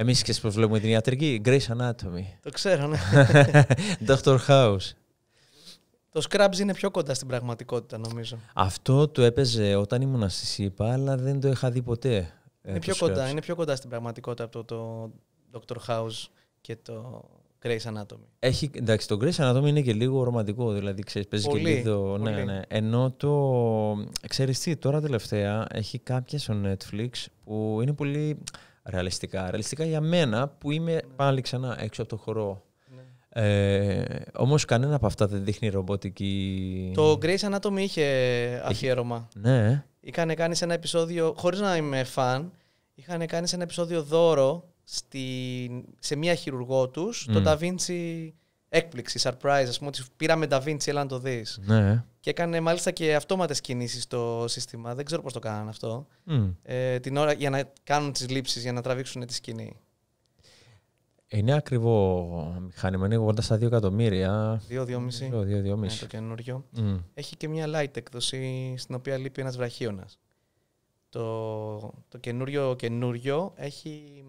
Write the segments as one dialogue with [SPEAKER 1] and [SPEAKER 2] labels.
[SPEAKER 1] Εμεί και πώς βλέπουμε την ιατρική, Grey's Anatomy. Το ξέρω, ναι. Dr. House.
[SPEAKER 2] Το Scrubs είναι πιο κοντά στην πραγματικότητα, νομίζω.
[SPEAKER 1] Αυτό το έπαιζε όταν ήμουν στη ΣΥΠΑ, αλλά δεν το είχα δει ποτέ. Ε, είναι, πιο κοντά, είναι
[SPEAKER 2] πιο κοντά στην πραγματικότητα από το, το Dr. House και το Grey's Anatomy.
[SPEAKER 1] Έχει, εντάξει, το Grey's Anatomy είναι και λίγο ρομαντικό, δηλαδή ξέρεις, παίζει και λίγο... Ναι, ναι. Ενώ το... Ξέρεις τι, τώρα τελευταία έχει κάποια στο Netflix που είναι πολύ ρεαλιστικά. Ρεαλιστικά για μένα που είμαι πάλι ξανά έξω από το χώρο. Ναι. Ε, Όμως κανένα από αυτά δεν δείχνει ρομπότικη. Το
[SPEAKER 2] Grace Anatomy είχε αφιέρωμα. Ε, ναι. Είχαν κάνει σε ένα επεισόδιο, χωρίς να είμαι φαν, είχαν κάνει σε ένα επεισόδιο δώρο στη, σε μία χειρουργό τους το mm. Da Vinci έκπληξη, surprise. Ας πούμε ότι πήραμε Da Vinci, έλα να το δεις. Ναι. Και έκανε μάλιστα και αυτόματες κινήσεις στο σύστημα. Δεν ξέρω πώς το κάνανε αυτό. Mm. Ε, την ώρα για να κάνουν τις λήψεις, για να τραβήξουν τη σκηνή.
[SPEAKER 1] Είναι ακριβό μηχάνημα, είναι 82 εκατομμύρια.
[SPEAKER 2] εκατομμύρια. 2-2,5. Είναι το καινούριο. Mm. Έχει και μια light έκδοση στην οποία λείπει ένας βραχίωνας. Το, το καινούριο καινούριο έχει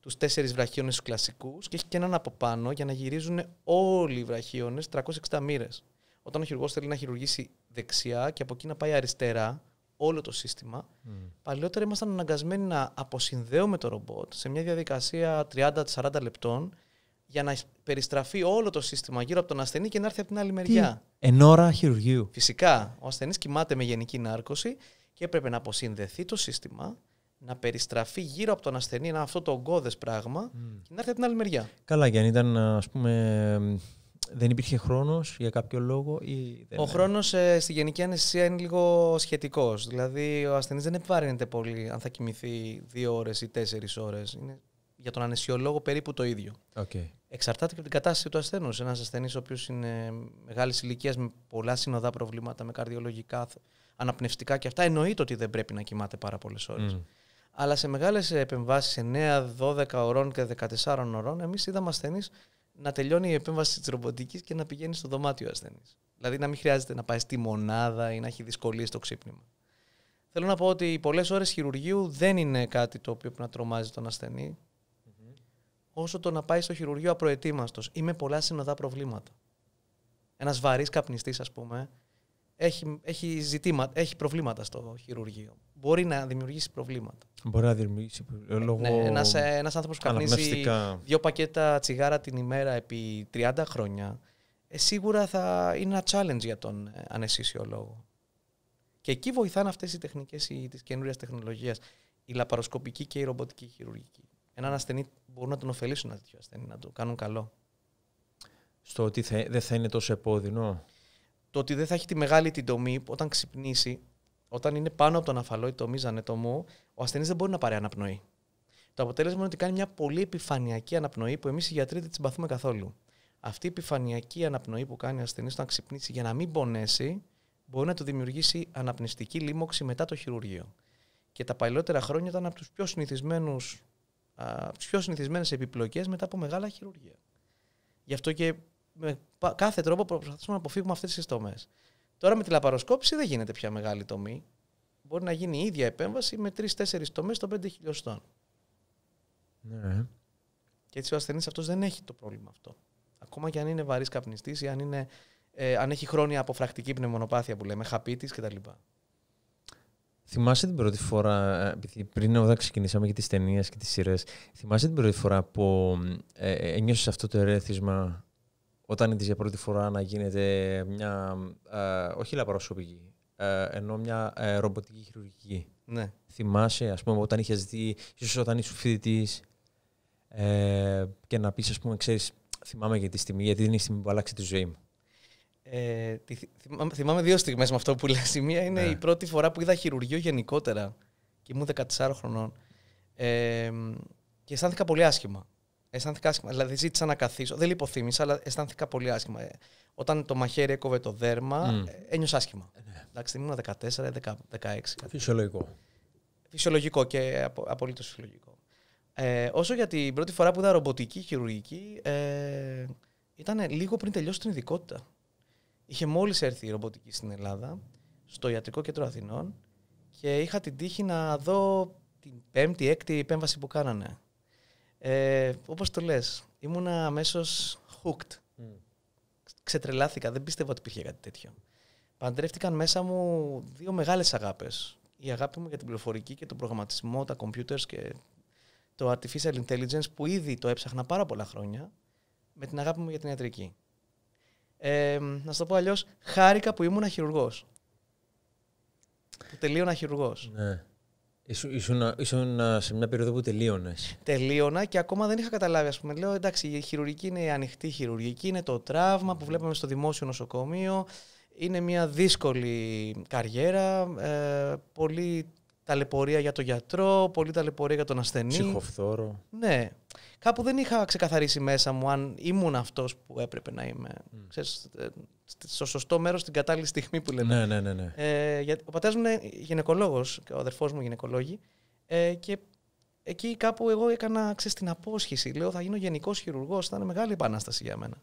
[SPEAKER 2] τους τέσσερις βραχίωνες τους κλασικούς και έχει και έναν από πάνω για να γυρίζουν όλοι οι βραχίωνες 360 μοίρες. Όταν ο χειρουργός θέλει να χειρουργήσει δεξιά και από εκεί να πάει αριστερά, όλο το σύστημα. Mm. Παλαιότερα ήμασταν αναγκασμένοι να αποσυνδέουμε το ρομπότ σε μια διαδικασία 30-40 λεπτών για να περιστραφεί όλο το σύστημα γύρω από τον ασθενή και να έρθει από την άλλη μεριά.
[SPEAKER 1] Τι εν ώρα χειρουργείου.
[SPEAKER 2] Φυσικά. Ο ασθενής κοιμάται με γενική νάρκωση και έπρεπε να αποσυνδεθεί το σύστημα, να περιστραφεί γύρω από τον ασθενή, ένα αυτό το ογκώδες πράγμα mm. και να έρθει από την άλλη μεριά.
[SPEAKER 1] Καλά, και αν ήταν ας πούμε δεν υπήρχε χρόνος για κάποιο λόγο. Ή ο χρόνος
[SPEAKER 2] ε, στη γενική αναισθησία είναι λίγο σχετικός. Δηλαδή, ο ασθενής δεν επιβαρύνεται πολύ αν θα κοιμηθεί δύο ώρες ή τέσσερις ώρες. Είναι για τον αναισιολόγο περίπου το ίδιο. Okay. Εξαρτάται και από την κατάσταση του ασθενούς. Ένας ασθενής, ο οποίος είναι μεγάλης ηλικίας, με πολλά συνοδά προβλήματα, με καρδιολογικά, αναπνευστικά και αυτά, εννοείται ότι δεν πρέπει να κοιμάται πάρα πολλές ώρες. Αλλά σε μεγάλες επεμβάσεις 9, 12 ωρών και 14 ωρών, εμείς είδαμε ασθενείς να τελειώνει η επέμβαση της ρομποτικής και να πηγαίνει στο δωμάτιο ασθενής. Δηλαδή να μην χρειάζεται να πάει στη μονάδα ή να έχει δυσκολίες στο ξύπνημα. Θέλω να πω ότι οι πολλές ώρες χειρουργείου δεν είναι κάτι το οποίο να τρομάζει τον ασθενη όσο το να πάει στο χειρουργείο απροετοίμαστος ή με πολλά συνοδά προβλήματα. Ένας βαρύς καπνιστής, ας πούμε, έχει, έχει, έχει προβλήματα στο χειρουργείο μπορεί να δημιουργήσει προβλήματα. Μπορεί να δημιουργήσει προβλήματα. Ε, ε, λόγω... Ναι, ένας, ε, που καπνίζει δύο πακέτα τσιγάρα την ημέρα επί 30 χρόνια, σίγουρα θα είναι ένα challenge για τον λόγο. Και εκεί βοηθάνε αυτές οι τεχνικές τη καινούρια τεχνολογία, η λαπαροσκοπική και η ρομποτική χειρουργική. Έναν ασθενή μπορούν να τον ωφελήσουν ένα τέτοιο ασθενή, να το κάνουν καλό.
[SPEAKER 1] Στο ότι δεν θα είναι τόσο
[SPEAKER 2] επώδυνο. Το ότι δεν θα έχει τη μεγάλη την τομή, όταν ξυπνήσει, όταν είναι πάνω από τον αφαλό ή το μου, ο ασθενής δεν μπορεί να πάρει αναπνοή. Το αποτέλεσμα είναι ότι κάνει μια πολύ επιφανειακή αναπνοή που εμείς οι γιατροί δεν συμπαθούμε καθόλου. Αυτή η επιφανειακή αναπνοή που κάνει ο ασθενής όταν ξυπνήσει για να μην πονέσει, μπορεί να του δημιουργήσει αναπνιστική λίμωξη μετά το χειρουργείο. Και τα παλιότερα χρόνια ήταν από τους πιο συνηθισμένους τις πιο συνηθισμένες επιπλοκές μετά από μεγάλα χειρουργία. Γι' αυτό και με κάθε τρόπο προσπαθούμε να αποφύγουμε αυτές τις ιστομέ. Τώρα με τη λαπαροσκόπηση δεν γίνεται πια μεγάλη τομή. Μπορεί να γίνει η ίδια επέμβαση με τρει-τέσσερι τομές των πέντε χιλιοστών. Ναι. Και έτσι ο ασθενής αυτός δεν έχει το πρόβλημα αυτό. Ακόμα και αν είναι βαρύς καπνιστής ή αν, είναι, ε, αν έχει χρόνια αποφρακτική πνευμονοπάθεια που λέμε, χαπίτης κτλ.
[SPEAKER 1] Θυμάσαι την πρώτη φορά, πριν όταν ξεκινήσαμε για τις ταινίες και τις σειρές, θυμάσαι την πρώτη φορά που ε, ε ένιωσες αυτό το ερέθισμα όταν είδες για πρώτη φορά να γίνεται μια, ε, όχι λαπαροσκοπική, ε, ενώ μια ε, ρομποτική χειρουργική. Ναι. Θυμάσαι, ας πούμε, όταν είχες δει, ίσως όταν ήσουν φοιτητής ε, και να πεις, ας πούμε, ξέρεις, θυμάμαι για τη στιγμή, γιατί δεν είναι η στιγμή που αλλάξει τη ζωή μου.
[SPEAKER 2] Ε, θυμάμαι, θυμάμαι, δύο στιγμές με αυτό που λες. Η μία είναι ναι. η πρώτη φορά που είδα χειρουργείο γενικότερα και ήμουν 14 χρονών. Ε, και αισθάνθηκα πολύ άσχημα. Αισθάνθηκα άσχημα. Δηλαδή, ζήτησα να καθίσω. Δεν λιποθύμησα, αλλά αισθάνθηκα πολύ άσχημα. Ε, όταν το μαχαίρι έκοβε το δέρμα, mm. ένιωσα άσχημα. Ε, ναι. Εντάξει, ήμουν 14, 16.
[SPEAKER 1] Φυσιολογικό.
[SPEAKER 2] Φυσιολογικό και απο, απολύτως φυσιολογικό. όσο για την πρώτη φορά που είδα ρομποτική χειρουργική, ε, ήταν λίγο πριν τελειώσει την ειδικότητα. Είχε μόλις έρθει η ρομποτική στην Ελλάδα, στο Ιατρικό Κέντρο Αθηνών, και είχα την τύχη να δω την πέμπτη, έκτη επέμβαση που κάνανε. Ε, Όπως το λες, ήμουνα αμέσως hooked. Mm. Ξετρελάθηκα, δεν πίστευω ότι υπήρχε κάτι τέτοιο. Παντρεύτηκαν μέσα μου δύο μεγάλες αγάπες. Η αγάπη μου για την πληροφορική και τον προγραμματισμό, τα computers και το artificial intelligence που ήδη το έψαχνα πάρα πολλά χρόνια με την αγάπη μου για την ιατρική. Ε, να σου το πω αλλιώς, χάρηκα που ήμουν χειρουργός. Που τελείωνα χειρουργός.
[SPEAKER 1] Ναι ήσουν, ήσουν, ε, σε μια περίοδο που τελείωνες.
[SPEAKER 2] Τελείωνα και ακόμα δεν είχα καταλάβει. Ας πούμε, λέω εντάξει, η χειρουργική είναι η ανοιχτή χειρουργική, είναι το τραύμα που βλέπαμε στο δημόσιο νοσοκομείο. Είναι μια δύσκολη καριέρα, ε, πολύ ταλαιπωρία για τον γιατρό, πολύ ταλαιπωρία για τον ασθενή. Ψυχοφθόρο. Ναι. Κάπου δεν είχα ξεκαθαρίσει μέσα μου αν ήμουν αυτός που έπρεπε να είμαι. Mm. στο σωστό μέρος, στην κατάλληλη στιγμή που λέμε. Ναι, ναι, ναι. ναι. Ε, ο πατέρας μου είναι γυναικολόγος, ο αδερφός μου γυναικολόγη. Ε, και εκεί κάπου εγώ έκανα ξέρεις, την απόσχηση. Λέω θα γίνω γενικός χειρουργός. Ήταν μεγάλη επανάσταση για μένα.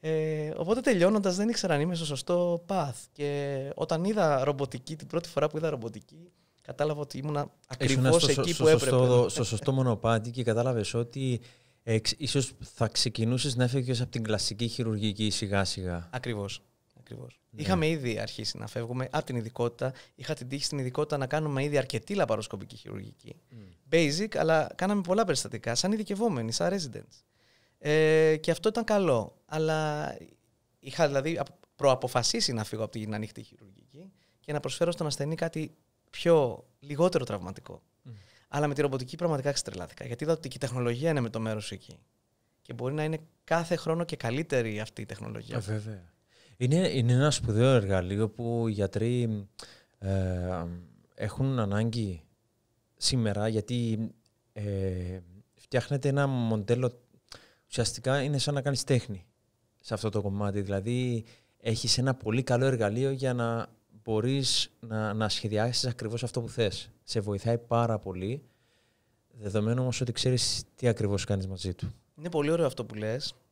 [SPEAKER 2] Ε, οπότε τελειώνοντας, δεν ήξερα αν είμαι στο σωστό path. Και όταν είδα ρομποτική, την πρώτη φορά που είδα ρομποτική, κατάλαβα ότι ήμουν ακριβώ εκεί που έπρεπε. Σωστό, στο
[SPEAKER 1] σωστό μονοπάτι και κατάλαβες ότι ε, ίσως θα ξεκινούσες να έφευγες από την κλασική χειρουργική σιγά-σιγά.
[SPEAKER 2] Ακριβώς. Ακριβώς. Ναι. Είχαμε ήδη αρχίσει να φεύγουμε από την ειδικότητα. Είχα την τύχη στην ειδικότητα να κάνουμε ήδη αρκετή λαπαροσκοπική χειρουργική. Mm. Basic, αλλά κάναμε πολλά περιστατικά, σαν ειδικευόμενοι, σαν residents. Ε, και αυτό ήταν καλό. Αλλά είχα δηλαδή προαποφασίσει να φύγω από την ανοιχτή χειρουργική και να προσφέρω στον ασθενή κάτι πιο λιγότερο τραυματικό. Αλλά με τη ρομποτική πραγματικά ξετρελάθηκα. Γιατί είδα ότι και η τεχνολογία είναι με το μέρος εκεί. Και μπορεί να είναι κάθε χρόνο και καλύτερη αυτή η τεχνολογία. Ε, βέβαια.
[SPEAKER 1] Είναι, είναι ένα σπουδαίο εργαλείο που οι γιατροί ε, έχουν ανάγκη σήμερα γιατί ε, φτιάχνεται ένα μοντέλο ουσιαστικά είναι σαν να κάνεις τέχνη σε αυτό το κομμάτι. Δηλαδή έχεις ένα πολύ καλό εργαλείο για να Μπορείς να, να σχεδιάσεις ακριβώς αυτό που θες. Σε βοηθάει πάρα πολύ, δεδομένου όμως ότι ξέρεις τι ακριβώς κάνεις μαζί του.
[SPEAKER 2] Είναι πολύ ωραίο αυτό που λες.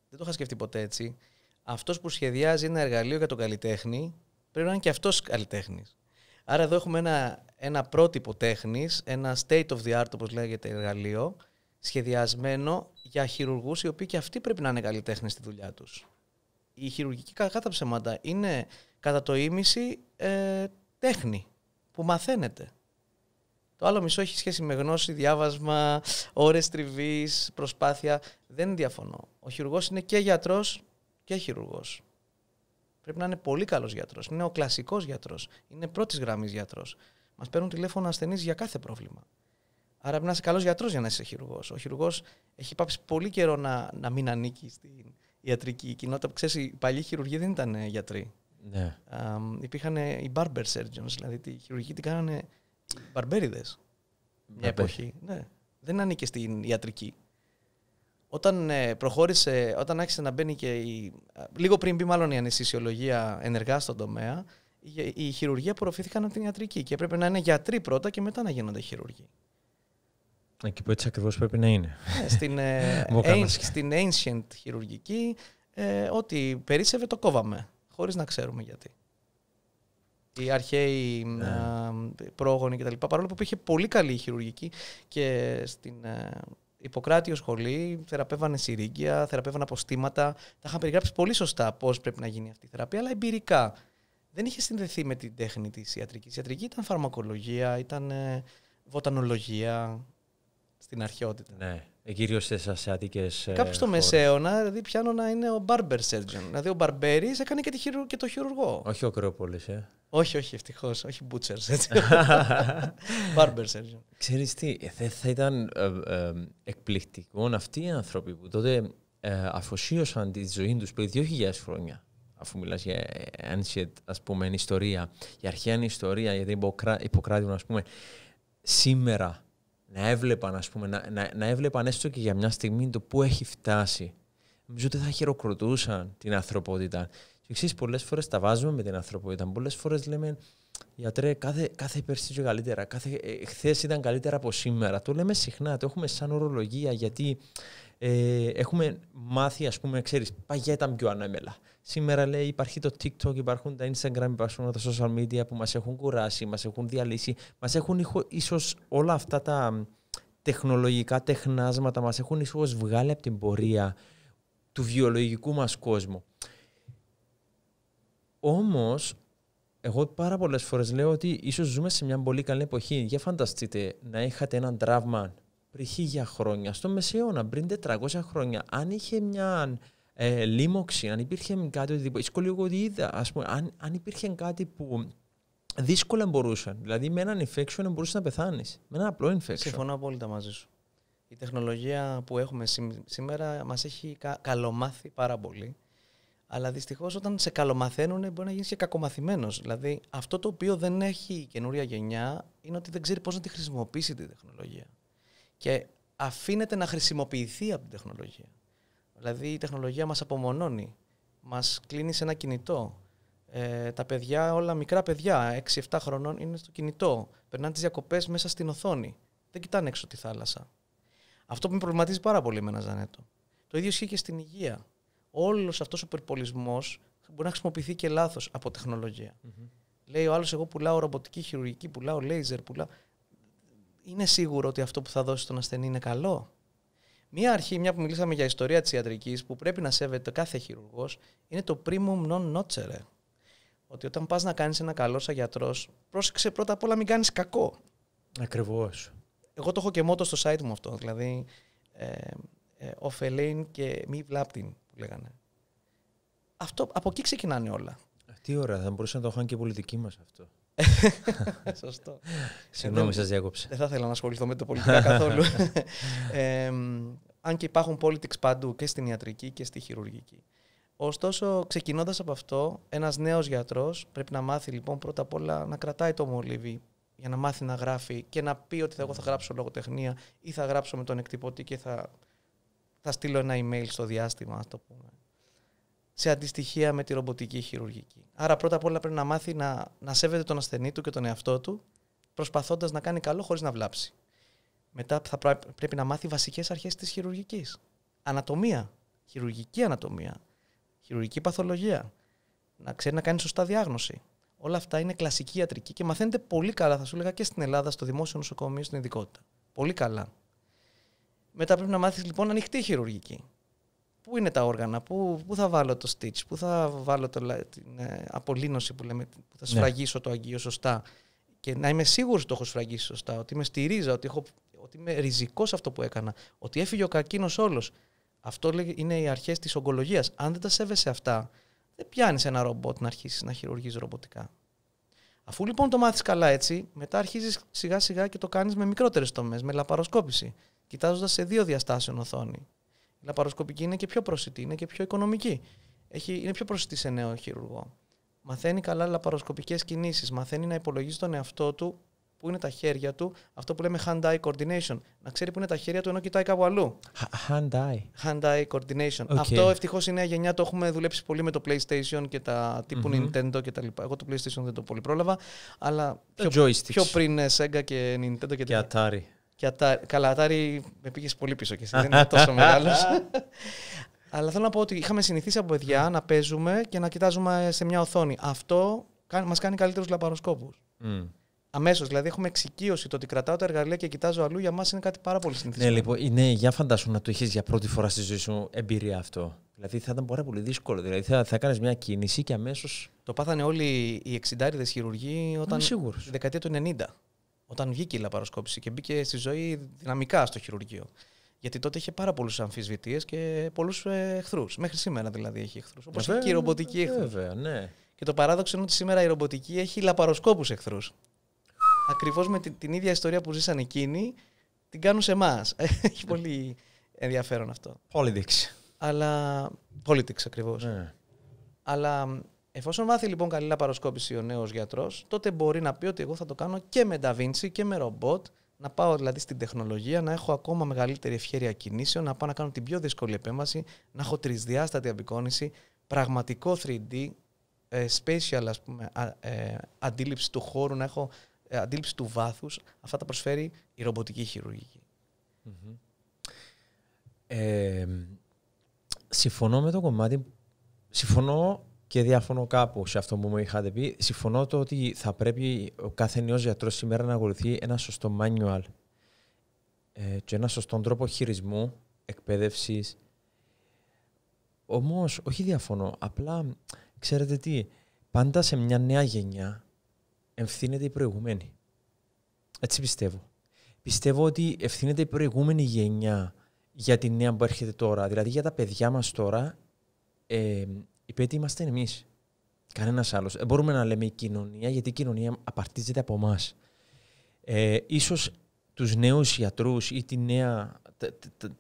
[SPEAKER 2] Δεν το είχα σκεφτεί ποτέ έτσι. Αυτός που σχεδιάζει ένα εργαλείο για τον καλλιτέχνη, πρέπει να είναι και αυτός καλλιτέχνης. Άρα εδώ έχουμε ένα, ένα πρότυπο τέχνης, ένα state of the art όπως λέγεται εργαλείο, σχεδιασμένο για χειρουργούς οι οποίοι και αυτοί πρέπει να είναι καλλιτέχνες στη δουλειά τους. Η χειρουργική κατά ψέματα είναι κατά το ίμιση ε, τέχνη που μαθαίνεται. Το άλλο μισό έχει σχέση με γνώση, διάβασμα, ώρες τριβής, προσπάθεια. Δεν διαφωνώ. Ο χειρουργός είναι και γιατρός και χειρουργός. Πρέπει να είναι πολύ καλός γιατρός. Είναι ο κλασικός γιατρός. Είναι πρώτης γραμμής γιατρός. Μας παίρνουν τηλέφωνο ασθενείς για κάθε πρόβλημα. Άρα πρέπει να είσαι καλός γιατρός για να είσαι χειρουργός. Ο χειρουργός έχει πάψει πολύ καιρό να, να μην ανήκει στην ιατρική κοινότητα. Ξέρεις, οι παλιοί χειρουργοί δεν ήταν γιατροί. Ναι. Α, υπήρχαν οι barber surgeons, δηλαδή τη χειρουργική την κάνανε οι μπαρμπέριδες μια εποχή. Ναι. Δεν ανήκε στην ιατρική. Όταν ε, προχώρησε, όταν άρχισε να μπαίνει και η... Λίγο πριν μπει μάλλον η αναισθησιολογία ενεργά στον τομέα, η χειρουργία απορροφήθηκαν από την ιατρική και έπρεπε να είναι γιατροί πρώτα και μετά να γίνονται χειρουργοί.
[SPEAKER 1] Εκεί ναι, που έτσι ακριβώς πρέπει να είναι.
[SPEAKER 2] Ναι, στην, ε, στην ancient χειρουργική, ε, ό,τι περίσευε το κόβαμε χωρίς να ξέρουμε γιατί. Οι αρχαίοι πρόγονοι α, πρόγονοι κτλ. Παρόλο που είχε πολύ καλή χειρουργική και στην α, ε, σχολή, θεραπεύανε συρρήγγια, θεραπεύανε αποστήματα. Τα είχαν περιγράψει πολύ σωστά πώς πρέπει να γίνει αυτή η θεραπεία, αλλά εμπειρικά. Δεν είχε συνδεθεί με την τέχνη της ιατρικής. Η ιατρική ήταν φαρμακολογία, ήταν ε, βοτανολογία στην αρχαιότητα.
[SPEAKER 1] Ναι. Ε, Κυρίως στις Ασιατικές.
[SPEAKER 2] Ε, Κάπου στο μεσαίωνα, δηλαδή πιάνω να είναι ο barber surgeon. Δηλαδή ο Μπαρμπέρι έκανε και, και το χειρουργό. Όχι ο Κρόπολη, ε. Όχι, όχι, ευτυχώς. Όχι butchers. Έτσι. barber surgeon.
[SPEAKER 1] Ξέρεις τι, ε, θα ήταν εκπληκτικό αυτοί οι άνθρωποι που τότε αφοσίωσαν τη ζωή τους πριν 2.000 χρόνια. Αφού μιλάς για ancient, ας πούμε, ιστορία, για αρχαία ιστορία, γιατί ας πούμε, σήμερα να έβλεπαν, ας πούμε, να, να, έβλεπαν έστω και για μια στιγμή το πού έχει φτάσει. Νομίζω ότι θα χειροκροτούσαν την ανθρωπότητα. Και πολλές πολλές φορές τα βάζουμε με την ανθρωπότητα. Πολλές φορές λέμε, γιατρέ, κάθε, κάθε καλύτερα. Κάθε, ε, Χθες ήταν καλύτερα από σήμερα. Το λέμε συχνά, το έχουμε σαν ορολογία, γιατί ε, έχουμε μάθει, ας πούμε, ξέρεις, παγιά ήταν πιο ανέμελα. Σήμερα λέει υπάρχει το TikTok, υπάρχουν τα Instagram, υπάρχουν τα social media που μας έχουν κουράσει, μας έχουν διαλύσει, μας έχουν ίσως όλα αυτά τα τεχνολογικά τεχνάσματα, μας έχουν ίσως βγάλει από την πορεία του βιολογικού μας κόσμου. Όμως, εγώ πάρα πολλές φορές λέω ότι ίσως ζούμε σε μια πολύ καλή εποχή. Για φανταστείτε να είχατε έναν τραύμα πριν χίλια χρόνια, στο μεσαίωνα, πριν 400 χρόνια. Αν είχε μια ε, λίμωξη, αν υπήρχε κάτι οτιδήποτε, είδα, ας πούμε, αν, αν υπήρχε κάτι που δύσκολα μπορούσαν. Δηλαδή με έναν infection μπορούσες
[SPEAKER 2] να πεθάνεις. Με ένα απλό infection. Συμφωνώ απόλυτα μαζί σου. Η τεχνολογία που έχουμε σήμερα μας έχει καλομάθει πάρα πολύ. Αλλά δυστυχώς όταν σε καλομαθαίνουν μπορεί να γίνεις και κακομαθημένος. Δηλαδή αυτό το οποίο δεν έχει η καινούρια γενιά είναι ότι δεν ξέρει πώς να τη χρησιμοποιήσει την τεχνολογία. Και αφήνεται να χρησιμοποιηθεί από την τεχνολογία. Δηλαδή η τεχνολογία μας απομονώνει, μας κλείνει σε ένα κινητό. Ε, τα παιδιά, όλα μικρά παιδιά, 6-7 χρονών είναι στο κινητό. Περνάνε τις διακοπές μέσα στην οθόνη. Δεν κοιτάνε έξω τη θάλασσα. Αυτό που με προβληματίζει πάρα πολύ με ένα Ζανέτο. Το ίδιο ισχύει και στην υγεία. Όλος αυτός ο περπολισμός μπορεί να χρησιμοποιηθεί και λάθος από Λέει ο άλλος εγώ πουλάω ρομποτική χειρουργική, πουλάω λέιζερ, πουλάω... Είναι σίγουρο ότι αυτό που θα δώσει στον ασθενή είναι καλό. Μία αρχή, μια που μιλήσαμε για ιστορία της ιατρικής, που πρέπει να σέβεται κάθε χειρουργός, είναι το primum non nocere. Ότι όταν πας να κάνεις ένα καλό σαν γιατρός, πρόσεξε πρώτα απ' όλα μην κάνεις κακό. Ακριβώς. Εγώ το έχω και μότο στο site μου αυτό. Δηλαδή, ε, ε, και μη βλάπτην, που λέγανε. Αυτό, από εκεί ξεκινάνε όλα. Ε, τι ώρα, θα μπορούσε να το είχαν και οι πολιτικοί μας αυτό. Σωστό. Συγγνώμη, ε, σα διάκοψα. Δεν θα ήθελα να ασχοληθώ με το πολιτικά καθόλου. Ε, αν και υπάρχουν politics παντού και στην ιατρική και στη χειρουργική. Ωστόσο, ξεκινώντας από αυτό, ένας νέος γιατρός πρέπει να μάθει λοιπόν πρώτα απ' όλα να κρατάει το μολύβι για να μάθει να γράφει και να πει ότι θα εγώ θα γράψω λογοτεχνία ή θα γράψω με τον εκτυπωτή και θα, θα στείλω ένα email στο διάστημα, ας το πούμε σε αντιστοιχεία με τη ρομποτική χειρουργική. Άρα πρώτα απ' όλα πρέπει να μάθει να, να σέβεται τον ασθενή του και τον εαυτό του, προσπαθώντας να κάνει καλό χωρίς να βλάψει. Μετά θα πρέπει να μάθει βασικές αρχές της χειρουργικής. Ανατομία. Χειρουργική ανατομία. Χειρουργική παθολογία. Να ξέρει να κάνει σωστά διάγνωση. Όλα αυτά είναι κλασική ιατρική και μαθαίνεται πολύ καλά, θα σου έλεγα, και στην Ελλάδα, στο δημόσιο νοσοκομείο, στην ειδικότητα. Πολύ καλά. Μετά πρέπει να μάθεις λοιπόν ανοιχτή χειρουργική πού είναι τα όργανα, πού, πού θα βάλω το stitch, πού θα βάλω το, την ε, απολύνωση που λέμε, που θα ναι. σφραγίσω το αγγείο σωστά. Και να είμαι σίγουρος ότι το έχω σφραγίσει σωστά, ότι είμαι στη ρίζα, ότι, έχω, ότι είμαι ριζικός αυτό που έκανα, ότι έφυγε ο καρκίνος όλος. Αυτό είναι οι αρχές της ογκολογίας. Αν δεν τα σέβεσαι αυτά, δεν πιάνεις ένα ρομπότ να αρχίσεις να χειρουργείς ρομποτικά. Αφού λοιπόν το μάθεις καλά έτσι, μετά αρχίζεις σιγά σιγά και το κάνεις με μικρότερες τομές, με λαπαροσκόπηση, κοιτάζοντας σε δύο διαστάσεων οθόνη. Η λαπαροσκοπική είναι και πιο προσιτή, είναι και πιο οικονομική. Έχει, είναι πιο προσιτή σε νέο χειρουργό. Μαθαίνει καλά λαπαροσκοπικές κινήσεις. Μαθαίνει να υπολογίζει τον εαυτό του, που είναι τα χέρια του, αυτό που λέμε hand-eye coordination. Να ξέρει που είναι τα χέρια του ενώ κοιτάει κάπου αλλού. Hand-eye. Hand-eye coordination. Okay. Αυτό ευτυχώς η νέα γενιά το έχουμε δουλέψει πολύ με το PlayStation και τα τύπου mm-hmm. Nintendo κτλ. Εγώ το PlayStation δεν το πολύ πρόλαβα. Αλλά πιο, πιο πριν ε, Sega και Nintendo και, και και καλά, Ατάρι με πήγες πολύ πίσω και εσύ, δεν είναι τόσο μεγάλος. Αλλά θέλω να πω ότι είχαμε συνηθίσει από παιδιά να παίζουμε και να κοιτάζουμε σε μια οθόνη. Αυτό μας κάνει καλύτερους λαπαροσκόπου. Mm. Αμέσως, δηλαδή, έχουμε εξοικείωση το ότι κρατάω τα εργαλεία και κοιτάζω αλλού για μας είναι κάτι πάρα πολύ συνηθισμένο. Ναι,
[SPEAKER 1] λοιπόν, ναι, για φαντάσου να το έχει για πρώτη φορά στη ζωή σου εμπειρία αυτό. Δηλαδή θα ήταν πάρα πολύ δύσκολο. Δηλαδή θα, θα μια κίνηση και αμέσως.
[SPEAKER 2] Το πάθανε όλοι οι 60 χειρουργοί όταν. Είμαι δεκαετία του 90 όταν βγήκε η λαπαροσκόπηση και μπήκε στη ζωή δυναμικά στο χειρουργείο. Γιατί τότε είχε πάρα πολλούς αμφισβητείε και πολλούς ε, εχθρούς. Μέχρι σήμερα δηλαδή έχει εχθρούς. Όπως και η ρομποτική εχθρούς. ναι. Και το παράδοξο είναι ότι σήμερα η ρομποτική έχει λαπαροσκόπους εχθρούς. Ακριβώς με την, ίδια ιστορία που ζήσαν εκείνοι, την κάνουν σε εμάς. έχει πολύ ενδιαφέρον αυτό. Politics. Αλλά. ακριβώς. Ναι. Αλλά Εφόσον μάθει λοιπόν καλή λαπαροσκόπηση ο νέος γιατρός, τότε μπορεί να πει ότι εγώ θα το κάνω και με Νταβίντσι και με ρομπότ. Να πάω δηλαδή στην τεχνολογία, να έχω ακόμα μεγαλύτερη ευχέρεια κινήσεων, να πάω να κάνω την πιο δύσκολη επέμβαση, να έχω τρισδιάστατη απεικόνηση, πραγματικό 3D, ε, spatial ας πούμε, ε, αντίληψη του χώρου, να έχω ε, αντίληψη του βάθους. Αυτά τα προσφέρει η ρομποτική
[SPEAKER 1] συμφωνώ με το κομμάτι. Συμφωνώ και διαφωνώ κάπου σε αυτό που μου είχατε πει. Συμφωνώ το ότι θα πρέπει ο κάθε νέος γιατρός σήμερα να ακολουθεί ένα σωστό manual ε, και ένα σωστό τρόπο χειρισμού, εκπαίδευσης. Όμως, όχι διαφωνώ. Απλά ξέρετε τι, πάντα σε μια νέα γενιά ευθύνεται η προηγούμενη. Έτσι πιστεύω. Πιστεύω ότι ευθύνεται η προηγούμενη γενιά για τη νέα που έρχεται τώρα. Δηλαδή για τα παιδιά μας τώρα ε, οι ότι είμαστε εμείς. Κανένας άλλος. Δεν μπορούμε να λέμε η κοινωνία, γιατί η κοινωνία απαρτίζεται από εμάς. Ε, ίσως τους νέους ιατρούς ή τη νέα,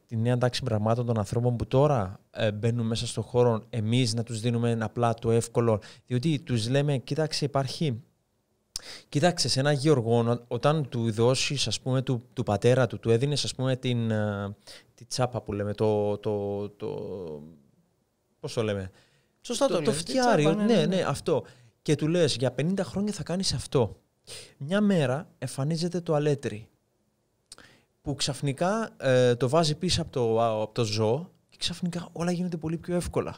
[SPEAKER 1] τη νέα τάξη πραγμάτων των ανθρώπων που τώρα ε, μπαίνουν μέσα στον χώρο, Εμείς να τους δίνουμε απλά το εύκολο. Διότι τους λέμε, κοίταξε υπάρχει, κοίταξε σε ένα γεωργό, όταν του δώσεις ας πούμε του, πατέρα του, του έδινες ας πούμε την, ε, τσάπα που λέμε, το, το, το πώς το λέμε,
[SPEAKER 2] Σωστά το, το, το φτιάρι. Ναι ναι, ναι, ναι, ναι,
[SPEAKER 1] αυτό. Και του λες για 50 χρόνια θα κάνεις αυτό. Μια μέρα εμφανίζεται το αλέτρι που ξαφνικά ε, το βάζει πίσω από το, από το ζώο και ξαφνικά όλα γίνονται πολύ πιο εύκολα.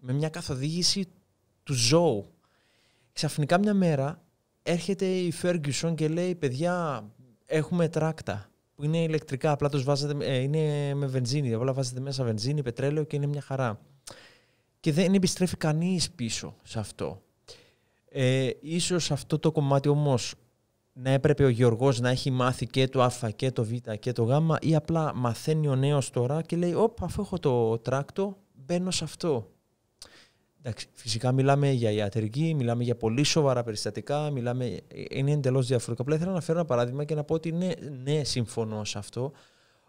[SPEAKER 1] Με μια καθοδήγηση του ζώου. Ξαφνικά μια μέρα έρχεται η Ferguson και λέει παιδιά έχουμε τράκτα που είναι ηλεκτρικά, απλά τους βάζετε, ε, είναι με βενζίνη, όλα βάζετε μέσα βενζίνη, πετρέλαιο και είναι μια χαρά και δεν επιστρέφει κανείς πίσω σε αυτό. Ε, ίσως αυτό το κομμάτι όμως να έπρεπε ο Γιώργος να έχει μάθει και το Α και το Β και το Γ ή απλά μαθαίνει ο νέος τώρα και λέει «Οπ, αφού έχω το τράκτο, μπαίνω σε αυτό». φυσικά μιλάμε για ιατρική, μιλάμε για πολύ σοβαρά περιστατικά, μιλάμε, ε, ε, είναι εντελώς διαφορετικό. Απλά ήθελα να φέρω ένα παράδειγμα και να πω ότι ναι, ναι συμφωνώ σε αυτό,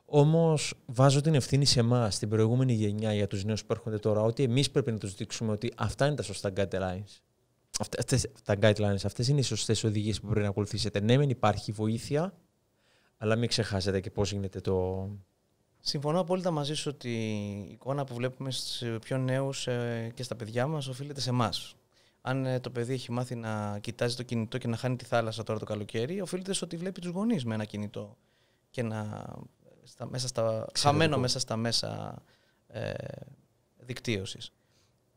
[SPEAKER 1] Όμω βάζω την ευθύνη σε εμάς, στην προηγούμενη γενιά, για τους νέους που έρχονται τώρα, ότι εμείς πρέπει να τους δείξουμε ότι αυτά είναι τα σωστά guidelines. Αυτές, τα guidelines, αυτές είναι οι σωστές οδηγίες που πρέπει να ακολουθήσετε. Ναι, μεν υπάρχει βοήθεια, αλλά μην ξεχάσετε και πώς γίνεται το.
[SPEAKER 2] Συμφωνώ απόλυτα μαζί σου ότι η εικόνα που βλέπουμε στου ε, πιο νέους ε, και στα παιδιά μας οφείλεται σε εμάς. Αν ε, το παιδί έχει μάθει να κοιτάζει το κινητό και να χάνει τη θάλασσα τώρα το καλοκαίρι, οφείλεται στο ότι βλέπει τους γονείς με ένα κινητό και να στα, μέσα στα, χαμένο μέσα στα μέσα ε, δικτύωσης.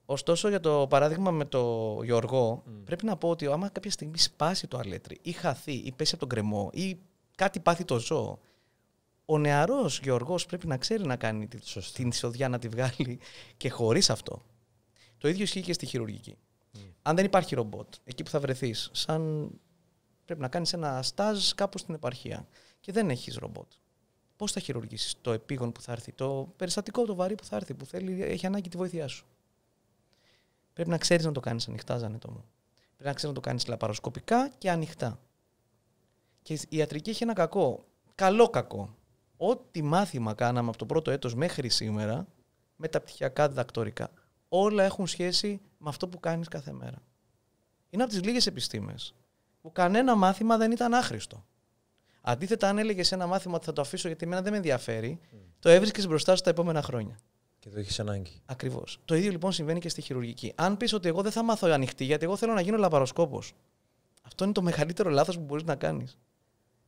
[SPEAKER 2] Ωστόσο, για το παράδειγμα με το Γιώργο, πρέπει να πω ότι άμα κάποια στιγμή σπάσει το αλέτρι ή χαθεί ή πέσει από τον κρεμό ή κάτι πάθει το ζώο, ο νεαρός Γιώργο πρέπει να ξέρει να κάνει Σωστή. την εισοδιά να τη βγάλει και χωρίς αυτό. Το ίδιο ισχύει και στη χειρουργική. Αν δεν υπάρχει ρομπότ, εκεί που θα βρεθείς, σαν πρέπει να κάνεις ένα στάζ κάπου στην επαρχία και δεν έχεις ρομπότ πώς θα χειρουργήσεις το επίγον που θα έρθει, το περιστατικό, το βαρύ που θα έρθει, που θέλει, έχει ανάγκη τη βοήθειά σου. Πρέπει να ξέρεις να το κάνεις ανοιχτά, Ζανετό μου. Πρέπει να ξέρεις να το κάνεις λαπαροσκοπικά και ανοιχτά. Και η ιατρική έχει ένα κακό. Καλό κακό. Ό,τι μάθημα κάναμε από το πρώτο έτος μέχρι σήμερα, με τα πτυχιακά διδακτορικά, όλα έχουν σχέση με αυτό που κάνεις κάθε μέρα. Είναι από τις λίγες επιστήμες που κανένα μάθημα δεν ήταν άχρηστο. Αντίθετα, αν έλεγες ένα μάθημα ότι θα το αφήσω γιατί εμένα δεν με ενδιαφέρει, mm. το έβρισκες μπροστά σου τα επόμενα χρόνια. Και το έχεις ανάγκη. Ακριβώς. Το ίδιο λοιπόν συμβαίνει και στη χειρουργική. Αν πεις ότι εγώ δεν θα μάθω ανοιχτή, γιατί εγώ θέλω να γίνω λαπαροσκόπο. Αυτό είναι το μεγαλύτερο λάθος που μπορείς να κάνεις.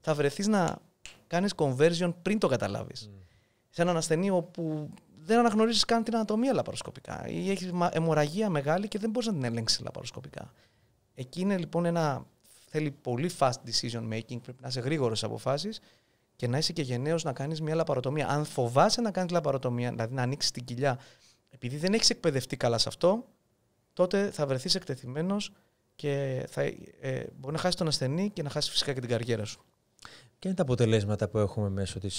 [SPEAKER 2] Θα βρεθείς να κάνεις conversion πριν το καταλάβεις. Mm. Σε έναν ασθενή όπου δεν αναγνωρίζεις καν την ανατομία λαπαροσκοπικά ή έχεις αιμορραγία μεγάλη και δεν μπορείς να την ελέγξεις λαπαροσκοπικά. Εκεί είναι λοιπόν ένα Θέλει πολύ fast decision making, πρέπει να είσαι γρήγορος στις αποφάσεις και να είσαι και γενναίος να κάνεις μια λαπαροτομία. Αν φοβάσαι να κάνεις λαπαροτομία, δηλαδή να ανοίξεις την κοιλιά, επειδή δεν έχεις εκπαιδευτεί καλά σε αυτό, τότε θα βρεθείς εκτεθειμένος και θα, ε, μπορεί να χάσεις τον ασθενή και να χάσεις φυσικά και την καριέρα σου.
[SPEAKER 1] Και είναι τα αποτελέσματα που έχουμε μέσω της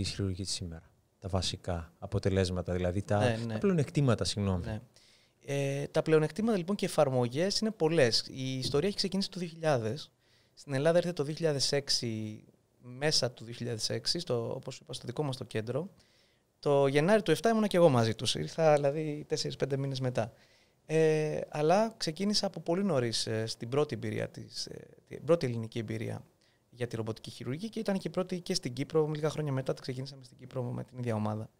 [SPEAKER 1] ε, ε, σήμερα. Τα βασικά αποτελέσματα, δηλαδή τα, ναι, ναι. συγγνώμη.
[SPEAKER 2] Ναι. Ε, τα πλεονεκτήματα λοιπόν και εφαρμογές είναι πολλές. Η ιστορία έχει ξεκινήσει το 2000. Στην Ελλάδα ήρθε το 2006, μέσα του 2006, στο, όπως είπα, στο δικό μας το κέντρο. Το Γενάρη του 7 ήμουν και εγώ μαζί τους. Ήρθα δηλαδή 4-5 μήνες μετά. Ε, αλλά ξεκίνησα από πολύ νωρίς ε, στην πρώτη, εμπειρία της, ε, την πρώτη ελληνική εμπειρία για τη ρομποτική χειρουργική και ήταν και πρώτη και στην Κύπρο. Λίγα χρόνια μετά ξεκίνησαμε στην Κύπρο με την ίδια ομάδα.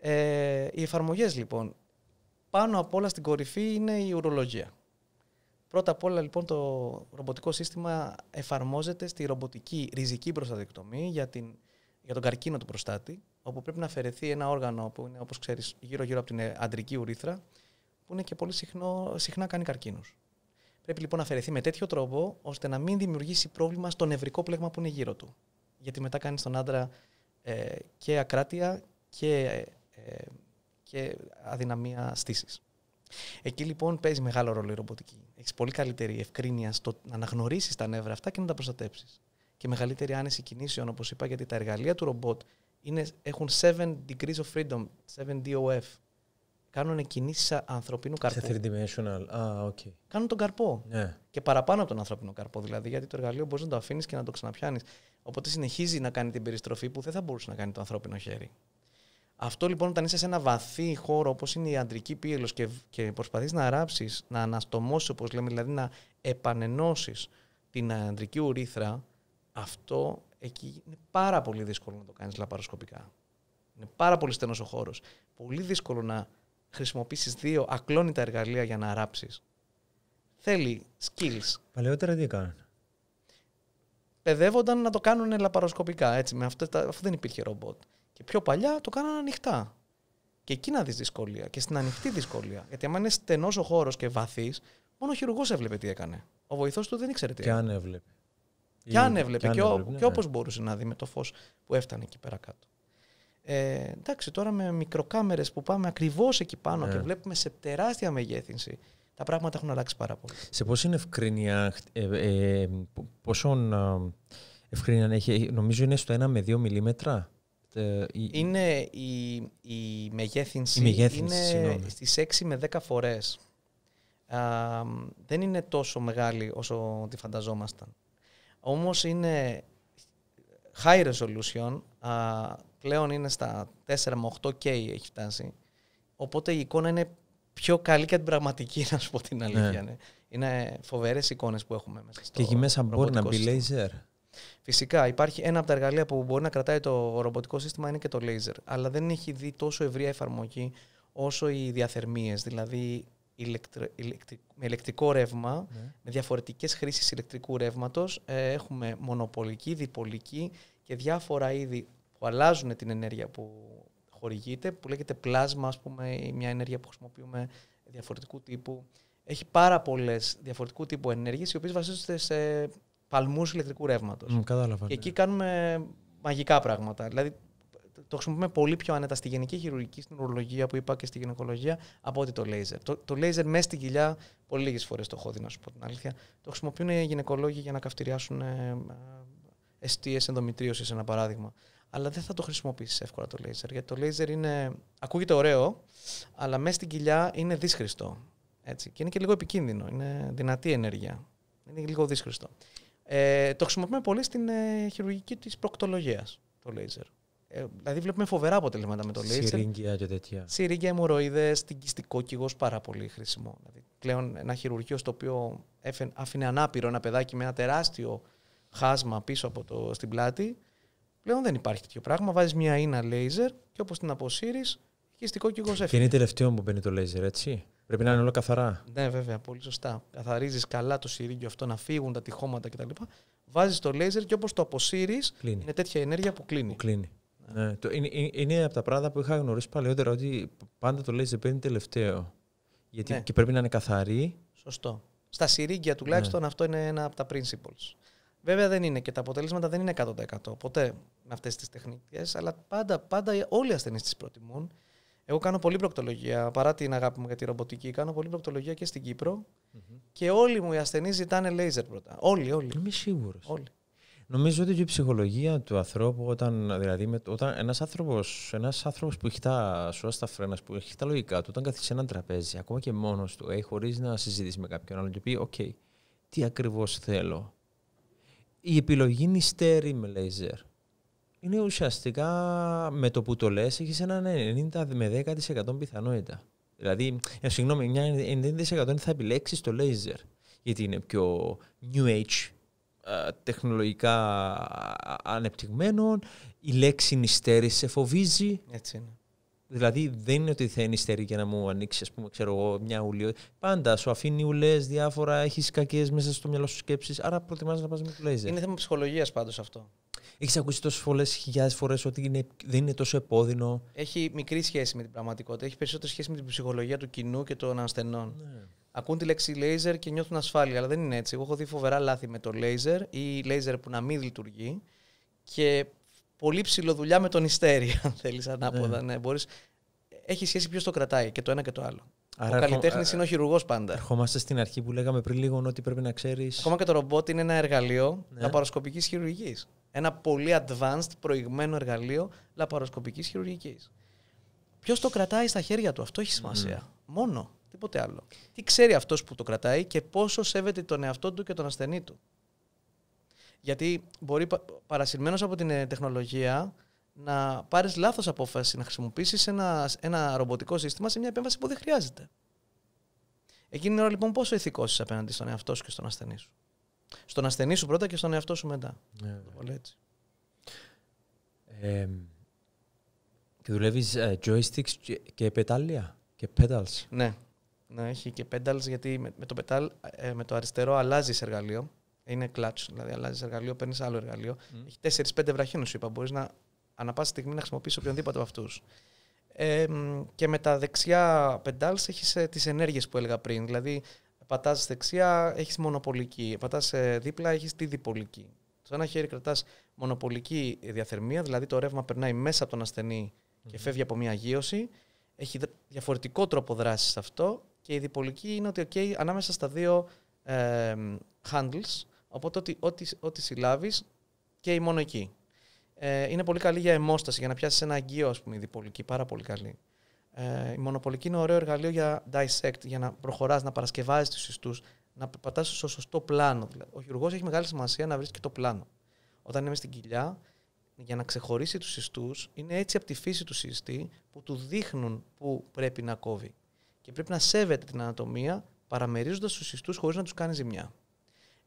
[SPEAKER 2] Ε, οι εφαρμογές λοιπόν. Πάνω απ' όλα στην κορυφή είναι η ουρολογία. Πρώτα απ' όλα λοιπόν το ρομποτικό σύστημα εφαρμόζεται στη ρομποτική ριζική προστατεκτομή για, την, για τον καρκίνο του προστάτη, όπου πρέπει να αφαιρεθεί ένα όργανο που είναι όπως ξέρεις γύρω-γύρω από την αντρική ουρήθρα, που είναι και πολύ συχνό, συχνά κάνει καρκίνους. Πρέπει λοιπόν να αφαιρεθεί με τέτοιο τρόπο ώστε να μην δημιουργήσει πρόβλημα στο νευρικό πλέγμα που είναι γύρω του. Γιατί μετά κάνει στον άντρα ε, και ακράτεια και ε, ε, και αδυναμία στήσης. Εκεί λοιπόν παίζει μεγάλο ρόλο η ρομποτική. Έχεις πολύ καλύτερη ευκρίνεια στο να αναγνωρίσεις τα νεύρα αυτά και να τα προστατέψεις. Και μεγαλύτερη άνεση κινήσεων, όπως είπα, γιατί τα εργαλεία του ρομπότ είναι, έχουν 7 degrees of freedom, 7 DOF. Κάνουν κινήσει ανθρωπίνου καρπού. Σε 3
[SPEAKER 1] dimensional. Ah, okay.
[SPEAKER 2] Κάνουν τον καρπό. Yeah. Ναι. Και παραπάνω από τον ανθρωπίνο καρπό. Δηλαδή, γιατί το εργαλείο μπορείς να το αφήνεις και να το ξαναπιάνεις. Οπότε συνεχίζει να κάνει την περιστροφή που δεν θα μπορούσε να κάνει το ανθρώπινο χέρι. Αυτό λοιπόν όταν είσαι σε ένα βαθύ χώρο όπως είναι η αντρική πύελος και, και προσπαθείς να ράψεις, να αναστομώσεις όπως λέμε, δηλαδή να επανενώσεις την αντρική ουρήθρα, αυτό εκεί είναι πάρα πολύ δύσκολο να το κάνεις λαπαροσκοπικά. Είναι πάρα πολύ στενός ο χώρος. Πολύ δύσκολο να χρησιμοποιήσεις δύο ακλόνητα εργαλεία για να ράψεις. Θέλει skills. Παλαιότερα τι έκαναν. Παιδεύονταν να το κάνουν λαπαροσκοπικά, έτσι, με αυτό, αυτό δεν υπήρχε ρομπότ. Και πιο παλιά το κάνανε ανοιχτά. Και εκεί να δεις δυσκολία. Και στην ανοιχτή δυσκολία. Γιατί άμα είναι στενός ο χώρος και βαθύς, μόνο ο χειρουργός έβλεπε τι έκανε. Ο βοηθός του δεν ήξερε τι έκανε. Και αν έβλεπε. Και αν έβλεπε. Και, και, και όπως μπορούσε να δει με το φως που έφτανε εκεί πέρα κάτω. Ε, εντάξει, τώρα με μικροκάμερες που πάμε ακριβώς εκεί πάνω ναι. και ε. βλέπουμε σε τεράστια μεγέθυνση, τα πράγματα έχουν αλλάξει πάρα πολύ.
[SPEAKER 1] Σε πόση είναι ευκρίνεια, ε, ε, ε πόσον ε, ευκρίνεια έχει, νομίζω είναι στο 1 με 2 μιλίμετρα. Ε,
[SPEAKER 2] είναι η, η μεγέθυνση, η είναι στις 6 με 10 φορές. δεν είναι τόσο μεγάλη όσο τη φανταζόμασταν. Όμως είναι high resolution, α, πλέον είναι στα 4 με 8K έχει φτάσει. Οπότε η εικόνα είναι πιο καλή και την πραγματική, να σου πω την αλήθεια. Ναι. ναι. Είναι φοβερές εικόνες που έχουμε μέσα στο Και εκεί μέσα μπορεί να μπει λέιζερ. Φυσικά υπάρχει ένα από τα εργαλεία που μπορεί να κρατάει το ρομποτικό σύστημα είναι και το laser, Αλλά δεν έχει δει τόσο ευρία εφαρμογή όσο οι διαθερμίες. Δηλαδή με ηλεκτρικό ρεύμα, ναι. με διαφορετικές χρήσεις ηλεκτρικού ρεύματος, ε, έχουμε μονοπολική, διπολική και διάφορα είδη που αλλάζουν την ενέργεια που χορηγείται, που λέγεται πλάσμα, ας πούμε, ή μια ενέργεια που χρησιμοποιούμε διαφορετικού τύπου. Έχει πάρα πολλές διαφορετικού τύπου ενέργειες, οι οποίες βασίζονται σε παλμούς ηλεκτρικού ρεύματος. κατάλαβα. Και ναι. εκεί κάνουμε μαγικά πράγματα. Δηλαδή, το χρησιμοποιούμε πολύ πιο άνετα στη γενική χειρουργική, στην ουρολογία που είπα και στη γυναικολογία, από ότι το λέιζερ. Το, το λέιζερ μέσα στην κοιλιά, πολύ λίγες φορές το έχω δει, να σου πω την αλήθεια. Το χρησιμοποιούν οι γυναικολόγοι για να καυτηριάσουν αιστείε ε, ε, ενδομητρίωσης, ένα παράδειγμα. Αλλά δεν θα το χρησιμοποιήσεις εύκολα το λέιζερ. Γιατί το λέιζερ είναι. Ακούγεται ωραίο, αλλά μέσα στην κοιλιά είναι δύσχριστο. Έτσι. Και είναι και λίγο επικίνδυνο. Είναι δυνατή ενέργεια. Είναι λίγο δύσχριστο. Ε, το χρησιμοποιούμε πολύ στην ε, χειρουργική της προκτολογίας, το λέιζερ. Ε, δηλαδή, βλέπουμε φοβερά αποτελέσματα με το λέιζερ. Συρίγγια και τέτοια. Συρίγγια, αιμορροίδε, τυγκιστικό κύγο, πάρα πολύ χρήσιμο. Δηλαδή, πλέον ένα χειρουργείο στο οποίο άφηνε ανάπηρο ένα παιδάκι με ένα τεράστιο χάσμα πίσω από το, στην πλάτη. Πλέον δεν υπάρχει τέτοιο πράγμα. Βάζεις μια ίνα λέιζερ και όπως την αποσύρεις, κυστικό κύγο έφυγε. Και είναι
[SPEAKER 1] τελευταίο που μπαίνει το λέιζερ, έτσι. Πρέπει να είναι όλα καθαρά.
[SPEAKER 2] Ναι, βέβαια, πολύ σωστά. Καθαρίζεις καλά το σιρίγγιο αυτό να φύγουν τα τυχώματα κτλ. Βάζεις το λέιζερ και όπως το αποσύρεις, είναι τέτοια ενέργεια που κλείνει. Που κλείνει. Ναι. Είναι, είναι,
[SPEAKER 1] από τα πράγματα που είχα γνωρίσει παλαιότερα ότι πάντα το λέιζερ παίρνει τελευταίο. Γιατί ναι. και πρέπει να είναι καθαρή.
[SPEAKER 2] Σωστό. Στα σιρίγγια τουλάχιστον ναι. αυτό είναι ένα από τα principles. Βέβαια δεν είναι και τα αποτελέσματα δεν είναι 100% ποτέ με αυτές τις τεχνικές, αλλά πάντα, πάντα όλοι οι ασθενείς τις προτιμούν. Εγώ κάνω πολύ προκτολογία, παρά την αγάπη μου για τη ρομποτική, κάνω πολύ προκτολογία και στην κυπρο Και όλοι μου οι ασθενείς ζητάνε λέιζερ πρώτα. Όλοι, όλοι. Είμαι σίγουρος. Όλοι.
[SPEAKER 1] Νομίζω ότι και η ψυχολογία του ανθρώπου, όταν, δηλαδή, όταν ένας, άνθρωπος, ένας άνθρωπος που έχει τα σώα στα φρένα, που έχει τα λογικά του, όταν καθίσει σε ένα τραπέζι, ακόμα και μόνος του, ε, χωρίς να συζητήσει με κάποιον άλλον και πει «ΟΚ, τι ακριβώς θέλω». Η επιλογή νηστέρει με λέιζερ είναι ουσιαστικά με το που το λες, έχεις ένα 90 με 10% πιθανότητα. Δηλαδή, ε, συγγνώμη, μια 90% θα επιλέξεις το laser, γιατί είναι πιο new age, τεχνολογικά ανεπτυγμένο, η λέξη νηστέρηση σε φοβίζει. Έτσι είναι. Δηλαδή δεν είναι ότι θα είναι και να μου ανοίξει, ας πούμε, ξέρω εγώ, μια ουλή. Πάντα σου αφήνει ουλές, διάφορα, έχεις κακές μέσα στο μυαλό σου σκέψεις. Άρα προτιμάς να πας με το λέιζερ. Είναι
[SPEAKER 2] θέμα ψυχολογίας πάντως αυτό.
[SPEAKER 1] Έχεις ακούσει τόσες πολλέ χιλιάδες φορές ότι δεν είναι τόσο επώδυνο.
[SPEAKER 2] Έχει μικρή σχέση με την πραγματικότητα. Έχει περισσότερη σχέση με την ψυχολογία του κοινού και των ασθενών. Ναι. Ακούν τη λέξη λέιζερ και νιώθουν ασφάλεια, αλλά δεν είναι έτσι. Εγώ έχω δει φοβερά λάθη με το λέιζερ ή λέιζερ που να μην λειτουργεί. Και πολύ ψηλο δουλειά με τον ιστέρι, αν θέλεις ανάποδα. Ναι. ναι. μπορείς... Έχει σχέση ποιος το κρατάει και το ένα και το άλλο. Άρα ο καλλιτέχνης ε, είναι ο χειρουργός πάντα.
[SPEAKER 1] Ερχόμαστε στην αρχή που λέγαμε πριν λίγο ότι πρέπει να ξέρεις. Ακόμα
[SPEAKER 2] και το ρομπότ είναι ένα εργαλείο ναι. λαπαροσκοπικής χειρουργικής. Ένα πολύ advanced προηγμένο εργαλείο λαπαροσκοπικής χειρουργικής. Ποιος το κρατάει στα χέρια του, αυτό έχει σημασία. Μόνο. Τίποτε άλλο. Τι ξέρει αυτός που το κρατάει και πόσο σέβεται τον εαυτό του και τον ασθενή του. Γιατί μπορεί παρασυρμένος από την ε, τεχνολογία να πάρεις λάθος απόφαση, να χρησιμοποιήσεις ένα, ένα ρομποτικό σύστημα σε μια επέμβαση που δεν χρειάζεται. Εκείνη την ώρα λοιπόν πόσο ηθικός είσαι απέναντι στον εαυτό σου και στον ασθενή σου. Στον ασθενή σου πρώτα και στον εαυτό σου μετά. Ναι, ναι. έτσι.
[SPEAKER 1] και δουλεύεις ε, joysticks και, πετάλια και pedals.
[SPEAKER 2] Ναι, ναι έχει και pedals γιατί με, το, ε, με το αριστερό αλλάζεις εργαλείο είναι clutch. Δηλαδή, αλλάζεις εργαλείο, παίρνεις άλλο εργαλείο. Mm. Έχει 4-5 βραχίνου, είπα. Μπορείς να ανά πάσα στιγμή να χρησιμοποιήσεις οποιονδήποτε από αυτούς. Ε, και με τα δεξιά πεντάλς έχεις ε, τις ενέργειες που έλεγα πριν. Δηλαδή, πατάς δεξιά, έχεις μονοπολική. Πατάς ε, δίπλα, έχεις τη διπολική. Στο ένα χέρι κρατάς μονοπολική διαθερμία, δηλαδή το ρεύμα περνάει μέσα από τον ασθενή και mm φεύγει από μια αγίωση. Έχει διαφορετικό τρόπο δράσης αυτό και η διπολική είναι ότι okay, ανάμεσα στα δύο handles Οπότε ό,τι, ό,τι, ό,τι και η μόνο εκεί. Ε, είναι πολύ καλή για αιμόσταση, για να πιάσεις ένα αγκείο, ας πούμε, η διπολική, πάρα πολύ καλή. Ε, η μονοπολική είναι ωραίο εργαλείο για dissect, για να προχωράς, να παρασκευάζεις τους ιστούς, να πατάς στο σωστό πλάνο. Ο χειρουργός έχει μεγάλη σημασία να και το πλάνο. Όταν είμαι στην κοιλιά, για να ξεχωρίσει τους ιστούς, είναι έτσι από τη φύση του συστή που του δείχνουν που πρέπει να κόβει. Και πρέπει να σέβεται την ανατομία παραμερίζοντας τους ιστούς χωρίς να τους κάνεις ζημιά.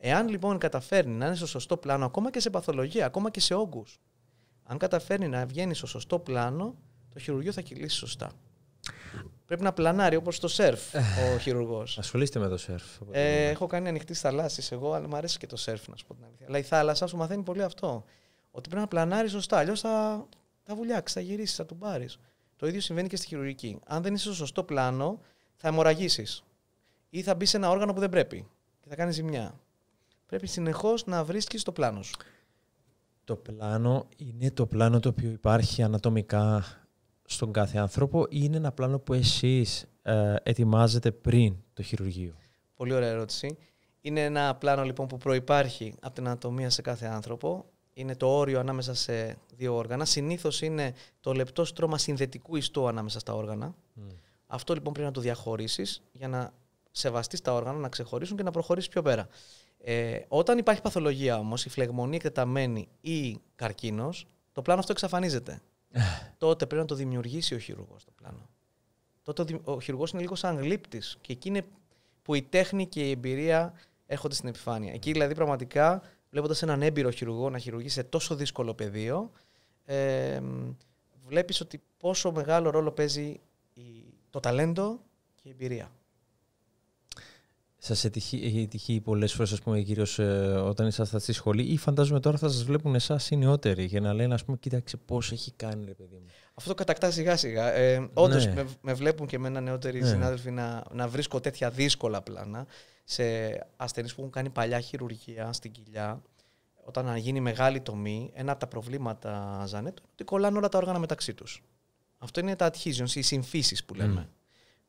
[SPEAKER 2] Εάν λοιπόν καταφέρνει να είναι στο σωστό πλάνο, ακόμα και σε παθολογία, ακόμα και σε όγκους, αν καταφέρνει να βγαίνει στο σωστό πλάνο, το χειρουργείο θα κυλήσει σωστά. Πρέπει να πλανάρει όπως το σερφ ο ε, χειρουργός.
[SPEAKER 1] Ασχολείστε με το σερφ. Ε,
[SPEAKER 2] έχω κάνει ανοιχτής θαλάσσης εγώ, αλλά μου αρέσει και το σερφ, να σου πω την αλήθεια. Αλλά η θάλασσα σου μαθαίνει πολύ αυτό. Ότι πρέπει να πλανάρεις σωστά. Αλλιώς θα, θα βουλιάξεις, θα γυρίσεις, θα του πάρει. Το ίδιο συμβαίνει και στη χειρουργική. Αν δεν είσαι στο σωστό πλάνο, θα αιμορραγήσεις. Ή θα μπεις σε ένα όργανο που δεν πρέπει και θα κάνεις ζημιά πρέπει συνεχώς να βρίσκεις το πλάνο σου. Το
[SPEAKER 1] πλάνο είναι το πλάνο το οποίο υπάρχει ανατομικά στον κάθε άνθρωπο ή είναι ένα πλάνο που εσείς ε, ετοιμάζετε πριν το χειρουργείο.
[SPEAKER 2] Πολύ ωραία ερώτηση. Είναι ένα πλάνο λοιπόν που προϋπάρχει από την ανατομία σε κάθε άνθρωπο. Είναι το όριο ανάμεσα σε δύο όργανα. Συνήθως είναι το λεπτό στρώμα συνδετικού ιστού ανάμεσα στα όργανα. Αυτό λοιπόν πρέπει να το διαχωρίσεις για να σεβαστείς τα όργανα, να ξεχωρίσουν και να προχωρήσεις πιο πέρα. Ε, όταν υπάρχει παθολογία όμως, η φλεγμονή εκτεταμένη ή καρκίνος, το πλάνο αυτό εξαφανίζεται. Τότε πρέπει να το δημιουργήσει ο χειρουργός το πλάνο. Τότε ο χειρουργός είναι λίγο σαν γλύπτης και εκεί είναι που η τέχνη και η εμπειρία έρχονται στην επιφάνεια. Εκεί δηλαδή πραγματικά βλέποντας έναν έμπειρο χειρουργό να χειρουργεί σε τόσο δύσκολο πεδίο, ε, βλέπεις ότι πόσο μεγάλο ρόλο παίζει η, το ταλέντο και η εμπειρία.
[SPEAKER 1] Σας έχει τυχεί πολλές φορές, ας πούμε, κυρίως ε, όταν ήσασταν στη σχολή, ή φαντάζομαι τώρα θα σας βλέπουν εσάς οι νεότεροι για να λένε, ας πούμε, κοίταξε πώς έχει κάνει, ρε παιδί μου.
[SPEAKER 2] Αυτό κατακτά σιγά-σιγά. Ε, Όντως, ναι. με, με, βλέπουν και εμένα νεότεροι ναι. συνάδελφοι να, να βρίσκω τέτοια δύσκολα πλάνα σε ασθενείς που έχουν κάνει παλιά χειρουργία στην κοιλιά. Όταν γίνει μεγάλη τομή, ένα από τα προβλήματα, Ζανέτ, είναι ότι κολλάνε όλα τα όργανα μεταξύ τους. Αυτό είναι τα adhesions, οι συμφίσεις που λέμε.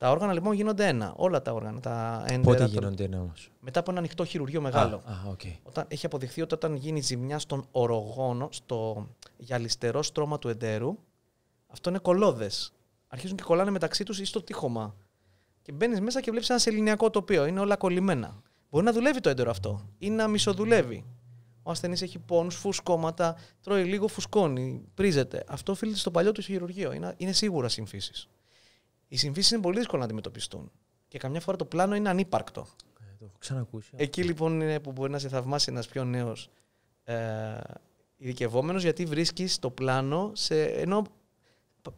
[SPEAKER 2] Τα όργανα λοιπόν γίνονται ένα. Όλα τα όργανα. Τα έντερα, Πότε γίνονται ένα όμως. Μετά από ένα ανοιχτό χειρουργείο μεγάλο. όταν, έχει αποδειχθεί ότι όταν γίνει ζημιά στον ορογόνο, στο γυαλιστερό στρώμα του εντέρου, αυτό είναι κολόδες. Αρχίζουν και κολλάνε μεταξύ τους ή στο τείχομα. Και μπαίνεις μέσα και βλέπεις ένα σεληνιακό τοπίο. Είναι όλα κολλημένα. Μπορεί να δουλεύει το έντερο αυτό ή να μισοδουλεύει. Ο ασθενής έχει πόνους, φουσκώματα, τρώει λίγο, φουσκώνει, πρίζεται. Αυτό οφείλεται στο παλιό του χειρουργείο. Είναι, είναι σίγουρα συμφίσεις οι συμφίσει είναι πολύ δύσκολο να αντιμετωπιστούν. Και καμιά φορά το πλάνο είναι ανύπαρκτο. Ε, Εκεί λοιπόν είναι που μπορεί να σε θαυμάσει ένας πιο νέος ε, ειδικευόμενος, γιατί βρίσκεις το πλάνο σε, ενώ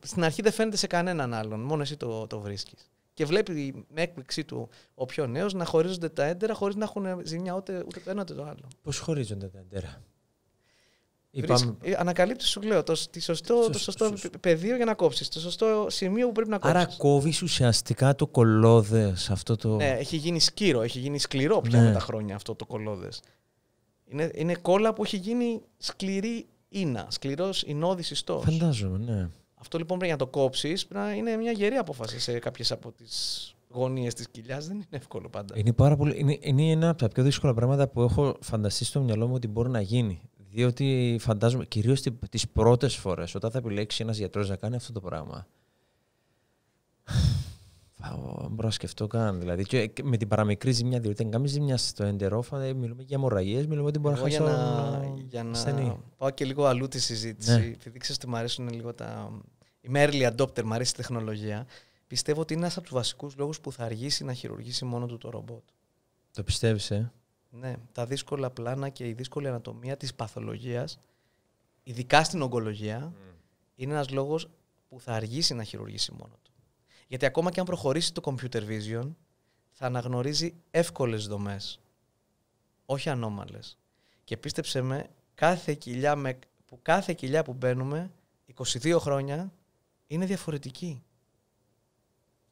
[SPEAKER 2] στην αρχή δεν φαίνεται σε κανέναν άλλον. Μόνο εσύ το, το βρίσκεις. Και βλέπει με έκπληξή του ο πιο νέος να χωρίζονται τα έντερα χωρίς να έχουν ζημιά ούτε, ούτε το ένα ούτε το άλλο. Πώς χωρίζονται τα έντερα. Είπαμε... Ε, σου λέω, το, σωστό, σωστό πεδίο για να κόψεις. Το σωστό σημείο που πρέπει να κόψει. Άρα
[SPEAKER 1] κόβεις ουσιαστικά το κολόδε αυτό το. Ναι,
[SPEAKER 2] έχει γίνει σκύρο, έχει γίνει σκληρό πια ναι. με τα χρόνια αυτό το κολόδες. Είναι, είναι κόλλα που έχει γίνει σκληρή ίνα, σκληρός ινόδη ιστός.
[SPEAKER 1] Φαντάζομαι, ναι.
[SPEAKER 2] Αυτό λοιπόν πρέπει να το κόψεις. Είναι μια γερή απόφαση σε κάποιες από τις γωνίες της κοιλιάς. Δεν είναι εύκολο πάντα. Είναι, πάρα
[SPEAKER 1] πολύ... είναι, είναι ένα από τα πιο δύσκολα πράγματα που έχω φανταστεί στο μυαλό μου ότι μπορεί να γίνει. Διότι φαντάζομαι, κυρίως τις πρώτες φορές όταν θα επιλέξει ένας γιατρός να κάνει αυτό το πράγμα. Δεν μπορώ να σκεφτώ καν. Δηλαδή, και με την παραμικρή ζημιά, διότι δεν κάνεις ζημιά στο έντερό, ε, μιλούμε για μοραγίες, μιλούμε ότι μπορεί να χάσει. Για να, να στενή.
[SPEAKER 2] πάω και λίγο αλλού τη συζήτηση, ναι. επειδή ξέρεις ότι μου αρέσουν λίγο τα. Είμαι early adopter, μου αρέσει η τεχνολογία. Πιστεύω ότι είναι ένας από τους βασικούς λόγους που θα αργήσει να χειρουργήσει μόνο του το ρομπότ.
[SPEAKER 1] Το πιστεύεις, ε.
[SPEAKER 2] Ναι, τα δύσκολα πλάνα και η δύσκολη ανατομία της παθολογίας, ειδικά στην ογκολογία, mm. είναι ένας λόγος που θα αργήσει να χειρουργήσει μόνο του. Γιατί ακόμα και αν προχωρήσει το computer vision, θα αναγνωρίζει εύκολες δομές, όχι ανώμαλες. Και πίστεψε με, κάθε κοιλιά, με, που, κάθε κοιλιά που μπαίνουμε, 22 χρόνια, είναι διαφορετική.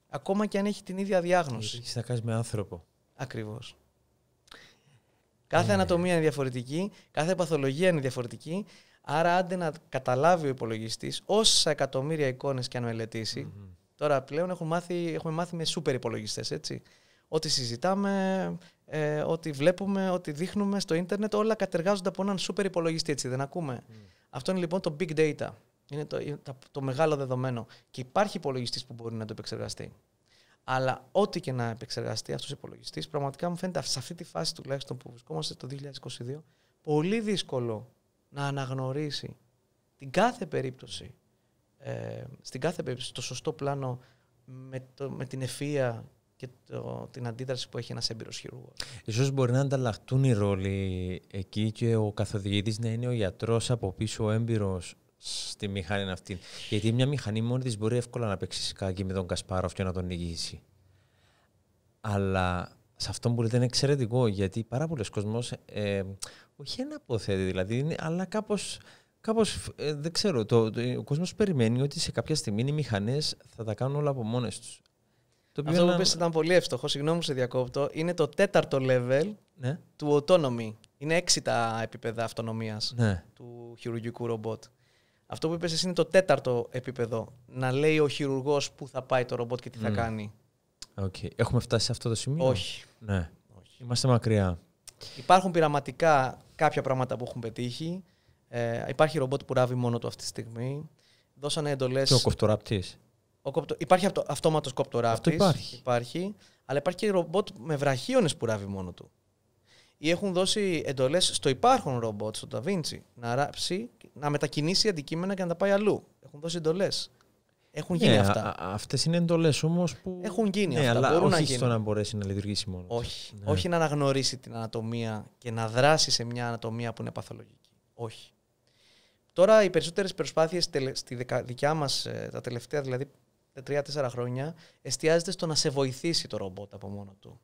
[SPEAKER 2] Ακόμα και αν έχει την ίδια διάγνωση.
[SPEAKER 1] Έχει να κάνεις με άνθρωπο.
[SPEAKER 2] Ακριβώς. Κάθε ναι. ανατομία είναι διαφορετική, κάθε παθολογία είναι διαφορετική. Άρα, άντε να καταλάβει ο υπολογιστής όσα εκατομμύρια εικόνες και αν μελετήσει. Mm-hmm. Τώρα πλέον έχουμε μάθει, έχουμε μάθει με σούπερ υπολογιστές, έτσι. Ό,τι συζητάμε, ε, ό,τι βλέπουμε, ό,τι δείχνουμε στο ίντερνετ, όλα κατεργάζονται από έναν σούπερ υπολογιστή, έτσι δεν ακούμε. τωρα πλεον εχουμε μαθει εχουμε μαθει με σουπερ υπολογιστε ετσι είναι απο εναν σουπερ υπολογιστη ετσι δεν ακουμε αυτο ειναι λοιπον το big data. Είναι το, το, το μεγάλο δεδομένο. Και υπάρχει υπολογιστής που μπορεί να το επεξεργαστεί. Αλλά ό,τι και να επεξεργαστεί αυτός ο υπολογιστής, πραγματικά μου φαίνεται σε αυτή τη φάση τουλάχιστον που βρισκόμαστε το 2022, πολύ δύσκολο να αναγνωρίσει την κάθε περίπτωση, ε, στην κάθε περίπτωση το σωστό πλάνο με, το, με την ευφία και το, την αντίδραση που έχει ένας έμπειρος χειρουργός.
[SPEAKER 1] Ίσως μπορεί να ανταλλαχτούν οι ρόλοι εκεί και ο καθοδηγητής να είναι ο γιατρός από πίσω, ο έμπειρος στη μηχανή αυτή. Γιατί μια μηχανή μόνη της μπορεί εύκολα να παίξει σκάκι με τον Κασπάρο και να τον νικήσει. Αλλά σε αυτό που λέτε είναι εξαιρετικό γιατί πάρα πολλοί κόσμοι. ε, όχι αποθέτει δηλαδή, αλλά κάπως ε, δεν ξέρω, το, το, ο κόσμος περιμένει ότι σε κάποια στιγμή οι μηχανές θα τα κάνουν όλα από μόνες τους. Το αυτό που να...
[SPEAKER 2] ήταν πολύ εύστοχο, συγγνώμη σε διακόπτω, είναι το τέταρτο level ναι. του autonomy. Είναι έξι τα επίπεδα αυτονομίας ναι. του χειρουργικού ρομπότ. Αυτό που είπες εσύ είναι το τέταρτο επίπεδο. Να λέει ο χειρουργός πού θα πάει το ρομπότ και τι θα κάνει.
[SPEAKER 1] Okay. Έχουμε φτάσει σε αυτό το σημείο. Όχι. Ναι. Όχι. Είμαστε μακριά.
[SPEAKER 2] Υπάρχουν πειραματικά κάποια πράγματα που έχουν πετύχει. Ε, υπάρχει ρομπότ που ράβει μόνο του αυτή τη στιγμή. Δώσανε εντολές. Και ο κοπτοράπτης. Υπάρχει αυτόματος κοπτοράπτης. Αυτό υπάρχει. υπάρχει. Αλλά υπάρχει και ρομπότ με βραχίονες που ράβει μόνο του ή έχουν δώσει εντολές στο υπάρχον ρομπότ, στο DaVinci, να ράψει, να μετακινήσει αντικείμενα και να τα πάει αλλού. Έχουν δώσει εντολές. Έχουν γίνει ναι, αυτά.
[SPEAKER 1] Αυτές είναι εντολές όμως που. Έχουν γίνει ναι, αυτά. Αλλά Μπορούν όχι να στο να μπορέσει να λειτουργήσει
[SPEAKER 2] μόνο. Όχι. Ναι. Όχι να αναγνωρίσει την ανατομία και να δράσει σε μια ανατομία που είναι παθολογική. Όχι. Τώρα οι περισσότερες προσπάθειες στη δικιά μας, ε, τα τελευταία δηλαδή τα τρία-τέσσερα χρόνια, εστιάζεται στο να σε βοηθήσει το ρομπότ από μόνο του.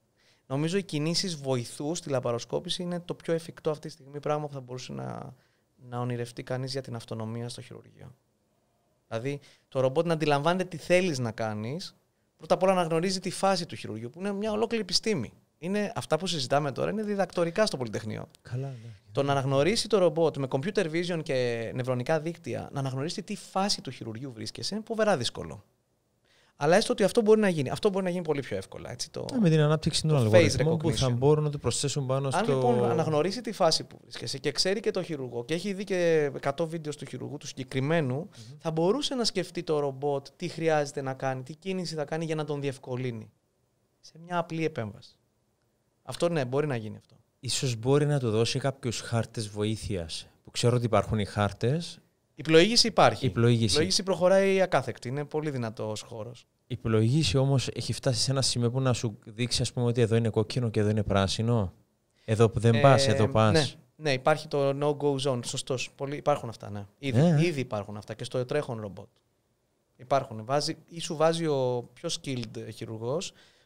[SPEAKER 2] Νομίζω οι κινήσεις βοηθού στη λαπαροσκόπηση είναι το πιο εφικτό αυτή τη στιγμή πράγμα που θα μπορούσε να, να ονειρευτεί κανείς για την αυτονομία στο χειρουργείο. Δηλαδή, το ρομπότ να αντιλαμβάνεται τι θέλεις να κάνεις, πρώτα απ' όλα να γνωρίζει τη φάση του χειρουργείου, που είναι μια ολόκληρη επιστήμη. Είναι, αυτά που συζητάμε τώρα είναι διδακτορικά στο Πολυτεχνείο. Καλά, ναι. Το να αναγνωρίσει το ρομπότ με computer vision και νευρονικά δίκτυα, να αναγνωρίσει τι φάση του χειρουργείου βρίσκεσαι, είναι φοβερά δύσκολο. Αλλά έστω ότι αυτό μπορεί να γίνει. Αυτό μπορεί να γίνει πολύ πιο εύκολα. Έτσι, το, ε, με την
[SPEAKER 1] ανάπτυξη των αλγοριθμών που θα μπορούν να το προσθέσουν πάνω στο. Αν λοιπόν αναγνωρίσει
[SPEAKER 2] τη φάση που βρίσκεσαι και ξέρει και το χειρουργό και έχει δει και 100 βίντεο του χειρουργού του συγκεκριμενου mm-hmm. θα μπορούσε να σκεφτεί το ρομπότ τι χρειάζεται να κάνει, τι κίνηση θα κάνει για να τον διευκολύνει. Σε μια απλή επέμβαση. Αυτό ναι, μπορεί να γίνει αυτό.
[SPEAKER 1] Ίσως μπορεί να του δώσει κάποιους χάρτες βοήθειας. Που ξέρω ότι υπάρχουν οι χάρτες, η πλοήγηση υπάρχει. Η πλοήγηση, η πλοήγηση
[SPEAKER 2] προχωράει ακάθεκτη. Είναι πολύ δυνατός χώρος.
[SPEAKER 1] Η πλοήγηση όμως έχει φτάσει σε ένα σημείο που να σου δείξει, ας πούμε, ότι εδώ είναι κόκκινο και εδώ είναι πράσινο. Εδώ που δεν ε, πας, εδώ πας.
[SPEAKER 2] Ναι. υπάρχει το no-go zone. Σωστός. Υπάρχουν αυτά. Ναι. Ήδη, ε. ε. υπάρχουν αυτά και στο τρέχον ρομπότ. Υπάρχουν. Βάζει, ή σου βάζει ο πιο skilled χειρουργός,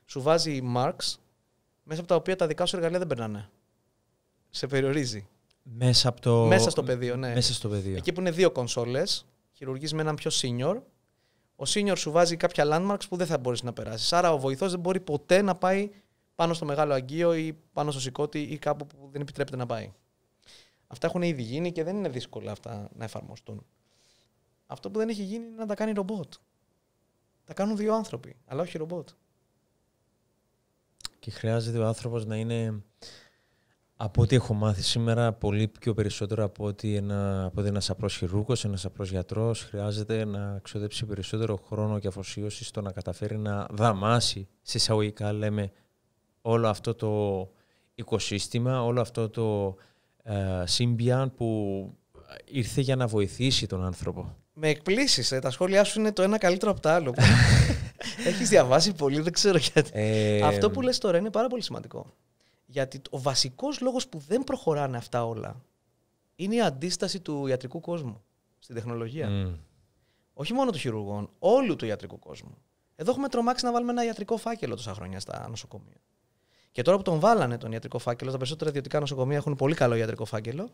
[SPEAKER 2] σου βάζει marks μέσα από τα οποία τα δικά σου εργαλεία δεν περνάνε. Σε περιορίζει.
[SPEAKER 1] Μέσα, από το... μέσα στο πεδίο, ναι. Μέσα στο πεδίο. Εκεί
[SPEAKER 2] που είναι δύο κονσόλες, χειρουργείς με έναν πιο senior. Ο senior σου βάζει κάποια landmarks που δεν θα μπορείς να περάσεις. Άρα ο βοηθός δεν μπορεί ποτέ να πάει πάνω στο μεγάλο αγκείο ή πάνω στο σηκώτη ή κάπου που δεν επιτρέπεται να πάει. Αυτά έχουν ήδη γίνει και δεν είναι δύσκολα αυτά να εφαρμοστούν. Αυτό που δεν έχει γίνει είναι να τα κάνει ρομπότ. Τα κάνουν δύο άνθρωποι, αλλά όχι ρομπότ.
[SPEAKER 1] Και χρειάζεται ο άνθρωπος να είναι από ό,τι έχω μάθει σήμερα, πολύ πιο περισσότερο από ότι ένα, από ότι ένας απλός χειρούργος, ένας απλός γιατρός χρειάζεται να ξοδέψει περισσότερο χρόνο και αφοσίωση στο να καταφέρει να δαμάσει, σε εισαγωγικά λέμε, όλο αυτό το οικοσύστημα, όλο αυτό το ε, σύμπιαν
[SPEAKER 2] που ήρθε για να βοηθήσει τον άνθρωπο. Με εκπλήσεις, ε, τα σχόλιά σου είναι το ένα καλύτερο από τα άλλο. Έχεις διαβάσει πολύ, δεν ξέρω γιατί. Ε, αυτό που λες τώρα είναι πάρα πολύ σημαντικό. Γιατί ο βασικός λόγος που δεν προχωράνε αυτά όλα είναι η αντίσταση του ιατρικού κόσμου στην τεχνολογία. Όχι μόνο των χειρουργών, όλου του ιατρικού κόσμου. Εδώ έχουμε τρομάξει να βάλουμε ένα ιατρικό φάκελο τόσα χρόνια στα νοσοκομεία. Και τώρα που τον βάλανε τον ιατρικό φάκελο, τα περισσότερα ιδιωτικά νοσοκομεία έχουν πολύ καλό ιατρικό φάκελο,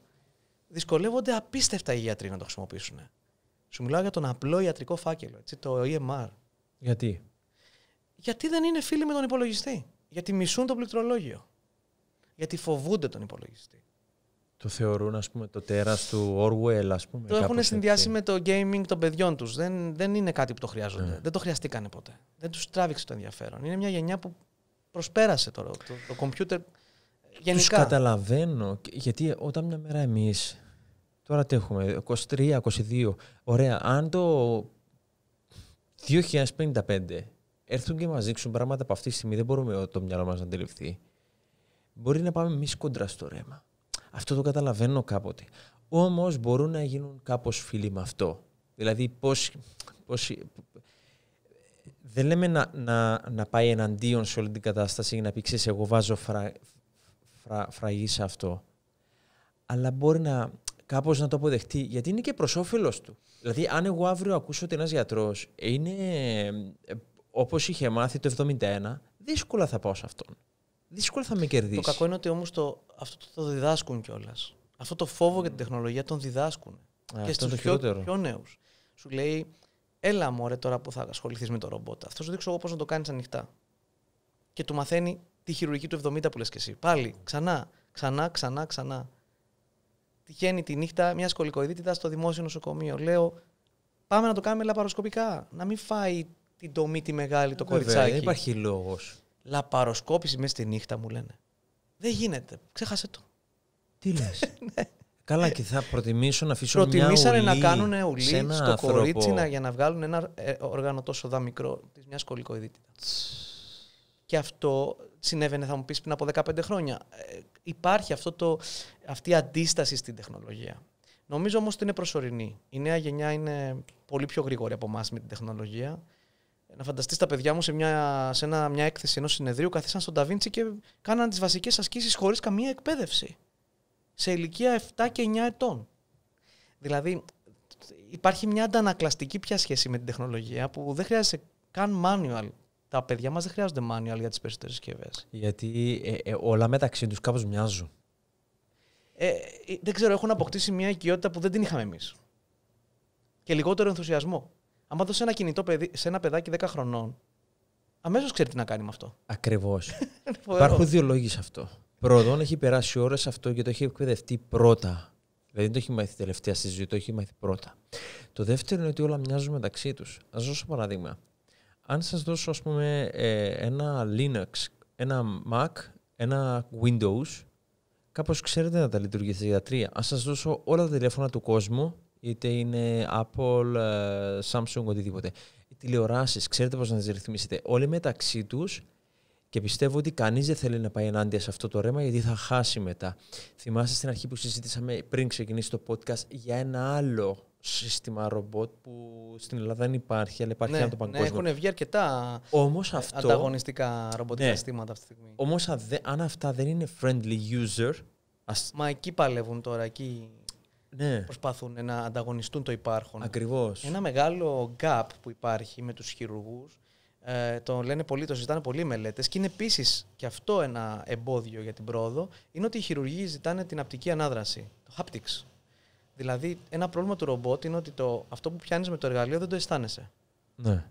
[SPEAKER 2] δυσκολεύονται απίστευτα οι γιατροί να το χρησιμοποιήσουν. Σου μιλάω για τον απλό ιατρικό φάκελο, έτσι, το EMR. Γιατί? Γιατί δεν είναι φίλοι με τον υπολογιστή. Γιατί μισούν το πληκτρολόγιο γιατί φοβούνται τον υπολογιστή.
[SPEAKER 1] Το θεωρούν, ας πούμε, το τέρας του Orwell, ας πούμε. Το έχουν συνδυάσει
[SPEAKER 2] με το gaming των παιδιών τους. Δεν, δεν είναι κάτι που το χρειάζονται. Ναι. Δεν το χρειαστήκανε ποτέ. Δεν τους τράβηξε το ενδιαφέρον. Είναι μια γενιά που προσπέρασε τώρα το, το κομπιούτερ γενικά. Τους
[SPEAKER 1] καταλαβαίνω, γιατί όταν μια μέρα εμείς, τώρα τι έχουμε, 23, 22, ωραία, αν το 2055 έρθουν και μας δείξουν πράγματα από αυτή τη στιγμή δεν μπορούμε το μυαλό μας να αντιληφθεί μπορεί να πάμε εμείς κόντρα στο ρέμα. Αυτό το καταλαβαίνω κάποτε. Όμως μπορούν να γίνουν κάπως φίλοι με αυτό. Δηλαδή, πώς. Πώς... Δεν λέμε να, να, να πάει εναντίον σε όλη την κατάσταση για να πει: Ξέρεις, εγώ βάζω φρα, φρα, φραγή σε αυτό. Αλλά μπορεί να κάπως να το αποδεχτεί, γιατί είναι και προς όφελος του. Δηλαδή, αν εγώ αύριο ακούσω ότι ένας γιατρός είναι ε, όπως είχε μάθει το 71, δύσκολα θα πάω σε αυτόν δύσκολα θα με κερδίσει. Το κακό
[SPEAKER 2] είναι ότι όμως αυτό το διδάσκουν κιόλας. Αυτό το φόβο για την τεχνολογία τον διδάσκουν. και στου πιο, πιο νέους. Σου λέει, έλα μωρέ τώρα που θα ασχοληθείς με το ρομπότ. Αυτό σου δείξω εγώ πώς να το κάνεις ανοιχτά. Και του μαθαίνει τη χειρουργική του 70 που λες και εσύ. Πάλι, ξανά, ξανά, ξανά, ξανά. Τυχαίνει τη νύχτα μια σκολικοειδίτιδα στο δημόσιο νοσοκομείο. Λέω, πάμε να το κάνουμε λαπαροσκοπικά. Να μην φάει την τομή τη μεγάλη το κοριτσάκι. Δεν υπάρχει λόγος. Λαπαροσκόπηση μέσα στη νύχτα μου λένε. Δεν γίνεται. Ξέχασε το. Τι λες. Ναι. Καλά, και θα
[SPEAKER 1] προτιμήσω να αφήσω Προτιμήσανε μια ουλή να κάνουν ουλή στο άνθρωπο. κορίτσι να,
[SPEAKER 2] για να βγάλουν ένα ε, όργανο τόσο δα μικρό της μιας κολικοειδίτητα. Και αυτό συνέβαινε, θα μου πεις, πριν από 15 χρόνια. Ε, υπάρχει αυτό το, αυτή η αντίσταση στην τεχνολογία. Νομίζω όμως ότι είναι προσωρινή. Η νέα γενιά είναι πολύ πιο γρήγορη από εμάς με την τεχνολογία να φανταστείς τα παιδιά μου σε μια, σε ένα, μια έκθεση ενός συνεδρίου, καθίσαν στον Ταβίντσι και κάναν τις βασικές ασκήσεις χωρίς καμία εκπαίδευση. Σε ηλικία 7 και 9 ετών. Δηλαδή, υπάρχει μια αντανακλαστική πια σχέση με την τεχνολογία που δεν χρειάζεται καν manual. Τα παιδιά μας δεν χρειάζονται manual για τις περισσότερες συσκευές. Γιατί
[SPEAKER 1] ε, ε, όλα μεταξύ τους κάπως μοιάζουν.
[SPEAKER 2] Ε, ε, δεν ξέρω, έχουν αποκτήσει μια οικειότητα που δεν την είχαμε εμείς. Και λιγότερο ενθουσιασμό. Αν δώσει ένα κινητό παιδί, σε ένα παιδάκι 10 χρονών, αμέσως ξέρει τι να κάνει με αυτό. Ακριβώς. Υπάρχουν
[SPEAKER 1] δύο λόγοι σε αυτό. Πρώτον, έχει περάσει ώρες αυτό και το έχει εκπαιδευτεί πρώτα. Δηλαδή δεν το έχει μάθει τελευταία στη ζωή, το έχει μάθει πρώτα. Το δεύτερο είναι ότι όλα μοιάζουν μεταξύ τους. Ας δώσω παράδειγμα. Αν σας δώσω, ας πούμε, ε, ένα Linux, ένα Mac, ένα Windows, κάπως ξέρετε να τα λειτουργήσετε για τρία. Αν σας δώσω όλα τα τηλέφωνα του κόσμου, είτε είναι Apple, ε, Samsung, οτιδήποτε. Οι τηλεοράσεις, ξέρετε πώς να τις ρυθμίσετε. Όλοι μεταξύ τους και πιστεύω ότι κανείς δεν θέλει να πάει ενάντια σε αυτό το ρέμα γιατί θα χάσει μετά. Θυμάστε στην αρχή που συζήτησαμε πριν ξεκινήσει το podcast για ένα άλλο σύστημα ρομπότ που στην Ελλάδα δεν υπάρχει, αλλά υπάρχει ναι, το ναι, παγκόσμιο. Ναι, έχουν
[SPEAKER 2] βγει αρκετά ε, αυτό, ανταγωνιστικά ρομποτικά ναι, συστήματα αυτή τη στιγμή. Όμως
[SPEAKER 1] αν αυτά δεν είναι friendly user...
[SPEAKER 2] Ας... Μα εκεί παλεύουν τώρα, εκεί ναι. προσπαθούν να ανταγωνιστούν το υπάρχον. Ακριβώς. Ένα μεγάλο gap που υπάρχει με τους χειρουργούς, ε, το λένε πολύ, το συζητάνε πολλοί μελέτες και είναι επίσης και αυτό ένα εμπόδιο για την πρόοδο, είναι ότι οι χειρουργοί ζητάνε την απτική ανάδραση, το haptics. Δηλαδή, ένα πρόβλημα του ρομπότ είναι ότι το, αυτό που πιάνεις με το εργαλείο δεν το αισθάνεσαι. Ναι.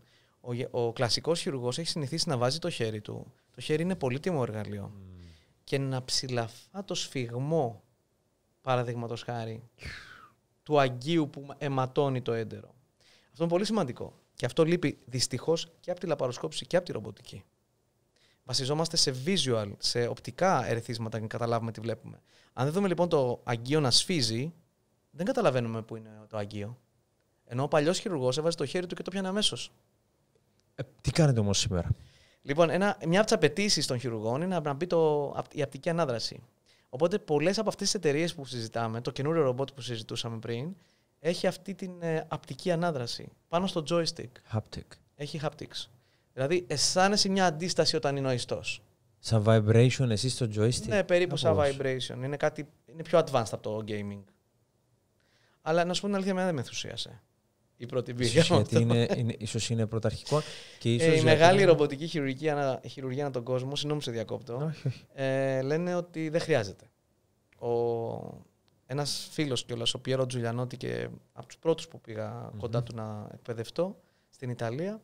[SPEAKER 2] Ο, ο κλασικός χειρουργός έχει συνηθίσει να βάζει το χέρι του. Το χέρι είναι πολύτιμο εργαλείο. Και να ψηλαφά το σφιγμό παραδείγματος χάρη, του αγκίου που αιματώνει το έντερο. Αυτό είναι πολύ σημαντικό. Και αυτό λείπει δυστυχώς και από τη λαπαροσκόπηση και από τη ρομποτική. Βασιζόμαστε σε visual, σε οπτικά ερεθίσματα για να καταλάβουμε τι βλέπουμε. Αν δεν δούμε λοιπόν το αγγείο να σφίζει, δεν καταλαβαίνουμε πού είναι το αγγείο. Ενώ ο παλιός χειρουργός έβαζε το χέρι του και το πιάνει αμέσως.
[SPEAKER 1] Ε, τι κάνετε όμως σήμερα.
[SPEAKER 2] Λοιπόν, ένα, μια από τις απαιτήσεις των χειρουργών είναι να μπει το, η απτική ανάδραση. Οπότε πολλές από αυτές τις εταιρείες που συζητάμε, το καινούριο ρομπότ που συζητούσαμε πριν, έχει αυτή την ε, απτική ανάδραση πάνω στο joystick. Haptic. Έχει haptics. Δηλαδή, αισθάνεσαι μια αντίσταση όταν είναι ο ιστός.
[SPEAKER 1] Σαν vibration, εσύ στο joystick. Ναι, περίπου σαν
[SPEAKER 2] vibration. Είναι, κάτι, είναι πιο advanced από το gaming. Αλλά να σου πω την αλήθεια, δεν με ενθουσίασε η πρώτη εμπειρία. Ίσως γιατί είναι,
[SPEAKER 1] είναι, ίσως είναι πρωταρχικό. Και ίσως ε, η μεγάλη
[SPEAKER 2] ρομποτική χειρουργία, ανα, χειρουργία ανά τον κόσμο, συγγνώμη σε διακόπτω, ε, λένε ότι δεν χρειάζεται. Ο, ένας φίλος κιόλας, ο Πιέρο Τζουλιανότη και από τους πρώτους που πηγα κοντά του να εκπαιδευτώ στην Ιταλία,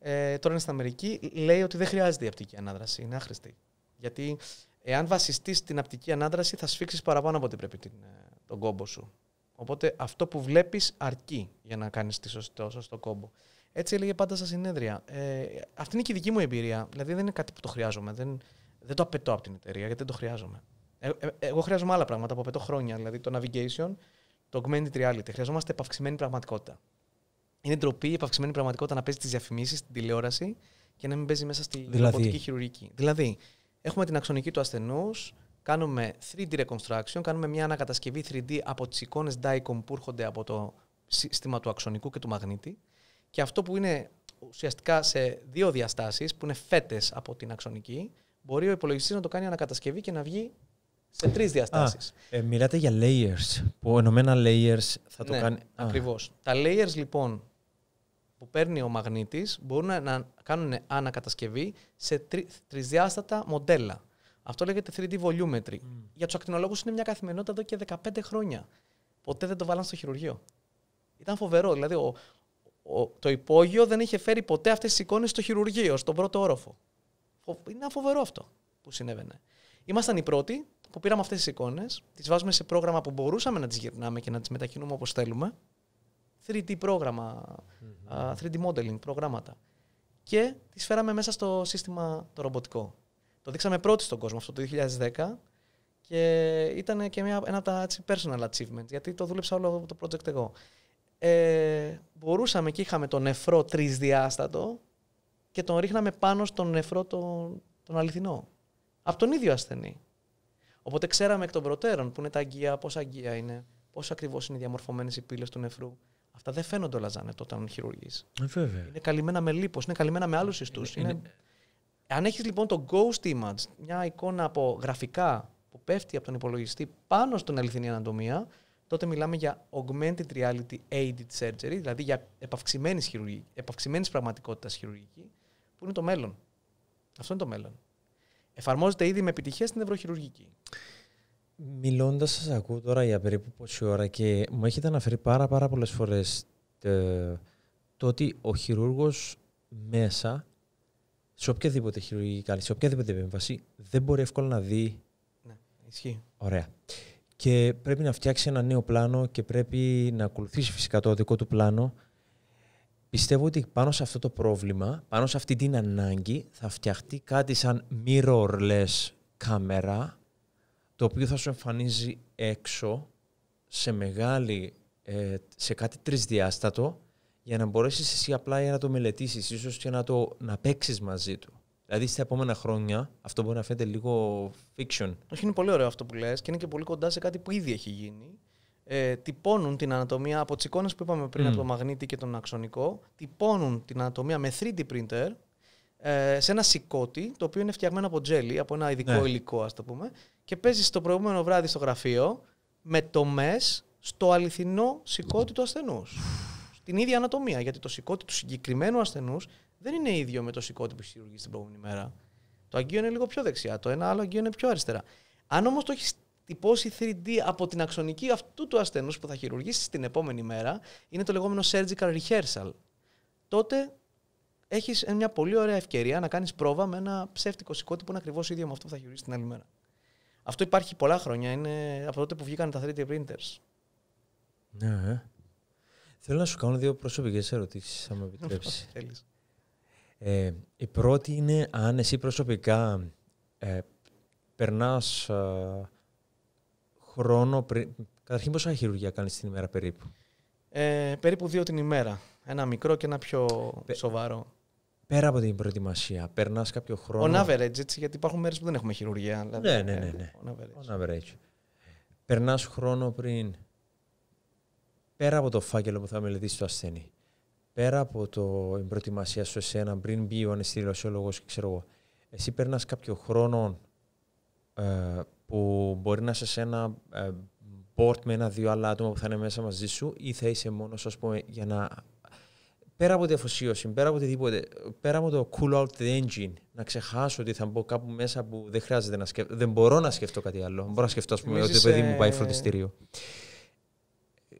[SPEAKER 2] ε, τώρα είναι στην Αμερική, λέει ότι δεν χρειάζεται η απτική ανάδραση, είναι άχρηστη. Γιατί εάν βασιστείς στην απτική ανάδραση, θα σφίξεις παραπάνω από ό,τι πρέπει την, ε, τον κόμπο σου. Οπότε αυτό που βλέπεις αρκεί για να κάνεις το σωστό, σωστό κόμπο. Έτσι έλεγε πάντα στα συνέδρια. Ε, αυτή είναι και η δική μου εμπειρία. Δηλαδή δεν είναι κάτι που το χρειάζομαι. Δεν, δεν το απαιτώ από την εταιρεία γιατί δεν το χρειάζομαι. Ε, ε, ε εγώ χρειάζομαι άλλα πράγματα που απαιτώ χρόνια. Δηλαδή το navigation, το augmented reality. Χρειαζόμαστε επαυξημένη πραγματικότητα. Είναι ντροπή η επαυξημένη πραγματικότητα να παίζει τις διαφημίσεις στην τηλεόραση και να μην παίζει μέσα στη δηλαδή. χειρουργική. Δηλαδή, έχουμε την αξονική του ασθενούς, κάνουμε 3D reconstruction, κάνουμε μια ανακατασκευή 3D από τις εικόνες DICOM που έρχονται από το σύστημα του αξονικού και του μαγνήτη. Και αυτό που είναι ουσιαστικά σε δύο διαστάσεις, που είναι φέτες από την αξονική, μπορεί ο υπολογιστής να το κάνει ανακατασκευή και να βγει σε τρεις διαστάσεις.
[SPEAKER 1] Ε, μιλάτε για layers. Που ενωμένα layers θα το ναι, κάνει. Ακριβώς.
[SPEAKER 2] Τα layers λοιπόν που παίρνει ο μαγνήτης μπορούν να κάνουν ανακατασκευή σε τρι, τρισδιάστατα μοντέλα. Αυτό λέγεται 3D volumetry. Mm. Για τους ακτινολόγους είναι μια καθημερινότητα εδώ και 15 χρόνια. Ποτέ δεν το βάλαν στο χειρουργείο. Ήταν φοβερό. Δηλαδή, ο, το υπόγειο δεν είχε φέρει ποτέ αυτές τις εικόνες στο χειρουργείο, στον πρώτο όροφο. Είναι φοβερό αυτό που συνέβαινε. Ήμασταν οι πρώτοι που πήραμε αυτές τις εικόνες, τις βάζουμε σε πρόγραμμα που μπορούσαμε να τις γυρνάμε και να τις μετακινούμε όπως θέλουμε. 3D mm-hmm. 3D modeling προγράμματα. Και τις φέραμε μέσα στο σύστημα το ρομποτικό. Το δείξαμε πρώτοι στον κόσμο αυτό το 2010 και ήταν και μια, ένα από τα personal achievements, γιατί το δούλεψα όλο το project εγώ. Ε, μπορούσαμε και είχαμε τον νεφρό τρισδιάστατο και τον ρίχναμε πάνω στον νεφρό τον, τον αληθινό. Από τον ίδιο ασθενή. Οπότε ξέραμε εκ των προτέρων που είναι τα αγκία, πόσα αγκία είναι, πόσο ακριβώς είναι διαμορφωμένες οι πύλες του νεφρού. Αυτά δεν φαίνονται όλα ζάνε όταν χειρουργείς. Ε, είναι καλυμμένα με λίπος, είναι καλυμμένα με άλλους ιστούς. Ε, ε, είναι, αν έχεις λοιπόν το ghost image, μια εικόνα από γραφικά που πέφτει από τον υπολογιστή πάνω στον αληθινή ανατομία, τότε μιλάμε για augmented reality aided surgery, δηλαδή για επαυξημένη χειρουργική, επαυξημένης πραγματικότητας χειρουργική, που είναι το μέλλον. Αυτό είναι το μέλλον. Εφαρμόζεται ήδη με επιτυχία στην ευρωχειρουργική.
[SPEAKER 1] Μιλώντας, σας ακούω τώρα για περίπου πόση ώρα και μου έχετε αναφέρει πάρα, πάρα πολλές φορές το, ε, το ότι ο χειρούργος μέσα σε οποιαδήποτε χειρουργική σε οποιαδήποτε επέμβαση, δεν μπορεί εύκολα να δει.
[SPEAKER 2] Ναι, ισχύει.
[SPEAKER 1] Ωραία. Και πρέπει να φτιάξει ένα νέο πλάνο και πρέπει να ακολουθήσει φυσικά το δικό του πλάνο. Πιστεύω ότι πάνω σε αυτό το πρόβλημα, πάνω σε αυτή την ανάγκη, θα φτιαχτεί κάτι σαν mirrorless κάμερα, το οποίο θα σου εμφανίζει έξω σε ε, σε κάτι τρισδιάστατο, για να μπορέσεις εσύ απλά για να το μελετήσεις, ίσως και να το να παίξεις μαζί του. Δηλαδή στα επόμενα χρόνια αυτό μπορεί να φαίνεται λίγο
[SPEAKER 2] fiction. Όχι, είναι πολύ ωραίο αυτό που λες και είναι και πολύ κοντά σε κάτι που ήδη έχει γίνει. Ε, τυπώνουν την ανατομία από τις εικόνες που είπαμε πριν mm. από το μαγνήτη και τον αξονικό. Τυπώνουν την ανατομία με 3D printer ε, σε ένα σηκώτη το οποίο είναι φτιαγμένο από τζέλι, από ένα ειδικό ναι. υλικό, ας το πούμε. Και παίζεις το προηγούμενο βράδυ στο γραφείο με τομές στο αληθινό σηκώτη του ασθενούς την ίδια ανατομία. Γιατί το σηκώτη του συγκεκριμένου ασθενούς δεν είναι ίδιο με το σηκώτη που έχει χειρουργήσει την προηγούμενη μέρα. Το αγγείο είναι λίγο πιο δεξιά, το ένα άλλο αγγείο είναι πιο αριστερά. Αν όμως το έχεις τυπώσει 3D από την αξονική αυτού του ασθενούς που θα χειρουργήσει την επόμενη μέρα, είναι το λεγόμενο surgical rehearsal. Τότε έχεις μια πολύ ωραία ευκαιρία να κάνεις πρόβα με ένα ψεύτικο σηκώτη που είναι ακριβώς ίδιο με αυτό που θα χειρουργήσει την άλλη μέρα. Αυτό υπάρχει πολλά χρόνια. Είναι από τότε που βγήκαν τα 3D printers.
[SPEAKER 1] Ναι. Ε. Θέλω να σου κάνω δύο προσωπικές ερωτήσεις, αν με επιτρέψει. Ε, η πρώτη είναι αν εσύ προσωπικά ε, περνάς ε, χρόνο πριν... Καταρχήν πόσα χειρουργία κάνεις την ημέρα περίπου.
[SPEAKER 2] Ε, περίπου δύο την ημέρα. Ένα μικρό και ένα πιο σοβαρό.
[SPEAKER 1] Πέρα από την προετοιμασία, περνάς κάποιο χρόνο. On
[SPEAKER 2] average, έτσι, γιατί υπάρχουν μέρες που δεν έχουμε χειρουργία. ναι, ναι, ναι. ναι. On
[SPEAKER 1] average. average. Περνάς χρόνο πριν πέρα από το φάκελο που θα μελετήσει το ασθενή, πέρα από το την προετοιμασία σου εσένα, πριν μπει ο αναισθηλωσιολόγο και ξέρω εγώ, εσύ περνάς κάποιο χρόνο ε, που μπορεί να είσαι σε ένα ε, board με ένα-δύο άλλα άτομα που θα είναι μέσα μαζί σου, ή θα είσαι μόνος, ας πούμε, για να. Πέρα από τη αφοσίωση, πέρα από οτιδήποτε, πέρα από το cool out the engine, να ξεχάσω ότι θα μπω κάπου μέσα που δεν χρειάζεται να σκεφτώ. Δεν μπορώ να σκεφτώ κάτι άλλο. Μπορώ να σκεφτώ, ας πούμε, ότι το παιδί μου πάει φροντιστήριο.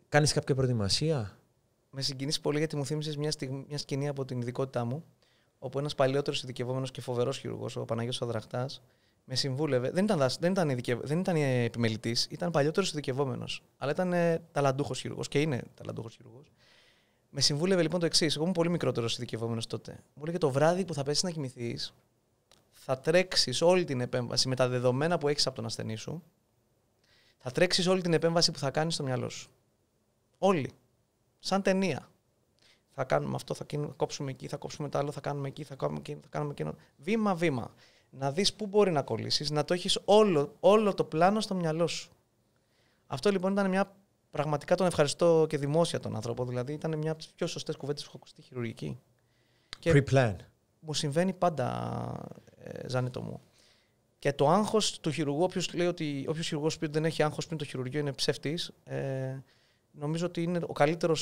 [SPEAKER 1] Κάνεις κάποια προετοιμασία.
[SPEAKER 2] Με συγκινήσει πολύ γιατί μου θύμισες μια, μια σκηνή από την ειδικότητά μου, όπου ένας παλιότερος ειδικευόμενος και φοβερός χειρουργός, ο Παναγιώτης Αδραχτάς, με συμβούλευε. Δεν ήταν, δεν ήταν, ειδικευ... ήταν ε, επιμελητής, ήταν παλιότερος ειδικευόμενος. Αλλά ήταν ε, ταλαντούχος χειρουργός και είναι ταλαντούχος χειρουργός. Με συμβούλευε λοιπόν το εξής. Εγώ ήμουν πολύ μικρότερος ειδικευόμενος τότε. Μου έλεγε το βράδυ που θα πέσεις να κοιμηθείς, θα τρέξεις όλη την επέμβαση με τα δεδομένα που έχεις από τον ασθενή σου, θα τρέξεις όλη την επέμβαση που θα κάνεις στο μυαλό σου. Όλοι. Σαν ταινία. Θα κάνουμε αυτό, θα κόψουμε εκεί, θα κόψουμε το άλλο, θα κάνουμε εκεί, θα κάνουμε εκεί, θα εκεινο εκείνο. Βήμα-βήμα. Να δεις πού μπορεί να κολλήσεις, να το έχεις όλο, όλο το πλάνο στο μυαλό σου. Αυτό λοιπόν ήταν μια πραγματικά τον ευχαριστώ και δημόσια τον άνθρωπο. Δηλαδή ήταν μια από τις πιο σωστές κουβέντες που έχω στη χειρουργική. Pre-plan. Μου συμβαίνει πάντα, ε, Ζανέτο μου. Και το άγχος του χειρουργού, όποιος λέει ότι όποιος χειρουργός πει ότι δεν έχει άγχος πριν το χειρουργείο είναι ψεύτης, ε, νομίζω ότι είναι ο καλύτερος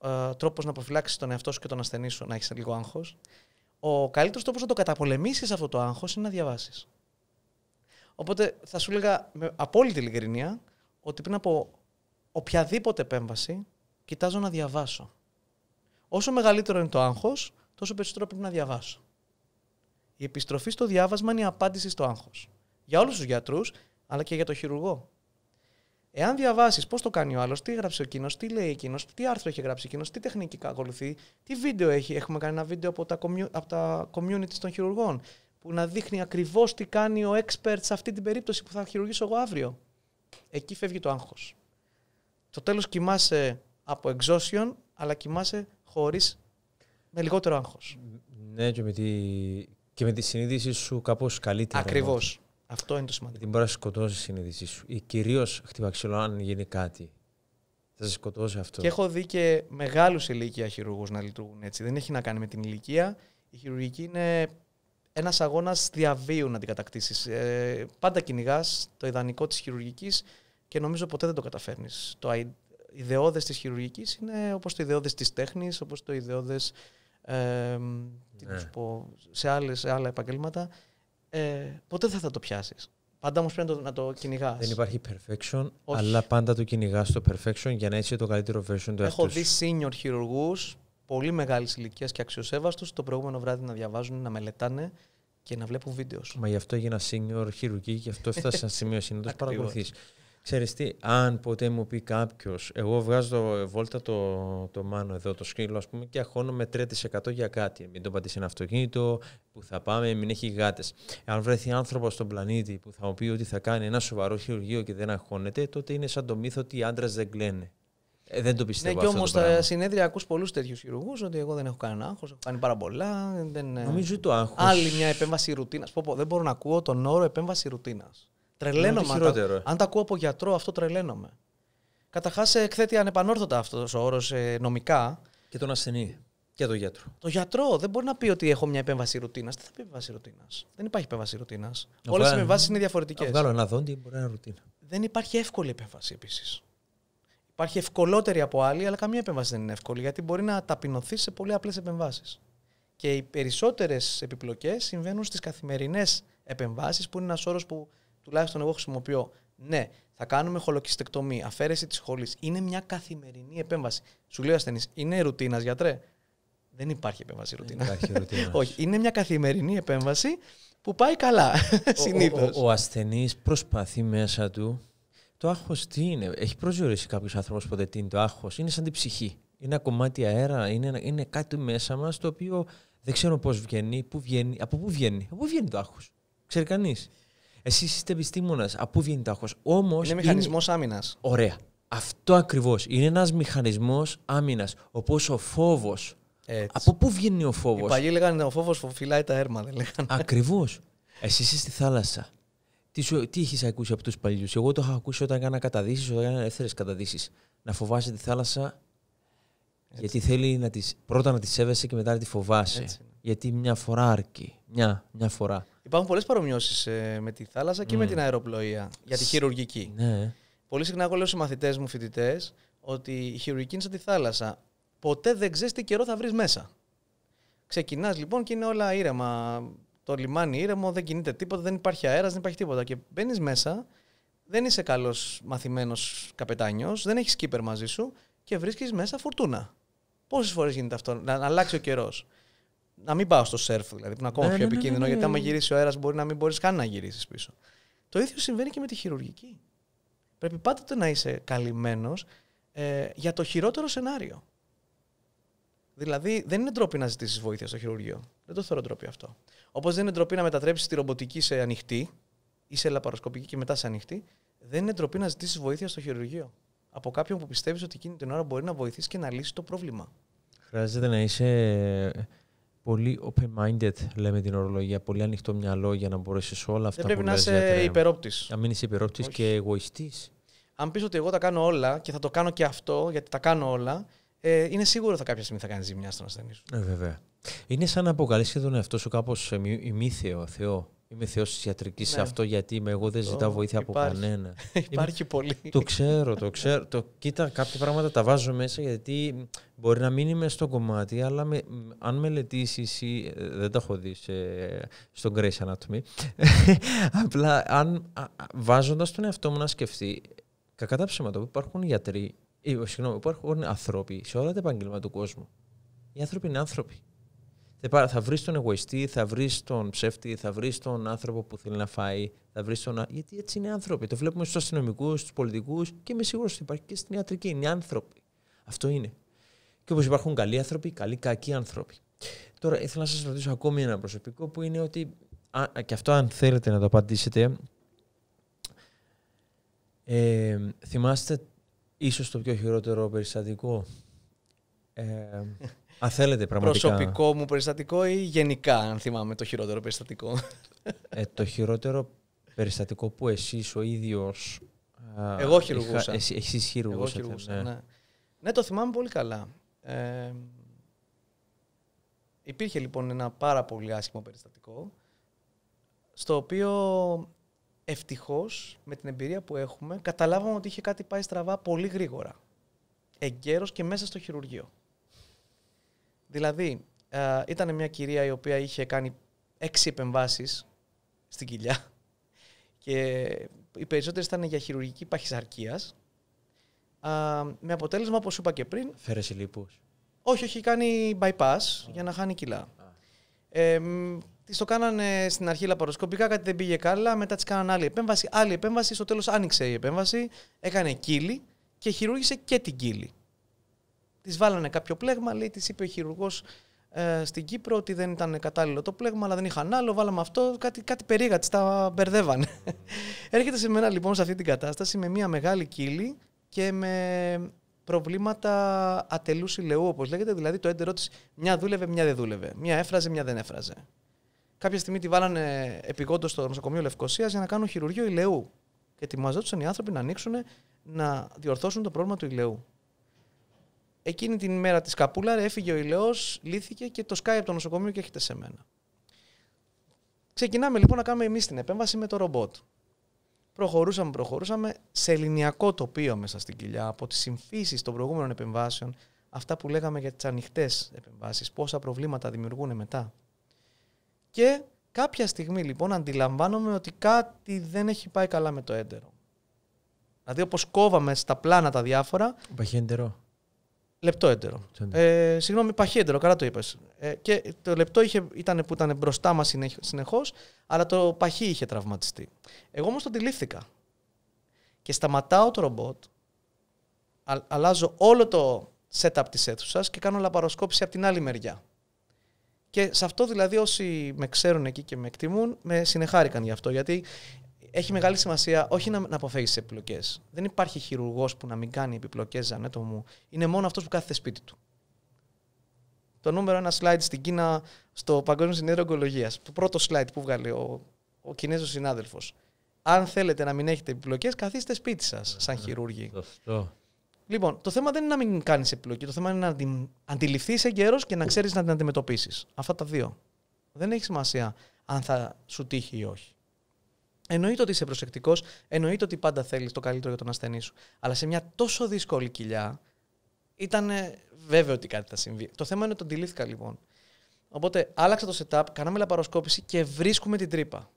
[SPEAKER 2] ε, τρόπος να προφυλάξεις τον εαυτό σου και τον ασθενή σου να έχεις λίγο άγχος. Ο καλύτερος τρόπος να το καταπολεμήσεις αυτό το άγχος είναι να διαβάσεις. Οπότε θα σου έλεγα με απόλυτη ειλικρίνεια ότι πριν από οποιαδήποτε επέμβαση κοιτάζω να διαβάσω. Όσο μεγαλύτερο είναι το άγχος, τόσο περισσότερο πρέπει να διαβάσω. Η επιστροφή στο διάβασμα είναι η απάντηση στο άγχος. Για όλους τους γιατρούς, αλλά και για τον χειρουργό. Εάν διαβάσεις πώς το κάνει ο άλλος, τι γράψει ο εκείνος, τι λέει εκείνος, τι άρθρο έχει γράψει εκείνος, τι τεχνική ακολουθεί, τι βίντεο έχει. Έχουμε κάνει ένα βίντεο από τα, community, από τα community των χειρουργών που να δείχνει ακριβώς τι κάνει ο expert σε αυτή την περίπτωση που θα χειρουργήσω εγώ αύριο. Εκεί φεύγει το άγχος. Το τέλος κοιμάσαι από εξώσιον, αλλά κοιμάσαι χωρίς. με λιγότερο άγχος.
[SPEAKER 1] Ναι, και με τη, τη συνείδηση σου κάπως καλύτερα. Ακριβώς. Ναι. Αυτό είναι το σημαντικό. Δεν μπορεί να σκοτώσει η συνείδησή σου. Ή Κυρίως χτυπαξιλό, αν γίνει κάτι. Θα σε σκοτώσει αυτό. Και έχω
[SPEAKER 2] δει και μεγάλους ηλικία χειρουργούς να λειτουργούν έτσι. Δεν έχει να κάνει με την ηλικία. Η χειρουργική είναι ένας αγώνας διαβίου να την κατακτήσεις. Ε, πάντα κυνηγάς το ιδανικό της χειρουργικής και νομίζω ποτέ δεν το καταφέρνεις. Το ιδεώδες της χειρουργικής είναι όπως το ιδεώδες της τέχνης, όπως το ιδεώδες. Ε, ναι. σε, σε άλλα επαγγέλματα. Ε, ποτέ δεν θα το πιάσεις. Πάντα όμως πρέπει να το, να το κυνηγάς. Δεν υπάρχει
[SPEAKER 1] perfection, αλλά πάντα το κυνηγάς το perfection για να είσαι το καλύτερο version του Έχω δει
[SPEAKER 2] senior χειρουργούς πολύ μεγάλης ηλικίας και αξιοσέβαστο το προηγούμενο βράδυ να διαβάζουν, να μελετάνε και να βλέπουν βίντεο.
[SPEAKER 1] Μα γι' αυτό έγινα senior χειρουργή, γι' αυτό έφτασα σε σημείο συνήθως παρακολουθείς. Ξέρεις τι, αν ποτέ μου πει κάποιος, εγώ βγάζω βόλτα το, το μάνο εδώ, το σκύλο, ας πούμε, και αγχώνω με 3% για κάτι. Μην το πατήσει ένα αυτοκίνητο, που θα πάμε, μην έχει γάτες. Αν βρεθεί άνθρωπος στον πλανήτη που θα μου πει ότι θα κάνει ένα σοβαρό χειρουργείο και δεν αγχώνεται, τότε είναι σαν το μύθο ότι οι άντρες δεν κλαίνε. Ε, δεν το πιστεύω. Ναι, και όμω στα
[SPEAKER 2] συνέδρια ακούς πολλούς τέτοιους χειρουργούς ότι εγώ δεν έχω κανένα άγχος, έχω κάνει πάρα πολλά. Δεν... Ε, Νομίζω το άγχος. Άλλη μια επέμβαση ρουτίνας. Δεν μπορώ να ακούω τον όρο επέμβαση ρουτίνας. Τρελαίνομαι. Αν, τα, αν τα ακούω από γιατρό, αυτό τρελαίνομαι. Καταρχάς, ε, εκθέτει ανεπανόρθωτα αυτός ο όρος ε, νομικά. Και τον ασθενή. Και τον γιατρό. Το γιατρό δεν μπορεί να πει ότι έχω μια επέμβαση ρουτίνας. Τι θα πει επέμβαση ρουτίνας. Δεν υπάρχει επέμβαση ρουτίνας. Όλε οι επεμβάσεις είναι διαφορετικές. Να βγάλω ένα δόντι,
[SPEAKER 1] μπορεί να είναι ρουτίνα.
[SPEAKER 2] Δεν υπάρχει εύκολη επέμβαση επίσης. Υπάρχει ευκολότερη από άλλη, αλλά καμία επέμβαση δεν είναι εύκολη γιατί μπορεί να ταπεινωθεί σε πολύ απλές επεμβάσεις. Και οι περισσότερες επιπλοκές συμβαίνουν στις καθημερινές επεμβάσεις που είναι ένας όρος που τουλάχιστον εγώ χρησιμοποιώ. Ναι, θα κάνουμε χολοκυστεκτομή, αφαίρεση της χολή. Είναι μια καθημερινή επέμβαση. Σου λέει ο ασθενής, είναι ρουτίνας γιατρέ. Δεν υπάρχει επέμβαση ρουτίνα. Όχι, είναι μια καθημερινή επέμβαση που πάει καλά συνήθως. Ο,
[SPEAKER 1] ασθενής προσπαθεί μέσα του. Το άγχος τι είναι. Έχει προσδιορίσει κάποιος άνθρωπος ποτέ τι είναι το άγχος. Είναι σαν την ψυχή. Είναι ένα κομμάτι αέρα. Είναι, είναι κάτι μέσα μας το οποίο δεν ξέρω πώς βγαίνει, βγαίνει, από πού βγαίνει. Από πού βγαίνει το άγχος. Ξέρει κανείς. Εσεί είστε επιστήμονας, Από πού βγαίνει τάχο. Όμως. Είναι μηχανισμό
[SPEAKER 2] είναι... άμυνας. Ωραία.
[SPEAKER 1] Αυτό ακριβώς. Είναι ένας μηχανισμός άμυνας. Όπως ο φόβος. Από πού βγαίνει ο φόβος. Οι παλιοί
[SPEAKER 2] λέγανε ο φόβος φυλάει τα έρμα.
[SPEAKER 1] Ακριβώς. Εσύ είσαι στη θάλασσα. Τι, σου, τι είχε ακούσει από τους παλιούς. Εγώ το είχα ακούσει όταν έκανα καταδύσεις, όταν έκανα ελεύθερες καταδύσεις. Να φοβάσαι τη θάλασσα. Έτσι. Γιατί θέλει να τις, πρώτα να τη σέβεσαι και μετά να τη φοβάσαι. Γιατί μια φορά αρκεί. Μια, μια φορά.
[SPEAKER 2] Υπάρχουν πολλές παρομοιώσεις ε, με τη θάλασσα και με mm. την αεροπλοεία για τη χειρουργική. Ναι. Πολύ συχνά εγώ λέω στους μαθητές μου, φοιτητές, ότι η χειρουργική είναι σαν τη θάλασσα. Ποτέ δεν ξέρεις τι καιρό θα βρεις μέσα. Ξεκινάς λοιπόν και είναι όλα ήρεμα. Το λιμάνι ήρεμο, δεν κινείται τίποτα, δεν υπάρχει αέρας, δεν υπάρχει τίποτα. Και μπαίνεις μέσα, δεν είσαι καλός μαθημένος καπετάνιος, δεν έχεις κύπερ μαζί σου και βρίσκεις μέσα φουρτούνα. Πόσες φορές γίνεται αυτό, να αλλάξει ο καιρός να μην πάω στο σερφ, δηλαδή, που είναι ακόμα ναι, πιο ναι, ναι, επικίνδυνο, γιατί άμα γυρίσει ο αέρας, μπορεί να μην μπορείς καν να γυρίσεις πίσω. Το ίδιο συμβαίνει και με τη χειρουργική. Πρέπει πάντοτε να είσαι καλυμμένος ε, για το χειρότερο σενάριο. Δηλαδή, δεν είναι ντροπή να ζητήσεις βοήθεια στο χειρουργείο. Δεν το θεωρώ ντροπή αυτό. Όπως δεν είναι ντροπή να μετατρέψεις τη ρομποτική σε ανοιχτή ή σε λαπαροσκοπική και μετά σε ανοιχτή, δεν είναι ντροπή να ζητήσεις βοήθεια στο χειρουργείο. Από κάποιον που πιστεύεις ότι εκείνη την ώρα μπορεί να βοηθήσει και να λύσει το πρόβλημα.
[SPEAKER 1] Χρειάζεται να είσαι πολύ open-minded, λέμε την ορολογία, πολύ ανοιχτό μυαλό για να μπορέσεις όλα αυτά Δεν πρέπει που να είσαι υπερόπτης. Να μην είσαι υπερόπτης και εγωιστής.
[SPEAKER 2] Αν πεις ότι εγώ τα κάνω όλα και θα το κάνω και αυτό, γιατί τα κάνω όλα, ε, είναι σίγουρο ότι κάποια στιγμή θα κάνεις ζημιά στον ασθενή σου.
[SPEAKER 1] Ε, βέβαια. Είναι σαν να αποκαλέσει τον εαυτό σου κάπως ημίθεο, θεό. Είμαι θεός της ιατρικής σε ναι. αυτό γιατί είμαι εγώ, δεν ζητάω βοήθεια από κανένα. Υπάρχει πολύ. Το ξέρω, το ξέρω. Το... Κοίτα, κάποια πράγματα τα βάζω μέσα γιατί μπορεί να μην είμαι στο κομμάτι, αλλά αν μελετήσεις ή. Ε, δεν τα έχω δει στον Grace Anatomy. Απλά αν βάζοντας τον εαυτό μου να σκεφτεί, κακά τα ψέματα που υπάρχουν γιατροί, ή, συγγνώμη, υπάρχουν ανθρώποι σε όλα τα επαγγέλματα του κόσμου. Οι άνθρωποι είναι άνθρωποι. Θα βρεις τον εγωιστή, θα βρεις τον ψεύτη, θα βρεις τον άνθρωπο που θέλει να φάει, θα βρεις τον. Γιατί έτσι είναι άνθρωποι. Το βλέπουμε στους αστυνομικούς, στους πολιτικούς και είμαι σίγουρος ότι υπάρχει και στην ιατρική. Είναι άνθρωποι. Αυτό είναι. Και όπως υπάρχουν καλοί άνθρωποι, καλοί κακοί άνθρωποι. Τώρα ήθελα να σας ρωτήσω ακόμη ένα προσωπικό που είναι ότι. Α, και αυτό αν θέλετε να το απαντήσετε. Ε, θυμάστε ίσως το πιο χειρότερο
[SPEAKER 2] περιστατικό. Ε,
[SPEAKER 1] Α, προσωπικό
[SPEAKER 2] μου περιστατικό ή γενικά, αν θυμάμαι, το χειρότερο περιστατικό.
[SPEAKER 1] Ε, το χειρότερο περιστατικό που εσείς ο ίδιος... Εγώ χειρουργούσα. Εσύ εσείς Εγώ χειρουργούσα, ναι. ναι.
[SPEAKER 2] ναι. το θυμάμαι πολύ καλά. Ε, υπήρχε λοιπόν ένα πάρα πολύ άσχημο περιστατικό, στο οποίο ευτυχώς, με την εμπειρία που έχουμε καταλάβαμε ότι είχε κάτι πάει στραβά πολύ γρήγορα. Εγκαίρω και μέσα στο χειρουργείο. Δηλαδή, ήταν μια κυρία η οποία είχε κάνει έξι επεμβάσεις στην κοιλιά και οι περισσότερες ήταν για χειρουργική παχυσαρκίας. Με αποτέλεσμα, όπως είπα και πριν.
[SPEAKER 1] Φέρεσαι λίπου.
[SPEAKER 2] Όχι, όχι, κάνει bypass για να χάνει κιλά. Oh. Ε, της το κάνανε στην αρχή λαπαροσκοπικά, κάτι δεν πήγε καλά. Μετά της κάνανε άλλη επέμβαση. Άλλη επέμβαση. Στο τέλος άνοιξε η επέμβαση, έκανε κύλη και χειρούργησε και την κύλη. Της βάλανε κάποιο πλέγμα, λέει, της είπε ο χειρουργός ε, στην Κύπρο ότι δεν ήταν κατάλληλο το πλέγμα, αλλά δεν είχαν άλλο. Βάλαμε αυτό, κάτι, κάτι περίεργα, της τα μπερδεύανε. Έρχεται σε μένα λοιπόν σε αυτή την κατάσταση με μια μεγάλη κύλη και με προβλήματα ατελούς ηλαιού, όπως λέγεται. Δηλαδή το έντερό της μια δούλευε, μια δεν δούλευε. Μια έφραζε, μια δεν έφραζε. Κάποια στιγμή τη βάλανε επιγόντω στο νοσοκομείο Λευκοσίας για να κάνουν χειρουργείο ηλαιού. Και ετοιμαζόντουσαν οι άνθρωποι να ανοίξουν να διορθώσουν το πρόβλημα του ηλαιού. Εκείνη την ημέρα της Καπούλα έφυγε ο ηλαιό, λύθηκε και το σκάει από το νοσοκομείο και έρχεται σε μένα. Ξεκινάμε λοιπόν να κάνουμε εμείς την επέμβαση με το ρομπότ. Προχωρούσαμε, προχωρούσαμε σε ελληνιακό τοπίο μέσα στην κοιλιά από τις συμφίσεις των προηγούμενων επεμβάσεων, αυτά που λέγαμε για τις ανοιχτές επεμβάσεις, πόσα προβλήματα δημιουργούν μετά. Και κάποια στιγμή λοιπόν αντιλαμβάνομαι ότι κάτι δεν έχει πάει καλά με το έντερο. Δηλαδή, όπως κόβαμε στα πλάνα τα διάφορα. Υπάρχει έντερο. Λεπτό έντερο. Ε, συγγνώμη, παχύ έντερο, καλά το είπες. Ε, και το λεπτό είχε, ήταν που ήταν μπροστά μας συνεχώς, αλλά το παχύ είχε τραυματιστεί. Εγώ όμως το αντιλήφθηκα. Και σταματάω το ρομπότ, α, αλλάζω όλο το setup της αίθουσας και κάνω λαπαροσκόπηση από την άλλη μεριά. Και σε αυτό δηλαδή όσοι με ξέρουν εκεί και με εκτιμούν, με συνεχάρηκαν γι' αυτό. Γιατί έχει μεγάλη σημασία όχι να, να αποφεύγεις επιπλοκές. Δεν υπάρχει χειρουργός που να μην κάνει επιπλοκές, Ζανέτο μου. Είναι μόνο αυτός που κάθεται σπίτι του. Το νούμερο ένα slide στην Κίνα στο Παγκόσμιο Συνέδριο Ογκολογία. Το πρώτο slide που βγάλει ο, ο Κινέζος συνάδελφος. Αν θέλετε να μην έχετε επιπλοκές, καθίστε σπίτι σας, σαν ε, χειρούργοι. Σωστό. Λοιπόν, το θέμα δεν είναι να μην κάνεις επιλογή. Το θέμα είναι να την αντιληφθείς εγκαίρως και να ξέρεις να την αντιμετωπίσεις. Αυτά τα δύο. Δεν έχει σημασία αν θα σου τύχει ή όχι. Εννοείται ότι είσαι προσεκτικός, εννοείται ότι πάντα θέλεις το καλύτερο για τον ασθενή σου. Αλλά σε μια τόσο δύσκολη κοιλιά ήταν βέβαιο ότι κάτι θα συμβεί. Το θέμα είναι ότι το αντιλήφθηκα λοιπόν. Οπότε άλλαξα το setup, κάναμε λαπαροσκόπηση και βρίσκουμε την τρύπα.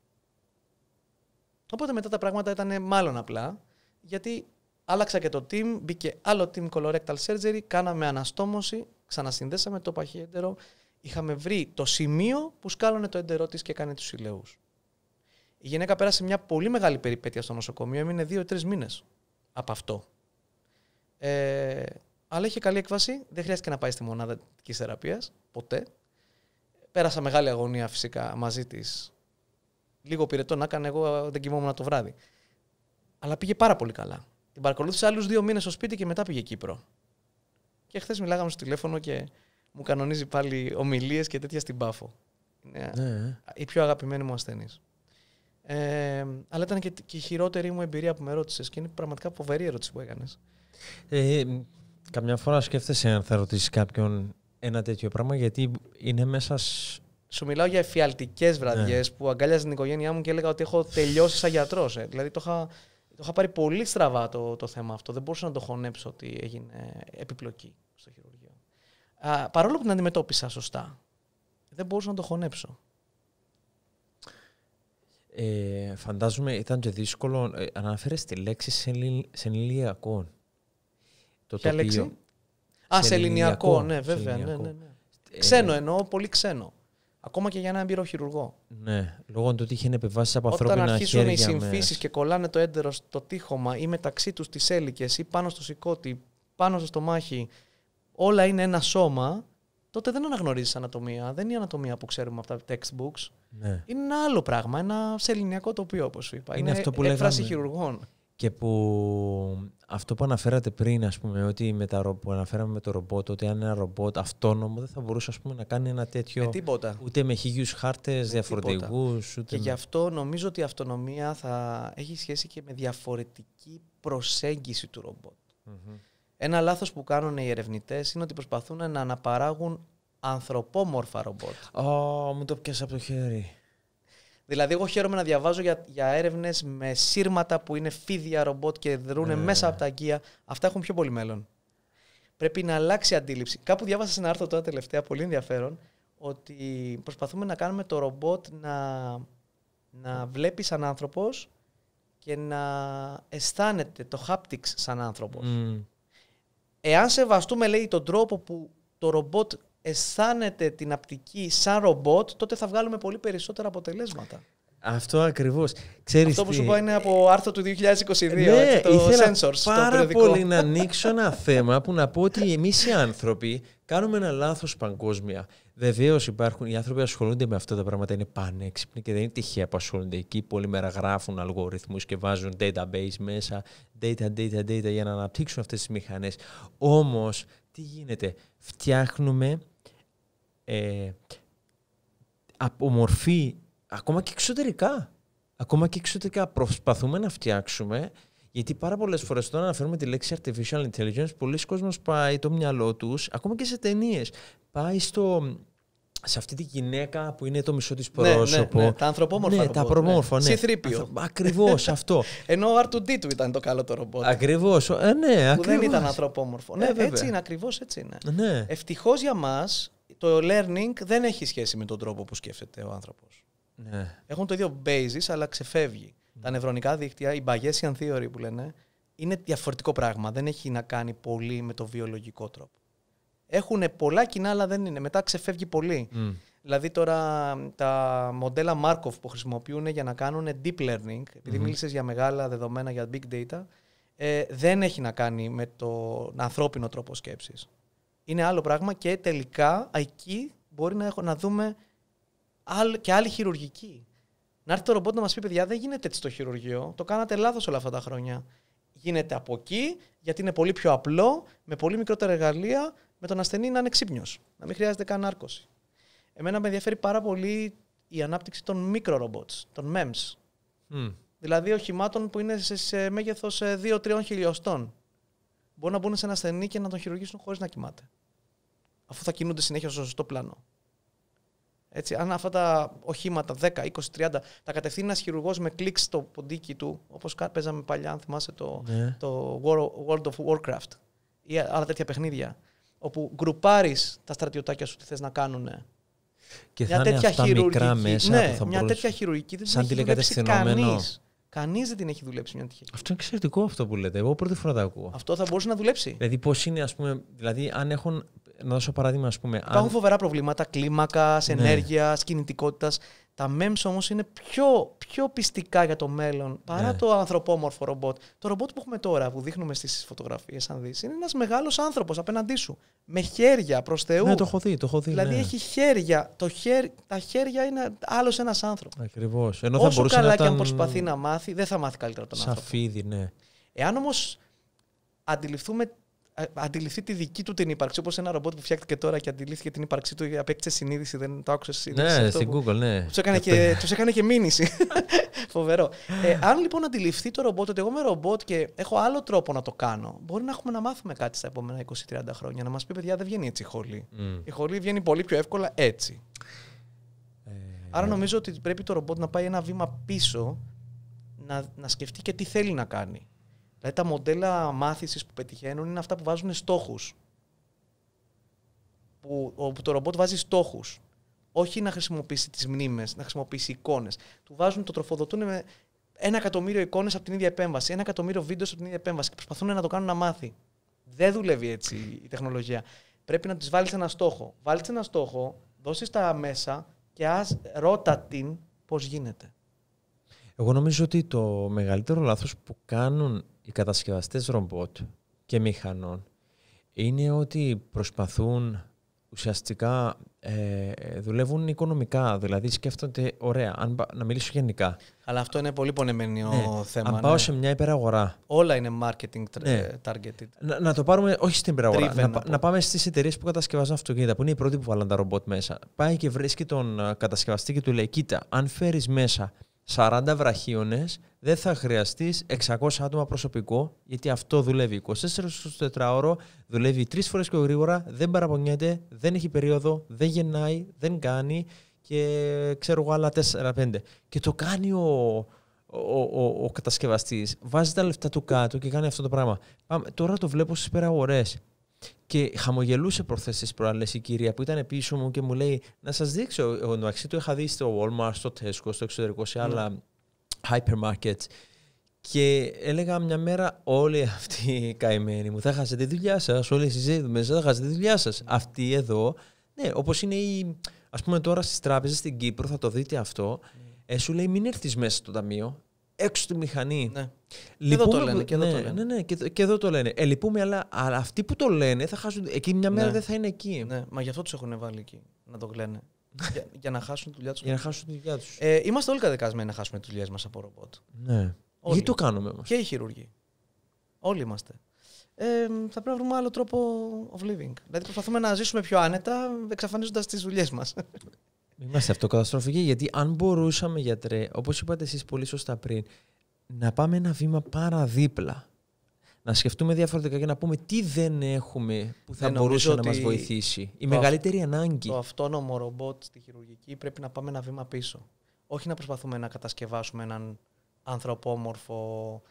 [SPEAKER 2] Οπότε μετά τα πράγματα ήταν μάλλον απλά, γιατί άλλαξα και το team, μπήκε άλλο team colorectal surgery, κάναμε αναστόμωση, ξανασυνδέσαμε το παχύ έντερο, είχαμε βρει το σημείο που σκάλωνε το έντερό της και έκανε τους ηλαιού. Η γυναίκα πέρασε μια πολύ μεγάλη περιπέτεια στο νοσοκομείο, έμεινε δύο-τρει μήνες από αυτό. Ε, αλλά είχε καλή έκβαση, δεν χρειάστηκε να πάει στη μονάδα τη θεραπείας, ποτέ. Πέρασα μεγάλη αγωνία φυσικά μαζί της. Λίγο πυρετό να έκανε, εγώ δεν κοιμόμουν το βράδυ. Αλλά πήγε πάρα πολύ καλά. Την παρακολούθησα άλλους δύο μήνες στο σπίτι και μετά πήγε Κύπρο. Και χθες μιλάγαμε στο τηλέφωνο και μου κανονίζει πάλι ομιλίες και τέτοια στην πάφο. ναι. η πιο αγαπημένη μου ασθενής. Ε, αλλά ήταν και, και η χειρότερη μου εμπειρία που με ρώτησες και είναι πραγματικά φοβερή ερώτηση που έκανες. Ε,
[SPEAKER 1] καμιά φορά σκέφτεσαι αν θα ρωτήσεις κάποιον ένα τέτοιο πράγμα, γιατί είναι μέσα. Σ...
[SPEAKER 2] Σου μιλάω για εφιαλτικές ναι. βραδιές που αγκάλιαζε την οικογένειά μου και έλεγα ότι έχω τελειώσει σαν γιατρός. Ε. Δηλαδή το είχα, το είχα πάρει πολύ στραβά το, το θέμα αυτό. Δεν μπορούσα να το χωνέψω ότι έγινε επιπλοκή στο χειρουργείο. παρόλο που την αντιμετώπισα σωστά, δεν μπορούσα να το χωνέψω.
[SPEAKER 1] Ε, φαντάζομαι ήταν και δύσκολο. Ε, αναφέρε τη λέξη σενηλιακό. Το Ποια λέξη? Α, σεληνιακό, ναι, βέβαια. Ναι, ναι, ναι.
[SPEAKER 2] Ε, ξένο εννοώ, πολύ ξένο. Ακόμα και για έναν εμπειρό χειρουργό.
[SPEAKER 1] Ναι, λόγω του ότι είχε επιβάσεις από ανθρώπινα χέρια. Όταν αρχίζουν οι συμφίσεις
[SPEAKER 2] και κολλάνε το έντερο στο τείχομα ή μεταξύ τους τις έλικες ή πάνω στο σηκώτη, πάνω στο στομάχι, όλα είναι ένα σώμα τότε δεν αναγνωρίζεις ανατομία. Δεν είναι η ανατομία που ξέρουμε από τα textbooks. Ναι. Είναι ένα άλλο πράγμα, ένα σεληνιακό τοπίο, όπως είπα. Είναι, είναι αυτό που έκφραση χειρουργών.
[SPEAKER 1] Και που αυτό που αναφέρατε πριν, ας πούμε, ότι με που αναφέραμε με το ρομπότ, ότι αν ένα ρομπότ αυτόνομο δεν θα μπορούσε ας πούμε, να κάνει ένα τέτοιο. Με τίποτα. Ούτε με χίλιους χάρτες, διαφορετικού. Και γι'
[SPEAKER 2] αυτό νομίζω ότι η αυτονομία θα έχει σχέση και με διαφορετική προσέγγιση του ρομποτ ένα λάθος που κάνουν οι ερευνητές είναι ότι προσπαθούν να αναπαράγουν ανθρωπόμορφα ρομπότ. Ω, μου το πιάσα από το χέρι. Δηλαδή, εγώ χαίρομαι να διαβάζω για, για έρευνες με σύρματα που είναι φίδια ρομπότ και δρούν ε. μέσα από τα αγκία. Αυτά έχουν πιο πολύ μέλλον. Πρέπει να αλλάξει η αντίληψη. Κάπου διάβασα ένα άρθρο τώρα τελευταία, πολύ ενδιαφέρον, ότι προσπαθούμε να κάνουμε το ρομπότ να, να βλέπεις σαν άνθρωπος και να αισθάνεται το haptics σαν άνθρωπος. Εάν σεβαστούμε, λέει, τον τρόπο που το ρομπότ αισθάνεται την απτική σαν ρομπότ, τότε θα βγάλουμε πολύ περισσότερα αποτελέσματα.
[SPEAKER 1] Αυτό ακριβώς. Αυτό που σου είπα
[SPEAKER 2] είναι από άρθρο του 2022. Ναι, το sensors, πάρα το πολύ
[SPEAKER 1] να ανοίξω ένα θέμα που να πω ότι εμείς οι άνθρωποι κάνουμε ένα λάθος παγκόσμια. Βεβαίως υπάρχουν οι άνθρωποι που ασχολούνται με αυτά τα πράγματα, είναι πανέξυπνοι και δεν είναι τυχαία που ασχολούνται εκεί. Πολλή μέρα γράφουν αλγοριθμούς και βάζουν database μέσα, data, data, data για να αναπτύξουν αυτές τις μηχανές. Όμως, τι γίνεται, φτιάχνουμε ε, από μορφή ακόμα και εξωτερικά. Ακόμα και εξωτερικά προσπαθούμε να φτιάξουμε γιατί πάρα πολλές φορές τώρα αναφέρουμε τη λέξη artificial intelligence, πολλοί κόσμοι πάει το μυαλό τους, ακόμα και σε ταινίες. Πάει στο, σε αυτή τη γυναίκα που είναι το μισό της πρόσωπο. Ναι, ναι, ναι. Τα ανθρωπόμορφα. Ναι, τα Ναι. ναι. Ακριβώς
[SPEAKER 2] αυτό. Ενώ ο R2D2 του ηταν το καλό το ρομπότ. Ακριβώς.
[SPEAKER 1] Ε, ναι,
[SPEAKER 2] Που δεν ήταν ανθρωπόμορφο. Ναι, ε, έτσι είναι, ακριβώς έτσι είναι. Ναι. Ευτυχώς για μας το learning δεν έχει σχέση με τον τρόπο που σκέφτεται ο άνθρωπος. Ναι. Έχουν το ίδιο basis, αλλά ξεφεύγει. Τα νευρονικά δίκτυα, η Bayesian theory που λένε, είναι διαφορετικό πράγμα. Δεν έχει να κάνει πολύ με το βιολογικό τρόπο. Έχουν πολλά κοινά, αλλά δεν είναι. Μετά ξεφεύγει πολύ. Mm. Δηλαδή τώρα τα μοντέλα Markov που χρησιμοποιούν για να κάνουν deep learning, επειδή για μεγάλα δεδομένα, για big data, ε, δεν έχει να κάνει με τον ανθρώπινο τρόπο σκέψης. Είναι άλλο πράγμα και τελικά εκεί μπορεί να, έχω, να δούμε και άλλη χειρουργική. Να έρθει το ρομπότ να μας πει, παιδιά, δεν γίνεται έτσι στο χειρουργείο. Το κάνατε λάθος όλα αυτά τα χρόνια. Γίνεται από εκεί, γιατί είναι πολύ πιο απλό, με πολύ μικρότερα εργαλεία, με τον ασθενή να είναι ξύπνιος. Να μην χρειάζεται καν άρκωση. Εμένα με ενδιαφέρει πάρα πολύ η ανάπτυξη των μικρο ρομπότ, των MEMS. Mm. Δηλαδή οχημάτων που είναι σε, μέγεθος 2-3 ε, χιλιοστών. Μπορούν να μπουν σε ένα ασθενή και να τον χειρουργήσουν χωρίς να κοιμάται. Αφού θα κινούνται συνέχεια στο σωστό πλάνο. Έτσι, αν αυτά τα οχήματα 10, 20, 30 τα κατευθύνει ένας χειρουργός με κλικ στο ποντίκι του, όπως παίζαμε παλιά, αν θυμάσαι το, ναι. το World of Warcraft ή άλλα τέτοια παιχνίδια, όπου γκρουπάρεις τα στρατιωτάκια σου τι θες να κάνουν. Και μια θα είναι αυτά χειρουργική, μικρά μέσα ναι, μια τέτοια χειρουργική δεν την έχει δουλέψει κανείς. δεν την έχει δουλέψει μια τέτοια.
[SPEAKER 1] Αυτό είναι εξαιρετικό αυτό που λέτε. Εγώ πρώτη φορά τα ακούω. Αυτό θα μπορούσε να δουλέψει. Δηλαδή πώς είναι, ας πούμε, δηλαδή αν έχουν να δώσω παράδειγμα, ας πούμε. Υπάρχουν αν...
[SPEAKER 2] φοβερά προβλήματα κλίμακας, ναι. ενέργειας, κινητικότητας. Τα MEMS όμως είναι πιο, πιο πιστικά για το μέλλον παρά ναι. το ανθρωπόμορφο ρομπότ. Το ρομπότ που έχουμε τώρα, που δείχνουμε στις φωτογραφίες, αν δεις, είναι ένας μεγάλος άνθρωπος απέναντί σου. Με χέρια προς Θεού. Ναι, το έχω δει. Το έχω δει δηλαδή ναι. έχει χέρια. Το χέρ, τα χέρια είναι άλλος ένας άνθρωπος.
[SPEAKER 1] Ακριβώς. Ενώ θα μπορούσε καλά να και αν προσπαθεί να
[SPEAKER 2] μάθει, δεν θα μάθει καλύτερα τον άνθρωπο. Σαφίδι, ναι. Εάν όμως αντιληφθούμε ε, αντιληφθεί τη δική του την ύπαρξη. Όπως ένα ρομπότ που φτιάχτηκε τώρα και αντιλήφθηκε την ύπαρξή του, απέκτησε συνείδηση, δεν το άκουσες. Ναι, στην που... Google, ναι. Τους έκανε, και... τους έκανε και μήνυση. Φοβερό. Ε, αν λοιπόν αντιληφθεί το ρομπότ ότι εγώ είμαι ρομπότ και έχω άλλο τρόπο να το κάνω, μπορεί να έχουμε να μάθουμε κάτι στα επόμενα 20-30 χρόνια. Να μας πει, παιδιά, δεν βγαίνει έτσι η χολή. Η χολή βγαίνει πολύ πιο εύκολα έτσι. Ε, Άρα ναι. νομίζω ότι πρέπει το ρομπότ να πάει ένα βήμα πίσω να, να σκεφτεί και τι θέλει να κάνει. Δηλαδή τα μοντέλα μάθησης που πετυχαίνουν είναι αυτά που βάζουν στόχους, Που, το ρομπότ βάζει στόχους, Όχι να χρησιμοποιήσει τις μνήμες, να χρησιμοποιήσει εικόνες. Του βάζουν, το τροφοδοτούν με ένα εκατομμύριο εικόνες από την ίδια επέμβαση, ένα εκατομμύριο βίντεος από την ίδια επέμβαση και προσπαθούν να το κάνουν να μάθει. Δεν δουλεύει έτσι η τεχνολογία. Πρέπει να της βάλεις ένα στόχο. Βάλεις ένα στόχο, δώσεις τα μέσα και ας ρώτα την πώς γίνεται.
[SPEAKER 1] Εγώ νομίζω ότι το μεγαλύτερο λάθος που κάνουν οι κατασκευαστές ρομπότ και μηχανών είναι ότι προσπαθούν ουσιαστικά ε, δουλεύουν οικονομικά. Δηλαδή σκέφτονται, ωραία, αν, να μιλήσω γενικά.
[SPEAKER 2] Αλλά αυτό είναι πολύ πονεμένο ναι, θέμα. Αν πάω ναι. σε
[SPEAKER 1] μια υπεραγορά.
[SPEAKER 2] Όλα είναι marketing ναι. ε, targeted.
[SPEAKER 1] Να, το πάρουμε, όχι στην υπεραγορά. Να, πάμε στις εταιρείες που κατασκευάζουν αυτοκίνητα, που είναι οι πρώτοι που βάλαν τα ρομπότ μέσα.
[SPEAKER 2] Πάει και βρίσκει
[SPEAKER 1] τον ε, κατασκευαστή και του λέει: Κοίτα, αν φέρεις μέσα 40 βραχίονες δεν θα χρειαστείς 600 άτομα προσωπικό, γιατί αυτό δουλεύει 24 στο 4ωρο, δουλεύει 3 φορές πιο γρήγορα, δεν παραπονιέται, δεν έχει περίοδο, δεν γεννάει, δεν κάνει και ξέρω εγώ άλλα 4-5. Και το κάνει ο, ο, ο, ο κατασκευαστής. Βάζει τα λεφτά του κάτω και κάνει αυτό το πράγμα. Πάμε. Τώρα το βλέπω στις περαγορέ. Και χαμογελούσε προθέσεις προάλλες η κυρία που ήταν πίσω μου και μου λέει: Να σας δείξω. Εγώ το είχα δει στο Walmart, στο Tesco, στο εξωτερικό, σε ναι. άλλα hypermarket και έλεγα μια μέρα όλοι αυτοί οι καημένοι μου θα χάσετε τη δουλειά σας, όλοι οι μέσα θα χάσετε τη δουλειά σας. Αυτοί εδώ, ναι, όπως είναι η, ας πούμε τώρα στις τράπεζες στην Κύπρο θα το δείτε αυτό, ε, σου λέει μην έρθεις μέσα στο ταμείο, έξω τη μηχανή. Ναι. Λυπούμε, εδώ το λένε. Και εδώ το ναι, λένε. Ναι, ναι, και, εδώ το λένε. Ε, λυπούμε, αλλά, αυτοί που το λένε θα χάσουν. Εκεί μια μέρα ναι. δεν
[SPEAKER 2] θα είναι εκεί. Ναι, μα γι' αυτό τους έχουν βάλει εκεί να το λένε για, να χάσουν τη δουλειά τους. Για να χάσουν τη δουλειά τους. Ε, είμαστε όλοι καταδικασμένοι να χάσουμε τη δουλειές μας από ρομπότ. Ναι. Όλοι. Γιατί το κάνουμε όμω. Και οι χειρούργοι. Όλοι είμαστε. Ε, θα πρέπει να βρούμε άλλο τρόπο of living. Δηλαδή προσπαθούμε να ζήσουμε πιο άνετα, εξαφανίζοντας τις δουλειές μας.
[SPEAKER 1] Είμαστε αυτοκαταστροφικοί γιατί αν μπορούσαμε γιατρέ, όπως είπατε εσείς πολύ σωστά πριν, να πάμε ένα βήμα παραδίπλα να σκεφτούμε διαφορετικά και να πούμε τι δεν έχουμε που θα ναι, μπορούσε να μας βοηθήσει. Η μεγαλύτερη ανάγκη. Το
[SPEAKER 2] αυτόνομο ρομπότ στη χειρουργική πρέπει να πάμε ένα βήμα πίσω. Όχι να προσπαθούμε να κατασκευάσουμε έναν ανθρωπόμορφο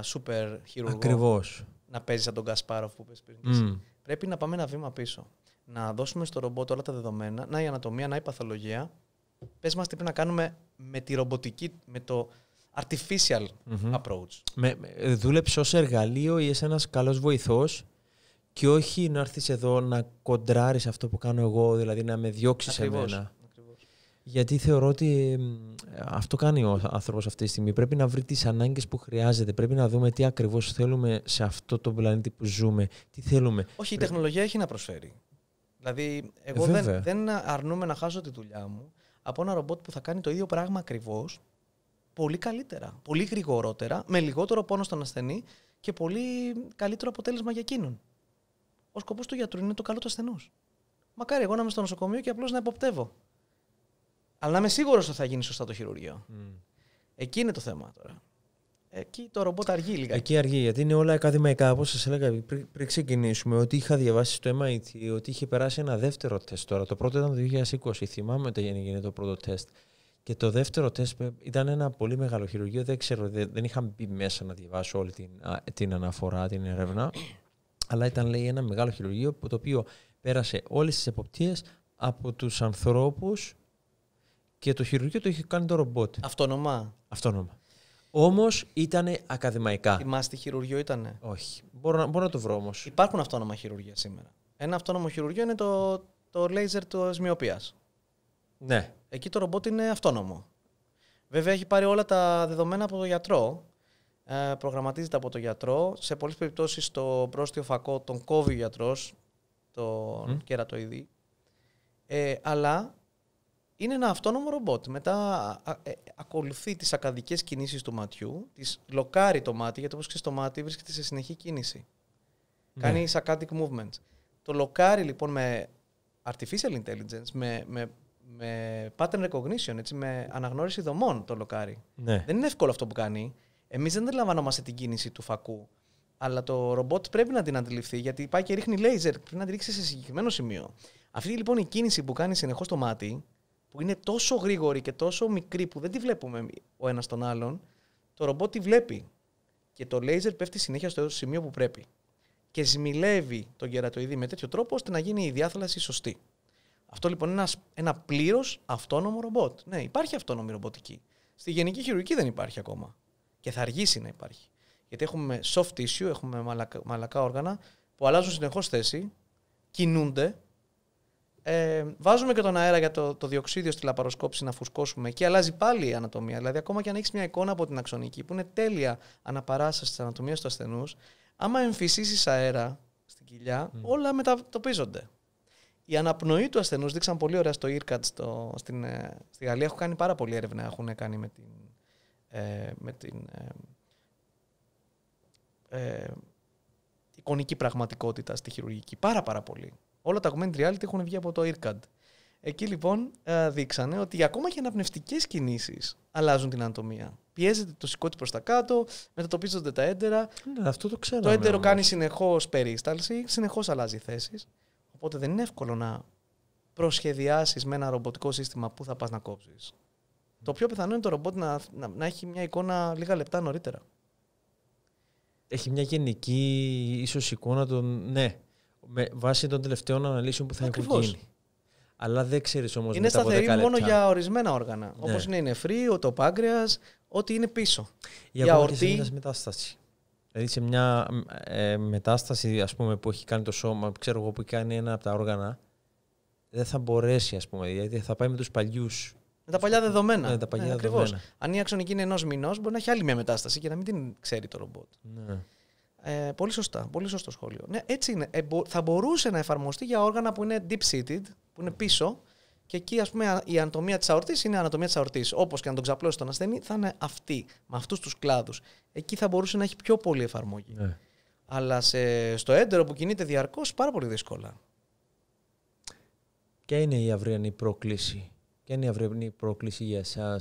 [SPEAKER 2] σούπερ χειρουργό. Ακριβώς. Να παίζει σαν τον Κασπάροφ που πες πριν. Πρέπει να πάμε ένα βήμα πίσω. Να δώσουμε στο ρομπότ όλα τα δεδομένα, να η ανατομία, να η παθολογία. Πες μας τι πρέπει να κάνουμε με τη ρομποτική, με το, artificial mm approach.
[SPEAKER 1] Με, με, ε, δούλεψε ως εργαλείο ή είσαι ένας καλός βοηθός και όχι να έρθεις εδώ να κοντράρεις αυτό που κάνω εγώ, δηλαδή να με διώξεις εμένα. Γιατί θεωρώ ότι αυτό κάνει ο άνθρωπος αυτή τη στιγμή. Πρέπει να βρει τις ανάγκες που χρειάζεται. Πρέπει να δούμε τι ακριβώς θέλουμε σε αυτό το πλανήτη που ζούμε. Τι θέλουμε.
[SPEAKER 2] Όχι, η τεχνολογία έχει να προσφέρει. Δηλαδή, εγώ ε, δεν, δεν αρνούμαι να χάσω τη δουλειά μου από ένα ρομπότ που θα κάνει το ίδιο πράγμα ακριβώς πολύ καλύτερα, πολύ γρηγορότερα, με λιγότερο πόνο στον ασθενή και πολύ καλύτερο αποτέλεσμα για εκείνον. Ο σκοπός του γιατρού είναι το καλό του ασθενούς. Μακάρι εγώ να είμαι στο νοσοκομείο και απλώς να υποπτεύω. Αλλά να είμαι σίγουρος ότι θα γίνει σωστά το χειρουργείο. Mm. Εκεί είναι το θέμα τώρα. Εκεί το ρομπότ αργεί λίγα. Εκεί αργεί, γιατί είναι όλα ακαδημαϊκά. Όπως σας έλεγα πριν, ξεκινήσουμε,
[SPEAKER 1] ότι είχα διαβάσει στο MIT ότι είχε περάσει ένα δεύτερο τεστ τώρα. Το πρώτο ήταν το 2020. Θυμάμαι ότι έγινε το πρώτο τεστ. Και το δεύτερο τεστ ήταν ένα πολύ μεγάλο χειρουργείο. Δεν ξέρω, δεν είχα μπει μέσα να διαβάσω όλη την, την αναφορά, την έρευνα. Αλλά ήταν, λέει, ένα μεγάλο χειρουργείο που το οποίο πέρασε όλες τις εποπτείες από τους ανθρώπους και το χειρουργείο το είχε κάνει το ρομπότ. Αυτόνομα. Αυτόνομα. Όμως
[SPEAKER 2] ήταν ακαδημαϊκά. Θυμάστε χειρουργείο ήταν. Όχι. Μπορώ να, μπορώ το βρω όμως. Υπάρχουν αυτόνομα χειρουργεία σήμερα. Ένα αυτόνομο χειρουργείο είναι το, το λέιζερ της μοιοπίας. Ναι. Εκεί το ρομπότ είναι αυτόνομο. Βέβαια έχει πάρει όλα τα δεδομένα από τον γιατρό. Ε, προγραμματίζεται από τον γιατρό. Σε πολλές περιπτώσεις το πρόστιο φακό τον κόβει ο γιατρός, τον mm. κερατοειδή. Ε, αλλά είναι ένα αυτόνομο ρομπότ. Μετά ε, ακολουθεί τις ακαδικές κινήσεις του ματιού, τις λοκάρει το μάτι, γιατί όπως ξέρεις το μάτι βρίσκεται σε συνεχή κίνηση. Ναι. Κάνει saccadic movements. Το λοκάρει λοιπόν με artificial intelligence, με, με με pattern recognition, έτσι, με αναγνώριση δομών το λοκάρι. Ναι. Δεν είναι εύκολο αυτό που κάνει. Εμείς δεν αντιλαμβανόμαστε την κίνηση του φακού. Αλλά το ρομπότ πρέπει να την αντιληφθεί γιατί πάει και ρίχνει λέιζερ. Πρέπει να την ρίξει σε συγκεκριμένο σημείο. Αυτή λοιπόν η κίνηση που κάνει συνεχώς το μάτι, που είναι τόσο γρήγορη και τόσο μικρή που δεν τη βλέπουμε ο ένας τον άλλον, το ρομπότ τη βλέπει. Και το λέιζερ πέφτει συνέχεια στο σημείο που πρέπει. Και σμιλεύει τον κερατοειδή με τέτοιο τρόπο ώστε να γίνει η διάθλαση σωστή. Αυτό λοιπόν είναι ένας, πλήρως αυτόνομο ρομπότ. Ναι, υπάρχει αυτόνομη ρομποτική. Στη γενική χειρουργική δεν υπάρχει ακόμα. Και θα αργήσει να υπάρχει. Γιατί έχουμε soft tissue, έχουμε μαλακα, όργανα που αλλάζουν συνεχώς θέση, κινούνται. Ε, βάζουμε και τον αέρα για το, το διοξίδιο στη λαπαροσκόπηση να φουσκώσουμε και αλλάζει πάλι η ανατομία. Δηλαδή, ακόμα και αν έχεις μια εικόνα από την αξονική που είναι τέλεια αναπαράστασης της ανατομίας του ασθενούς, άμα εμφυσίσεις αέρα στην κοιλιά, όλα μετατοπίζονται. Η αναπνοή του ασθενούς δείξαν πολύ ωραία στο ΙΡΚΑΤ ε, στη Γαλλία. Έχουν κάνει πάρα πολύ έρευνα. Έχουν κάνει με την. Ε, με την ε, ε, εικονική πραγματικότητα στη χειρουργική. Πάρα πάρα πολύ. Όλα τα augmented reality έχουν βγει από το IRCAD. Εκεί λοιπόν ε, δείξανε ότι ακόμα και αναπνευστικές κινήσεις αλλάζουν την ανατομία. Πιέζεται το σηκώτη προς τα κάτω, μετατοπίζονται τα έντερα. Ναι, αυτό το ξέρω. Το έντερο κάνει συνεχώς περίσταλση, συνεχώς αλλάζει θέσεις. Οπότε δεν είναι εύκολο να προσχεδιάσεις με ένα ρομποτικό σύστημα που θα πας να κόψεις. Το πιο πιθανό είναι το ρομπότ να, να, έχει μια εικόνα λίγα λεπτά νωρίτερα.
[SPEAKER 1] Έχει μια γενική ίσως εικόνα των... Ναι, με βάση των τελευταίων αναλύσεων που θα Ακριβώς. έχουν γίνει. Αλλά δεν ξέρεις όμως. Είναι μετά σταθερή από 10 λεπτά. μόνο για
[SPEAKER 2] ορισμένα όργανα. Ναι. Όπως είναι η νεφρή, το πάγκρεα, ό,τι είναι πίσω. Για, για ορτή. Μετάστασης.
[SPEAKER 1] Δηλαδή σε μια ε, μετάσταση ας πούμε, που έχει κάνει το σώμα, ξέρω εγώ που έχει κάνει ένα από τα όργανα, δεν θα μπορέσει, ας πούμε, γιατί θα πάει με τους παλιούς.
[SPEAKER 2] Με τα παλιά δεδομένα. Ναι, τα παλιά ναι, δεδομένα. Αν η αξονική είναι ενός μηνός, μπορεί να έχει άλλη μια μετάσταση και να μην την ξέρει το ρομπότ. Ναι. Ε, πολύ σωστά. Πολύ σωστό σχόλιο. Ναι, έτσι είναι. Ε, θα μπορούσε να εφαρμοστεί για όργανα που είναι deep-seated, που είναι πίσω, και εκεί, ας πούμε, η ανατομία της αορτής είναι η ανατομία της αορτής. Όπως και να τον ξαπλώσει τον ασθενή, θα είναι αυτή, με αυτούς τους κλάδους. Εκεί θα μπορούσε να έχει πιο πολύ εφαρμογή. Ναι. Αλλά σε, στο έντερο που κινείται διαρκώς, πάρα πολύ δύσκολα.
[SPEAKER 1] Ποια είναι η αυριανή πρόκληση, Ποια
[SPEAKER 2] είναι η αυριανή πρόκληση
[SPEAKER 1] για εσάς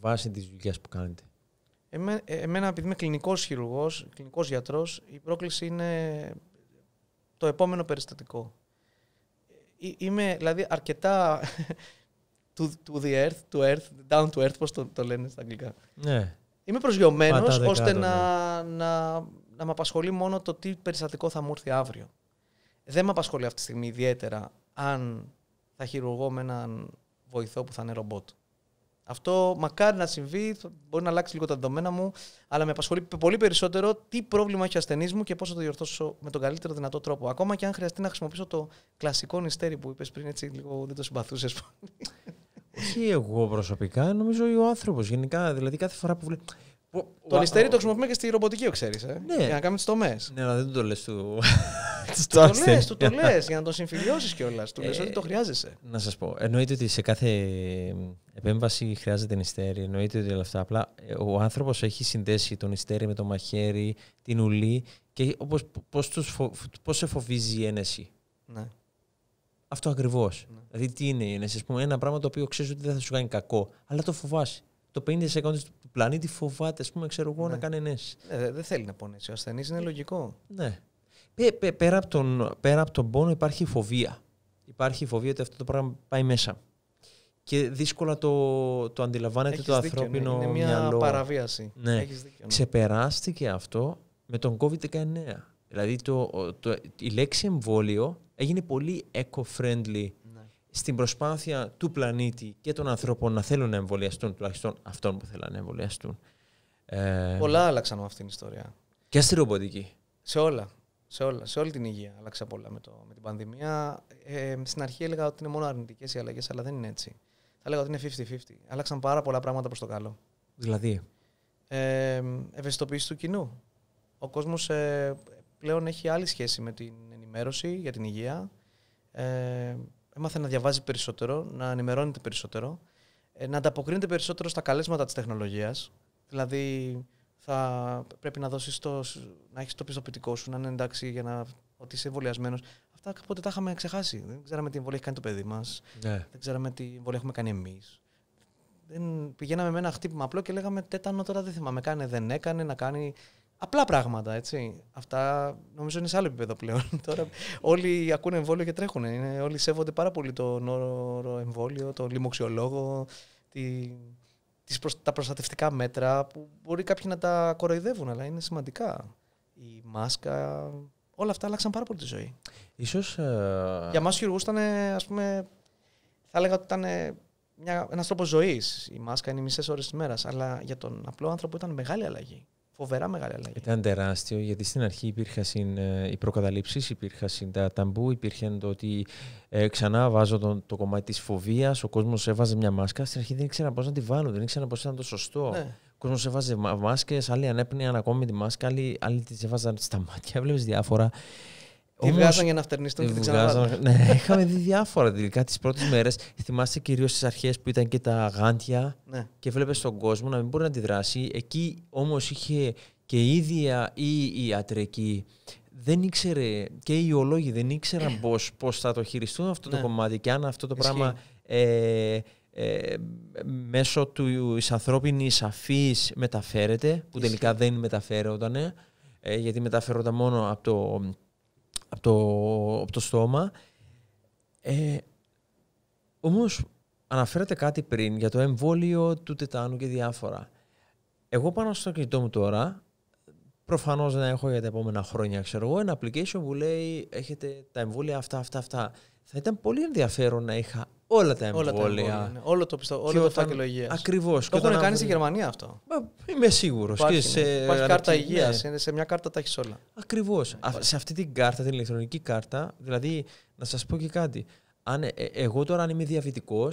[SPEAKER 1] βάσει της δουλειάς που κάνετε.
[SPEAKER 2] Ε, εμένα, επειδή είμαι κλινικός χειρουργός, κλινικός γιατρός, η πρόκληση είναι το επόμενο περιστατικό είμαι δηλαδή αρκετά to, to the earth, to earth, down to earth, πώς το, λένε στα αγγλικά. Ναι. Είμαι προσγειωμένος ώστε να, να, να, να με απασχολεί μόνο το τι περιστατικό θα μου έρθει αύριο. Δεν με απασχολεί αυτή τη στιγμή ιδιαίτερα αν θα χειρουργώ με έναν βοηθό που θα είναι ρομπότ. Αυτό μακάρι να συμβεί, μπορεί να αλλάξει λίγο τα δεδομένα μου, αλλά με απασχολεί πολύ περισσότερο τι πρόβλημα έχει ο ασθενής μου και πώς θα το διορθώσω με τον καλύτερο δυνατό τρόπο. Ακόμα και αν χρειαστεί να χρησιμοποιήσω το κλασικό νηστέρι που είπες πριν, έτσι λίγο δεν το συμπαθούσες.
[SPEAKER 1] Όχι εγώ προσωπικά, νομίζω ο άνθρωπος γενικά. Δηλαδή κάθε φορά που βλέπει. Το νηστέρι το
[SPEAKER 2] χρησιμοποιούμε και στη ρομποτική, ξέρεις. Ε? Ναι. Για να κάνουμε τις τομές. Ναι, αλλά δεν το λες του. το λες, του το λες, για να τον συμφιλειώσει κιόλας. Του λες ε, ότι το χρειάζεσαι.
[SPEAKER 1] Να σας πω. Εννοείται ότι σε κάθε επέμβαση χρειάζεται νηστέρι. Εννοείται ότι όλα αυτά. Απλά ε, ο άνθρωπος έχει συνδέσει το νηστέρι με το μαχαίρι, την ουλή και πώ σε φοβίζει η ένεση. Ναι. Αυτό ακριβώς. Ναι. Δηλαδή, τι είναι η ένεση. Ένα πράγμα το οποίο ξέρεις ότι δεν θα σου κάνει κακό, αλλά το φοβάσαι το 50% του πλανήτη φοβάται, ας πούμε, ξέρω εγώ, να ναι. κάνει ενέσεις. Ε, δεν θέλει να πονέσει. Ο ασθενής είναι λογικό. Ναι. Πέ, πέ, πέρα, από τον, πόνο υπάρχει φοβία. Υπάρχει φοβία ότι αυτό το πράγμα πάει μέσα. Και δύσκολα το, το αντιλαμβάνεται το ναι, ανθρώπινο ναι. Είναι μια μυαλό. παραβίαση. Ναι. Ξεπεράστηκε αυτό με τον COVID-19. Δηλαδή το, το, η λέξη εμβόλιο έγινε πολύ eco-friendly στην προσπάθεια του πλανήτη και των ανθρώπων να θέλουν να εμβολιαστούν, τουλάχιστον αυτών που θέλουν να εμβολιαστούν. Ε, πολλά
[SPEAKER 2] άλλαξαν με αυτήν την ιστορία. Και στη ρομποτική. Σε όλα. Σε, όλα, σε όλη την υγεία άλλαξα πολλά με, το, με την πανδημία. Ε, στην αρχή έλεγα ότι είναι μόνο αρνητικές οι αλλαγές, αλλά δεν είναι έτσι. Θα έλεγα ότι είναι 50-50. Άλλαξαν πάρα πολλά πράγματα προς το καλό. Δηλαδή. Ε, ευαισθητοποίηση του κοινού. Ο κόσμος ε, πλέον έχει άλλη σχέση με την ενημέρωση για την υγεία. Ε, έμαθε να διαβάζει περισσότερο, να ενημερώνεται περισσότερο, ε, να ανταποκρίνεται περισσότερο στα καλέσματα της τεχνολογίας. Δηλαδή, θα πρέπει να δώσεις το, να έχεις το πιστοποιητικό σου, να είναι εντάξει για να, ότι είσαι εμβολιασμένος. Αυτά κάποτε τα είχαμε ξεχάσει. Δεν ξέραμε τι εμβολία έχει κάνει το παιδί μας. Ναι. Δεν ξέραμε τι εμβολία έχουμε κάνει εμείς. Πηγαίναμε με ένα χτύπημα απλό και λέγαμε Τέτανο τώρα δεν θυμάμαι. κάνει, δεν έκανε, να κάνει Απλά πράγματα, έτσι. Αυτά νομίζω είναι σε άλλο επίπεδο πλέον. Τώρα όλοι ακούνε εμβόλιο και τρέχουν. Είναι, όλοι σέβονται πάρα πολύ το όρο εμβόλιο, τον λοιμοξιολόγο, τη, τις τα προστατευτικά μέτρα που μπορεί κάποιοι να τα κοροϊδεύουν, αλλά είναι σημαντικά. Η μάσκα, όλα αυτά άλλαξαν πάρα πολύ τη ζωή. Ίσως... Ε, για εμάς χειρουργούς ήταν, ας πούμε, θα έλεγα ότι ήταν ένας τρόπος ζωής. Η μάσκα είναι μισές μισές ώρες της μέρας, αλλά για τον απλό άνθρωπο ήταν μεγάλη αλλαγή φοβερά μεγάλη αλλαγή.
[SPEAKER 1] Ήταν τεράστιο γιατί στην αρχή υπήρχαν ε, οι προκαταλήψεις, υπήρχαν τα ταμπού, υπήρχε το ότι ε, ξανά βάζω το, το κομμάτι της φοβίας. Ο κόσμος έβαζε μια μάσκα. Στην αρχή δεν ήξερα πώς να τη βάλουν, δεν ήξερα πώς ήταν το σωστό. Ναι. Ο κόσμος έβαζε μάσκες, άλλοι ανέπνεαν ακόμη τη μάσκα, άλλοι, άλλοι τις έβαζαν στα μάτια, βλέπεις διάφορα. Τη Όμως... βγάζαν για να φτερνιστούν και την ξαναβάζαν. ναι, είχαμε δει διάφορα τελικά τις πρώτες μέρες. Θυμάστε κυρίω στι αρχές που ήταν και τα γάντια ναι. και βλέπεις τον κόσμο να μην μπορεί να αντιδράσει. Εκεί όμως είχε και η ίδια ή η ιατρική δεν ήξερε και οι ιολόγοι δεν ήξεραν πώς θα το χειριστούν αυτό το ναι. κομμάτι και αν αυτό το πράγμα ε, ε, μέσω του ανθρώπινης αφής μεταφέρεται, που τελικά δεν μεταφέρονταν, ε, γιατί μεταφέρονταν μόνο από το από το, από το στόμα. Ε, όμως αναφέρατε κάτι πριν για το εμβόλιο του τετάνου και διάφορα. Εγώ πάνω στο κινητό μου τώρα, προφανώς να έχω για τα επόμενα χρόνια, ξέρω εγώ, ένα application που λέει έχετε τα εμβόλια αυτά, αυτά, αυτά. Θα ήταν πολύ ενδιαφέρον να είχα Όλα τα εμβόλια. Ναι. Όλο το, πιστο, όλο το φάκελο υγείας. Ακριβώς. Το έχουν κάνει στη Γερμανία αυτό.
[SPEAKER 2] Είμαι σίγουρος.
[SPEAKER 1] Υπάρχει, σε... Ναι. κάρτα υγείας.
[SPEAKER 2] Ναι. Σε μια κάρτα τα έχεις όλα.
[SPEAKER 1] Ακριβώς. Σε αυτή την κάρτα, την ηλεκτρονική κάρτα, δηλαδή να σας πω και κάτι. Αν, ε, ε, εγώ τώρα, αν είμαι διαβητικός,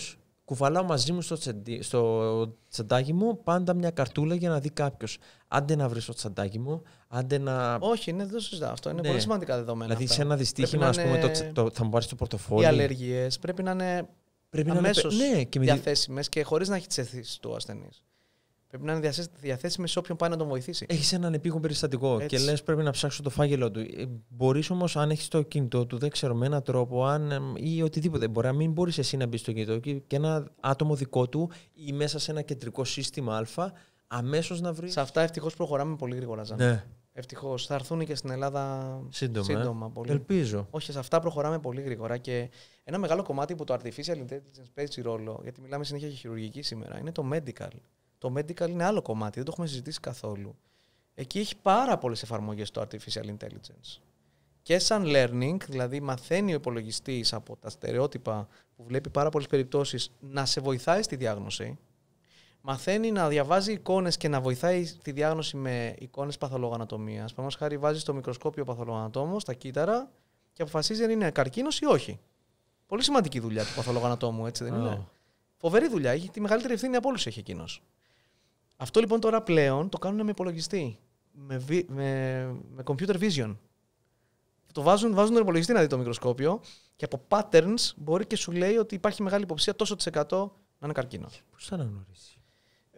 [SPEAKER 1] κουβαλάω μαζί μου στο, τσεντι, στο τσαντάκι μου πάντα μια καρτούλα για να δει κάποιος. Άντε να
[SPEAKER 2] βρεις το τσαντάκι μου, άντε να. Όχι, ναι, δεν σωστά. αυτό. Είναι ναι. πολύ σημαντικά δεδομένα. Δηλαδή, αυτά. σε ένα δυστύχημα, α πούμε, το, το, θα μου πάρεις το πορτοφόλι. Οι αλλεργίες πρέπει να είναι Πρέπει να είναι ναι, και με... διαθέσιμες και χωρίς να έχεις τι το του ασθενή. Πρέπει να είναι διαθέσιμες σε όποιον πάει να τον βοηθήσει. Έχεις
[SPEAKER 1] έναν επίγον περιστατικό και λες: Πρέπει να ψάξω το φάγελο του. Ε, μπορείς όμως, αν έχεις το κινητό του, δεν ξέρω με έναν τρόπο αν, ή οτιδήποτε. Μπορεί να μην μπορείς εσύ να μπεις στο κινητό και, και ένα άτομο δικό του ή μέσα σε ένα κεντρικό σύστημα Α αμέσως να βρεις. Σε αυτά ευτυχώς προχωράμε
[SPEAKER 2] πολύ γρήγορα, Ναι. Ευτυχώς. Θα έρθουν και στην Ελλάδα ε. σύντομα. πολύ. Ελπίζω. Όχι, σε αυτά προχωράμε πολύ γρήγορα. Και ένα μεγάλο κομμάτι που το artificial intelligence παίζει ρόλο, γιατί μιλάμε συνέχεια για χειρουργική σήμερα, είναι το medical. Το medical είναι άλλο κομμάτι, δεν το έχουμε συζητήσει καθόλου. Εκεί έχει πάρα πολλές εφαρμογές το artificial intelligence. Και σαν learning, δηλαδή μαθαίνει ο υπολογιστής από τα στερεότυπα που βλέπει πάρα πολλές περιπτώσεις να σε βοηθάει στη διάγνωση μαθαίνει να διαβάζει εικόνες και να βοηθάει τη διάγνωση με εικόνες παθολογανατομία. Παραδείγματο χάρη, βάζει στο μικροσκόπιο παθολογανατόμο, στα κύτταρα και αποφασίζει αν είναι καρκίνος ή όχι. Πολύ σημαντική δουλειά του παθολογανατόμου, έτσι δεν είναι. Φοβερή δουλειά. Έχει τη μεγαλύτερη ευθύνη από όλους έχει εκείνος. Αυτό λοιπόν τώρα πλέον το κάνουν με υπολογιστή. Με, με, με computer vision. Το βάζουν, βάζουν τον υπολογιστή να δει το μικροσκόπιο και από patterns μπορεί και σου λέει ότι υπάρχει μεγάλη υποψία τόσο τη 100 να είναι καρκίνο. Πώ θα αναγνωρίσει.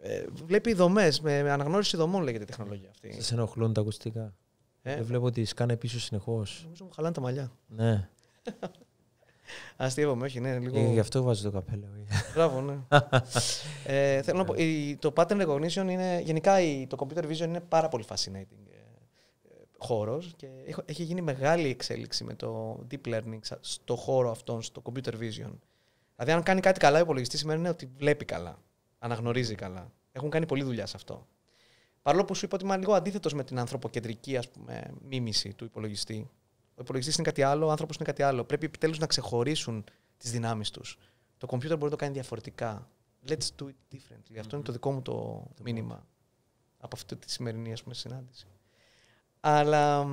[SPEAKER 2] Ε, βλέπει δομές, με, με αναγνώριση δομών λέγεται η τεχνολογία αυτή.
[SPEAKER 1] Σας ενοχλούν τα ακουστικά. Ε? Δεν βλέπω ότι σκάνε πίσω συνεχώς.
[SPEAKER 2] Νομίζω μου χαλάνε τα μαλλιά. Ναι. Αστείευομαι, όχι, ναι, λίγο. Ε, γι' αυτό βάζω το καπέλο. Ε. Μπράβο, ναι. ε, θέλω να το pattern recognition είναι. Γενικά το computer vision είναι πάρα πολύ fascinating ε, ε, χώρος και έχει γίνει μεγάλη εξέλιξη με το deep learning στο χώρο αυτόν, στο computer vision. Δηλαδή, αν κάνει κάτι καλά ο υπολογιστής, σημαίνει ότι βλέπει καλά αναγνωρίζει καλά. Έχουν κάνει πολλή δουλειά σε αυτό. Παρόλο που σου είπα ότι είμαι λίγο αντίθετος με την ανθρωποκεντρική ας πούμε, μίμηση του υπολογιστή. Ο υπολογιστής είναι κάτι άλλο, ο άνθρωπος είναι κάτι άλλο. Πρέπει επιτέλους να ξεχωρίσουν τις δυνάμεις τους. Το κομπιούτερ μπορεί να το κάνει διαφορετικά. Let's do it differently. Mm-hmm. Αυτό είναι το δικό μου το, μήνυμα από αυτή τη σημερινή ας πούμε, συνάντηση. Αλλά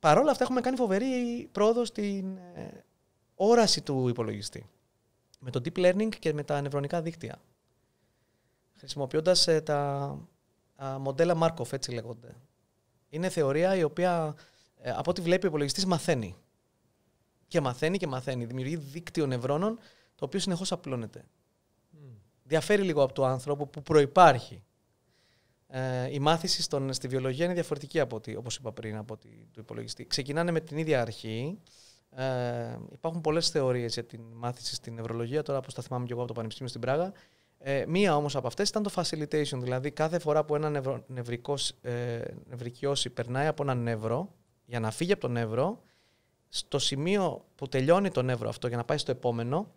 [SPEAKER 2] παρόλα αυτά έχουμε κάνει φοβερή πρόοδο στην ε, όραση του υπολογιστή. Με το deep learning και με τα νευρονικά δίκτυα χρησιμοποιώντας ε, τα α, μοντέλα Μάρκοφ, έτσι λέγονται. Είναι θεωρία η οποία, ε, από ό,τι βλέπει ο υπολογιστής, μαθαίνει. Και μαθαίνει και μαθαίνει. Δημιουργεί δίκτυο νευρώνων, το οποίο συνεχώς απλώνεται. Διαφέρει λίγο από το άνθρωπο που προπάρχει. Ε, η μάθηση στον, στη βιολογία είναι διαφορετική από ό,τι, όπως είπα πριν, από ό,τι του υπολογιστή. Ξεκινάνε με την ίδια αρχή. Ε, υπάρχουν πολλές θεωρίες για την μάθηση στην νευρολογία. Τώρα, όπως τα θυμάμαι και εγώ από το Πανεπιστήμιο στην Πράγα, ε, μία όμως από αυτές ήταν το facilitation, δηλαδή κάθε φορά που ένα νευρο, νευρικός, ε, περνάει από ένα νεύρο, για να φύγει από το νεύρο, στο σημείο που τελειώνει το νεύρο αυτό για να πάει στο επόμενο,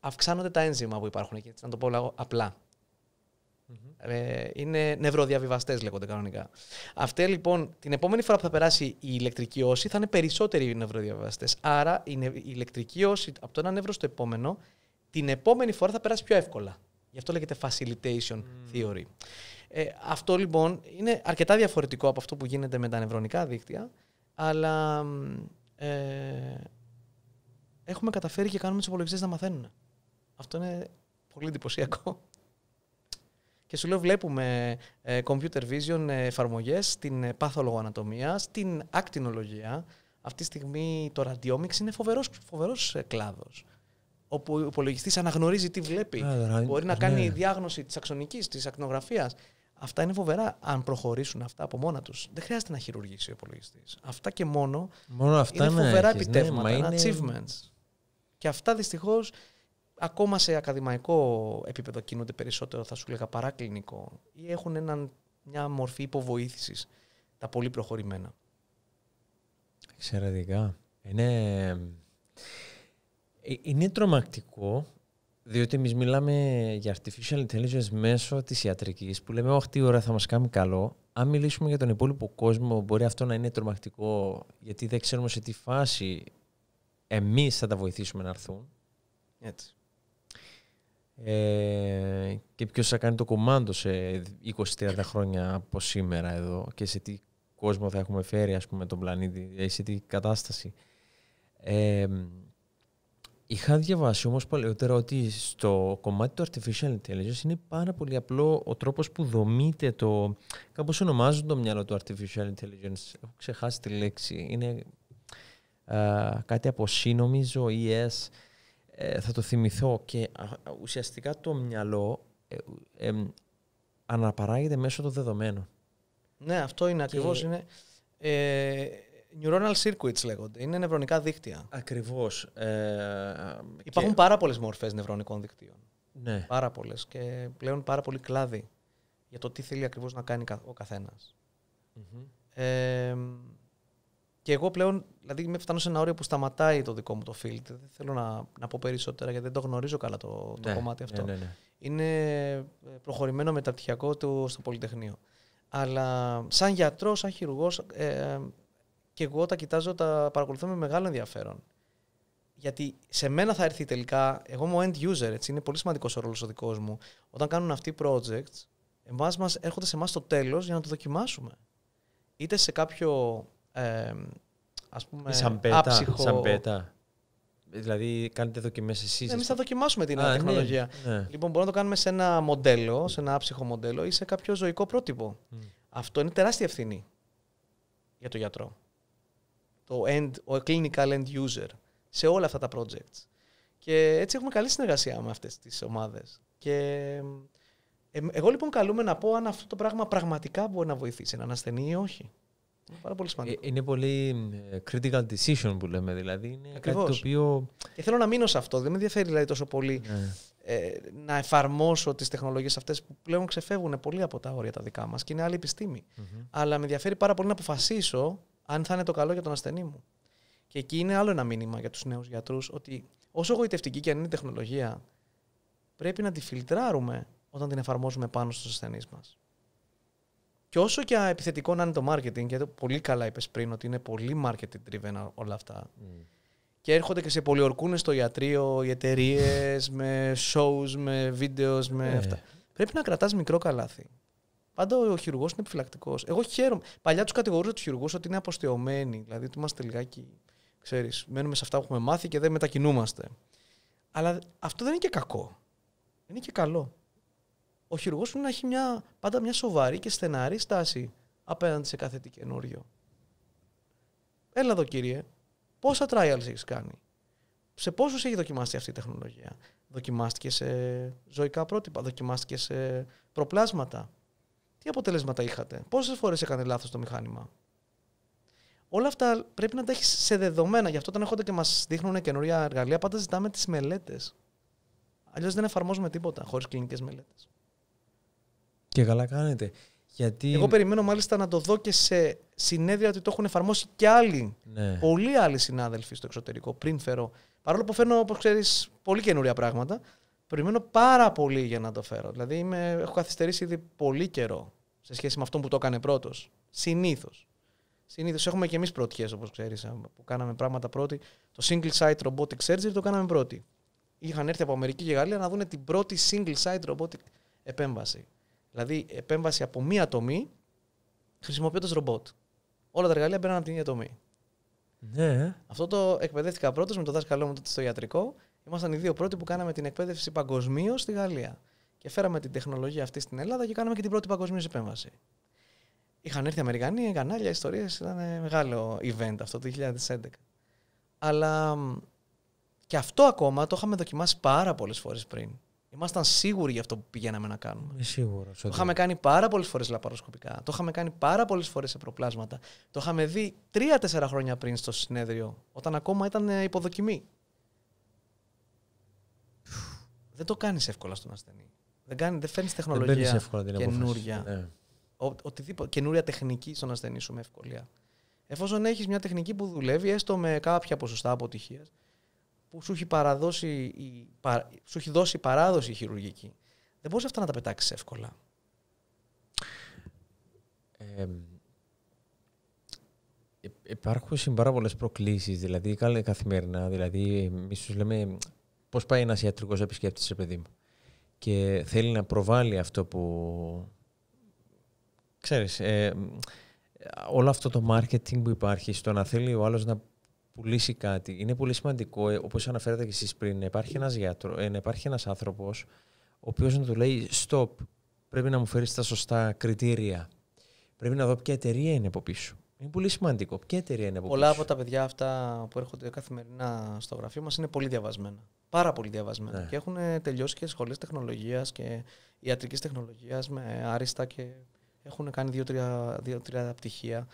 [SPEAKER 2] αυξάνονται τα ένζημα που υπάρχουν εκεί, να το πω απλά. Mm-hmm. Ε, είναι νευροδιαβιβαστές, λέγονται κανονικά. Αυτή λοιπόν, την επόμενη φορά που θα περάσει η ηλεκτρική όση, θα είναι περισσότεροι οι νευροδιαβιβαστές Άρα η, νευ- η ηλεκτρική όση από το ένα νεύρο στο επόμενο, την επόμενη φορά θα περάσει πιο εύκολα. Γι' αυτό λέγεται facilitation mm. theory. Ε, αυτό λοιπόν είναι αρκετά διαφορετικό από αυτό που γίνεται με τα νευρονικά δίκτυα, αλλά ε, έχουμε καταφέρει και κάνουμε τους υπολογιστές να μαθαίνουν. Αυτό είναι πολύ εντυπωσιακό. Και σου λέω, βλέπουμε ε, computer vision ε, εφαρμογές στην ε, παθολογοανατομία, στην ακτινολογία. Αυτή τη στιγμή το radiomics είναι φοβερός, φοβερός κλάδος όπου ο υπολογιστής αναγνωρίζει τι βλέπει. Ναι, Μπορεί να κάνει η ναι. διάγνωση της αξονικής, της ακτινογραφίας. Αυτά είναι φοβερά αν προχωρήσουν αυτά από μόνα τους. Δεν χρειάζεται να χειρουργήσει ο υπολογιστής. Αυτά και μόνο, μόνο αυτά είναι φοβερά ναι, επιτεύγματα, achievements. Και αυτά δυστυχώς ακόμα σε ακαδημαϊκό επίπεδο κινούνται περισσότερο, θα σου λέγα παράκλινικό, ή έχουν μια μορφή υποβοήθησης τα πολύ προχωρημένα.
[SPEAKER 1] Εξαιρετικά. Είναι. Ε, είναι τρομακτικό, διότι εμείς μιλάμε για artificial intelligence μέσω της ιατρικής, που λέμε, Όχι, τι ώρα θα μας κάνει καλό. Αν μιλήσουμε για τον υπόλοιπο κόσμο, μπορεί αυτό να είναι τρομακτικό, γιατί δεν ξέρουμε σε τι φάση εμείς θα τα βοηθήσουμε να έρθουν. Έτσι. Ε, και ποιος θα κάνει το κομμάτι σε 20-30 χρόνια από σήμερα εδώ και σε τι κόσμο θα έχουμε φέρει, πούμε, τον πλανήτη, ε, σε τι κατάσταση. Ε, Είχα διαβάσει όμως παλαιότερα ότι στο κομμάτι του artificial intelligence είναι πάρα πολύ απλό ο τρόπος που δομείται το... Κάπως ονομάζουν το μυαλό του artificial intelligence. Έχω ξεχάσει τη λέξη. Είναι α, κάτι από σύνομιζο ή ε, θα το θυμηθώ. Και ουσιαστικά το μυαλό ε, ε, αναπαράγεται μέσω των δεδομένων.
[SPEAKER 2] Ναι, αυτό είναι ακριβώς. Είναι... Ε, Neuronal circuits λέγονται. Είναι νευρονικά δίκτυα. Ακριβώς. Ε, Υπάρχουν και... πάρα πολλές μορφές νευρονικών δικτύων. Ναι. Πάρα πολλές. Και πλέον πάρα πολλοί κλάδοι για το τι θέλει ακριβώς να κάνει ο καθενα ε, και εγώ πλέον, δηλαδή, με φτάνω σε ένα όριο που σταματάει το δικό μου το field. Δεν θέλω να, να πω περισσότερα γιατί δεν το γνωρίζω καλά το, το ναι. κομμάτι ναι, αυτό. Ναι, Είναι ε, προχωρημένο μεταπτυχιακό του στο Πολυτεχνείο. Αλλά σαν γιατρός, σαν χειρουργός, ε, και εγώ τα κοιτάζω, τα παρακολουθώ με μεγάλο ενδιαφέρον. Γιατί σε μένα θα έρθει τελικά, εγώ είμαι ο end user, έτσι, είναι πολύ σημαντικός ο ρόλος ο δικός μου. Όταν κάνουν αυτοί projects, εμάς μας έρχονται σε εμάς στο τέλος για να το δοκιμάσουμε. Είτε σε κάποιο. Ε, ας πούμε, σαν πέτα, άψυχο... Σαν πέτα. Δηλαδή, κάνετε δοκιμές εσείς. Εμείς θα δοκιμάσουμε την Α, ναι, τεχνολογία. Ναι. Λοιπόν, μπορούμε να το κάνουμε σε ένα μοντέλο, σε ένα άψυχο μοντέλο ή σε κάποιο ζωικό πρότυπο. Αυτό είναι τεράστια ευθύνη για τον γιατρό το, end, ο clinical end user σε όλα αυτά τα projects. Και έτσι έχουμε καλή συνεργασία με αυτές τις ομάδες. Και εγώ λοιπόν καλούμε να πω αν αυτό το πράγμα πραγματικά μπορεί να βοηθήσει έναν ασθενή ή όχι.
[SPEAKER 1] Είναι πάρα πολύ σημαντικό. Ε, είναι πολύ critical decision που λέμε. Δηλαδή είναι Ακριβώς. κάτι το οποίο.
[SPEAKER 2] Και θέλω να μείνω σε αυτό. Δεν με ενδιαφέρει δηλαδή, τόσο πολύ ναι. ε, να εφαρμόσω τις τεχνολογίες αυτές που πλέον ξεφεύγουν πολύ από τα όρια τα δικά μας και είναι άλλη Αλλά με ενδιαφέρει πάρα πολύ να αποφασίσω αν θα είναι το καλό για τον ασθενή μου. Και εκεί είναι άλλο ένα μήνυμα για τους νέους γιατρούς, ότι όσο γοητευτική και αν είναι η τεχνολογία, πρέπει να τη φιλτράρουμε όταν την εφαρμόζουμε πάνω στους ασθενείς μας. Και όσο και επιθετικό να είναι το marketing, γιατί πολύ καλά είπες πριν ότι είναι πολύ marketing driven όλα αυτά. Mm. Και έρχονται και σε πολιορκούνες στο ιατρείο οι εταιρείες με shows, με βίντεο, με ε. αυτά. Πρέπει να κρατάς μικρό καλάθι. Πάντα ο χειρουργός είναι επιφυλακτικός. Εγώ χαίρομαι. Παλιά τους κατηγορούσα τους χειρουργούς ότι είναι αποστεωμένοι. Δηλαδή ότι είμαστε λιγάκι. ξέρεις, μένουμε σε αυτά που έχουμε μάθει και δεν μετακινούμαστε. Αλλά αυτό δεν είναι και κακό. Είναι και καλό. Ο χειρουργός πρέπει να έχει μια, πάντα μια σοβαρή και στεναρή στάση απέναντι σε κάθε τι καινούριο. Έλα εδώ, κύριε. Πόσα trials έχεις κάνει. Σε πόσους έχει δοκιμάσει αυτή η τεχνολογία. Δοκιμάστηκε σε ζωικά πρότυπα, δοκιμάστηκε σε προπλάσματα αποτελέσματα είχατε, πόσες φορές έκανε λάθος το μηχάνημα. Όλα αυτά πρέπει να τα έχεις σε δεδομένα. Γι' αυτό όταν έρχονται και μας δείχνουν καινούρια εργαλεία, πάντα ζητάμε τις μελέτες. Αλλιώς δεν εφαρμόζουμε τίποτα χωρίς κλινικές μελέτες.
[SPEAKER 1] Και καλά κάνετε. Γιατί... Εγώ
[SPEAKER 2] περιμένω μάλιστα να το δω και σε συνέδρια ότι το έχουν εφαρμόσει και άλλοι. Ναι. Πολλοί άλλοι συνάδελφοι στο εξωτερικό πριν φέρω. Παρόλο που φέρνω, όπως ξέρεις, πολύ καινούρια πράγματα, περιμένω πάρα πολύ για να το φέρω. Δηλαδή είμαι, έχω καθυστερήσει ήδη πολύ καιρό σε σχέση με αυτόν που το έκανε πρώτος. Συνήθως. Συνήθως έχουμε και εμείς πρωτιές, όπως ξέρεις, ε, που κάναμε πράγματα πρώτοι. Το single site robotic surgery το κάναμε πρώτοι. Είχαν έρθει από Αμερική και Γαλλία να δουν την πρώτη single site robotic επέμβαση. Δηλαδή, επέμβαση από μία τομή χρησιμοποιώντας ρομπότ. Όλα τα εργαλεία μπαίνανε από την ίδια τομή. Ναι. Ε. Αυτό το εκπαιδεύτηκα πρώτος με το δάσκαλό μου τότε στο ιατρικό. Ήμασταν οι δύο πρώτοι που κάναμε την εκπαίδευση παγκοσμίως στη Γαλλία. Και φέραμε την τεχνολογία αυτή στην Ελλάδα και κάναμε και την πρώτη παγκοσμίως επέμβαση. Είχαν έρθει Αμερικανοί, κανάλια, ιστορίες. Ήταν μεγάλο event αυτό το 2011. Αλλά και αυτό ακόμα το είχαμε δοκιμάσει πάρα πολλές φορές πριν. Ήμασταν σίγουροι για αυτό που πηγαίναμε να κάνουμε.
[SPEAKER 1] Είμαι σίγουρος. Το είχαμε
[SPEAKER 2] κάνει πάρα πολλές φορές λαπαροσκοπικά. Το είχαμε κάνει πάρα πολλές φορές σε προπλάσματα. Το είχαμε δει τρία-τέσσερα χρόνια πριν στο συνέδριο, όταν ακόμα ήταν ε, υποδοκιμή. Δεν το κάνεις εύκολα στον ασθενή. Δεν, κάνει, δεν φέρνεις τεχνολογία δεν καινούρια. Ναι. Ο, οτιδήποτε, καινούρια τεχνική στον ασθενή σου με ευκολία. Εφόσον έχεις μια τεχνική που δουλεύει, έστω με κάποια ποσοστά αποτυχίας, που σου έχει, παραδώσει, η, σου δώσει παράδοση χειρουργική, δεν μπορείς αυτά να τα πετάξεις εύκολα.
[SPEAKER 1] Ε, υπάρχουν πάρα πολλές προκλήσεις, δηλαδή καθημερινά. Δηλαδή, εμείς λέμε πώς πάει ένας ιατρικός επισκέπτης, παιδί μου και θέλει να προβάλλει αυτό που... Ξέρεις, ε, όλο αυτό το marketing που υπάρχει στο να θέλει ο άλλος να πουλήσει κάτι. Είναι πολύ σημαντικό, ε, όπως αναφέρατε και εσείς πριν, να υπάρχει ένας, γιατρο, ε, υπάρχει ένας άνθρωπος ο οποίος να του λέει «Stop, πρέπει να μου φέρεις τα σωστά κριτήρια». Πρέπει να δω ποια εταιρεία είναι από πίσω. Είναι πολύ σημαντικό. Ποια εταιρεία είναι από Πολλά από τα
[SPEAKER 2] παιδιά αυτά που έρχονται καθημερινά στο γραφείο μας είναι πολύ διαβασμένα. Πάρα πολύ διαβασμένα. Ναι. Και έχουν τελειώσει και σχολές τεχνολογίας και ιατρικής τεχνολογίας με άριστα και έχουν κάνει δύο-τρία δύο, πτυχία.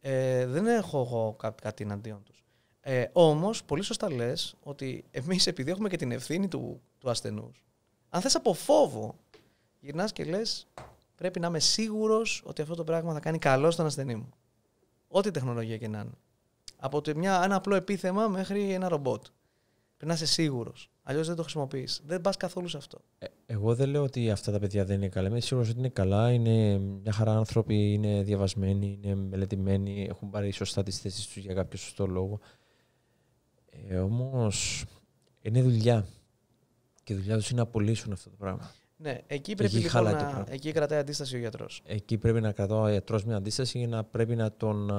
[SPEAKER 2] Ε, δεν έχω εγώ κάτι εναντίον τους. Ε, Όμως, πολύ σωστά λες ότι εμείς επειδή έχουμε και την ευθύνη του, του ασθενούς, αν θες από φόβο, γυρνάς και λες πρέπει να είμαι σίγουρος ότι αυτό το πράγμα θα κάνει καλό στον ασθενή μου. Ό,τι τεχνολογία και να είναι. Από το μια, ένα απλό επίθεμα μέχρι ένα ρομπότ. Πρέπει να είσαι σίγουρος. Αλλιώς δεν το χρησιμοποιείς. Δεν πας καθόλου σε αυτό. Ε,
[SPEAKER 1] εγώ δεν λέω ότι αυτά τα παιδιά δεν είναι καλά. Είμαι σίγουρος ότι είναι καλά. Είναι μια χαρά άνθρωποι. Είναι διαβασμένοι. Είναι μελετημένοι. Έχουν πάρει σωστά τις θέσεις τους για κάποιο σωστό λόγο. Ε, Όμως είναι δουλειά. Και η δουλειά τους είναι να απολύσουν αυτό το πράγμα.
[SPEAKER 2] Ναι, εκεί πρέπει λοιπόν να... Εκεί κρατάει αντίσταση ο γιατρός.
[SPEAKER 1] Εκεί πρέπει να κρατάει ο γιατρός μια αντίσταση για να πρέπει να τον.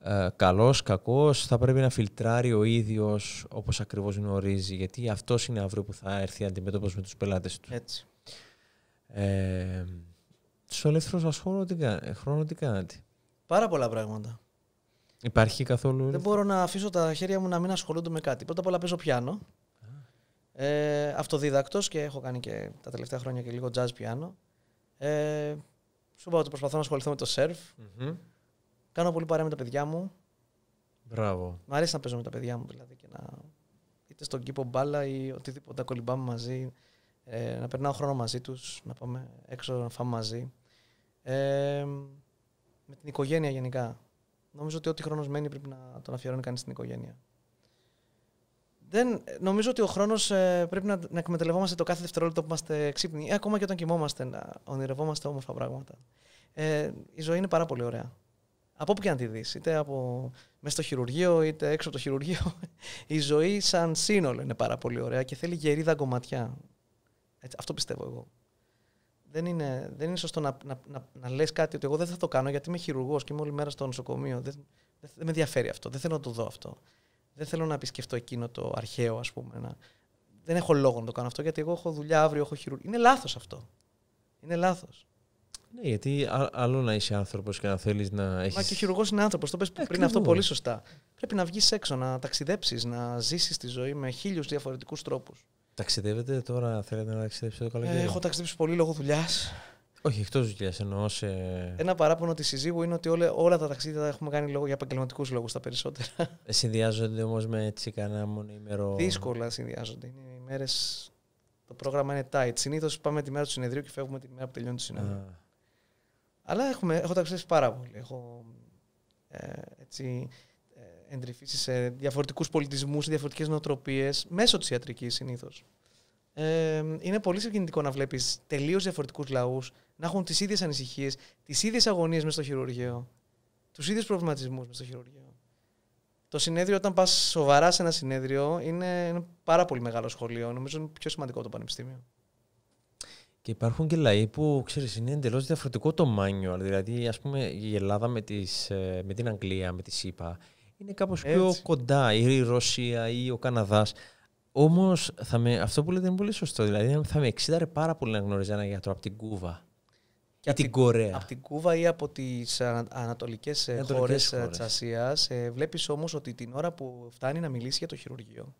[SPEAKER 1] Ε, καλός, κακός, θα πρέπει να φιλτράρει ο ίδιος όπως ακριβώς γνωρίζει, γιατί αυτός είναι αύριο που θα έρθει αντιμέτωπος με τους πελάτες του. Έτσι. Ε, στο ελεύθερο σας χρόνο τι, ε, χρόνο τι
[SPEAKER 2] κάνετε. Πάρα πολλά πράγματα.
[SPEAKER 1] Υπάρχει καθόλου... Δεν μπορώ
[SPEAKER 2] να αφήσω τα χέρια μου να μην ασχολούνται με κάτι. Πρώτα απ' όλα παίζω πιάνο. Ε, αυτοδίδακτος και έχω κάνει και τα τελευταία χρόνια και λίγο jazz πιάνο. Ε, σου είπα ότι προσπαθώ να ασχοληθώ με το σερφ. Κάνω πολύ παρέα με τα παιδιά μου. Μπράβο. Μ' αρέσει να παίζω με τα παιδιά μου δηλαδή και να είτε στον κήπο μπάλα ή οτιδήποτε, κολυμπάμε μαζί, ε, να περνάω χρόνο μαζί τους, να πάμε έξω να φάμε μαζί. Ε, με την οικογένεια γενικά. Νομίζω ότι ό,τι χρόνος μένει πρέπει να τον αφιερώνει κανείς στην οικογένεια δεν, νομίζω ότι ο χρόνος ε, πρέπει να, να εκμεταλλευόμαστε το κάθε δευτερόλεπτο που είμαστε ξύπνοι, ή ακόμα και όταν κοιμόμαστε, να ονειρευόμαστε όμορφα πράγματα. Ε, η ζωή είναι πάρα πολύ ωραία. Από όπου και να τη δεις, είτε από, μέσα στο χειρουργείο, είτε έξω από το χειρουργείο. Η ζωή, σαν σύνολο, είναι πάρα πολύ ωραία και θέλει γερίδα κομματιά. Έτσι, αυτό πιστεύω εγώ. Δεν είναι, δεν είναι σωστό να, να, να, να λες κάτι ότι εγώ δεν θα το κάνω γιατί είμαι χειρουργός και είμαι όλη μέρα στο νοσοκομείο. Δεν, δεν με ενδιαφέρει αυτό. Δεν θέλω να το δω αυτό. Δεν θέλω να επισκεφτώ εκείνο το αρχαίο, ας πούμε. Να... Δεν έχω λόγο να το κάνω αυτό γιατί εγώ έχω δουλειά αύριο, έχω χειρουργείο. Είναι λάθος αυτό. Είναι λάθος.
[SPEAKER 1] Ναι, γιατί άλλο να είσαι άνθρωπος και να θέλεις να έχεις. Μα και
[SPEAKER 2] ο χειρουργός είναι άνθρωπος. Το πες ε, πριν αυτό πολύ σωστά. Πρέπει να βγεις έξω, να ταξιδέψεις, να ζήσεις τη ζωή με χίλιους διαφορετικούς τρόπους.
[SPEAKER 1] Ταξιδεύετε τώρα, θέλετε να ταξιδέψετε το
[SPEAKER 2] καλοκαίρι. Ε, έχω ταξιδέψει πολύ λόγω δουλειάς.
[SPEAKER 1] Όχι, εκτός δουλειάς εννοώ. Σε...
[SPEAKER 2] Ένα παράπονο της συζύγου είναι ότι όλα, όλα τα ταξίδια τα έχουμε κάνει λόγω, για επαγγελματικούς λόγους τα περισσότερα.
[SPEAKER 1] Ε, συνδυάζονται όμως με έτσι κανένα μόνο ημερό... Δύσκολα
[SPEAKER 2] συνδυάζονται. Είναι οι μέρες. Το πρόγραμμα είναι tight. Συνήθως πάμε τη μέρα του συνεδρίου και φεύγουμε τη μέρα που τελειώνει το συνεδρίο. Αλλά έχουμε, έχω ταξιδέψει πάρα πολύ. Έχω ε, έτσι, ε, εντρυφήσει σε διαφορετικούς πολιτισμούς, σε διαφορετικές νοοτροπίες, μέσω της ιατρικής συνήθως ε, είναι πολύ συγκινητικό να βλέπεις τελείως διαφορετικούς λαούς να έχουν τις ίδιες ανησυχίες, τις ίδιες αγωνίες μες στο χειρουργείο, τους ίδιους προβληματισμούς μες στο χειρουργείο. Το συνέδριο, όταν πας σοβαρά σε ένα συνέδριο, είναι, ένα πάρα πολύ μεγάλο σχολείο. Νομίζω είναι πιο σημαντικό το πανεπιστήμιο.
[SPEAKER 1] Και υπάρχουν και λαοί που ξέρεις, είναι εντελώς διαφορετικό το μάνιο. Δηλαδή, ας πούμε, η Ελλάδα με, τις, ε, με την Αγγλία, με τη ΣΥΠΑ, είναι κάπως πιο κοντά. Ή η Ρωσία ή ο Καναδάς. Όμως αυτό που λέτε είναι πολύ σωστό. Δηλαδή, θα με εξήταρε πάρα πολύ να γνωρίζει ένα γιατρό από την Κούβα και από την Κορέα. Από
[SPEAKER 2] την Κούβα ή από τις ανατολικέ χώρε της Ασίας. Ε, ε, ε Βλέπεις όμως ότι την ώρα που φτάνει να μιλήσει για το χειρουργείο,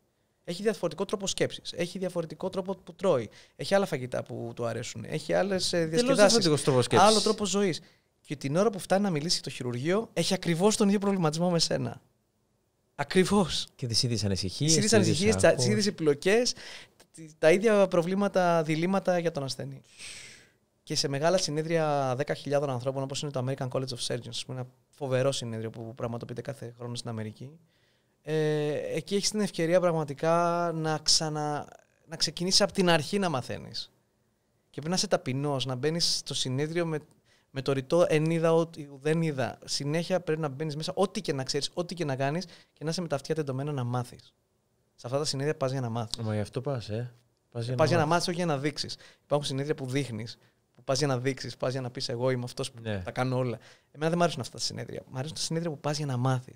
[SPEAKER 2] έχει διαφορετικό τρόπο σκέψης. Έχει διαφορετικό τρόπο που τρώει. Έχει άλλα φαγητά που του αρέσουν. Έχει άλλες ε, διασκεδάσει. Άλλο τρόπο ζωής. Και την ώρα που φτάνει να μιλήσει για το χειρουργείο, έχει ακριβώς τον ίδιο προβληματισμό με σένα. Ακριβώς.
[SPEAKER 1] Και τις ίδιες ανησυχίες. Τις ίδιες ανησυχίε,
[SPEAKER 2] επιλογέ, τα ίδια προβλήματα, διλήμματα για τον ασθενή. Και σε μεγάλα συνέδρια 10.000 ανθρώπων, όπως είναι το American College of Surgeons, που είναι ένα φοβερό συνέδριο που πραγματοποιείται κάθε χρόνο στην Αμερική, ε, εκεί έχεις την ευκαιρία πραγματικά να, ξανα, να ξεκινήσεις από την αρχή να μαθαίνεις. Και πρέπει να είσαι ταπεινός, να μπαίνεις στο συνέδριο με με το ρητό εν είδα ότι δεν είδα. Συνέχεια πρέπει να μπαίνεις μέσα, ό,τι και να ξέρεις, ό,τι και να κάνεις και να είσαι με τα αυτιά τεντωμένα να μάθεις. Σε αυτά τα συνέδρια πας για να μάθεις. Μα γι' αυτό πας, ε. Πας για, για, να μάθεις, όχι για να δείξεις. Υπάρχουν συνέδρια που δείχνεις, που πας για να δείξεις, πας για να πεις εγώ είμαι αυτός που ναι. τα κάνω όλα. Εμένα δεν μου αρέσουν αυτά τα συνέδρια. Μου αρέσουν τα συνέδρια που πας για να μάθεις.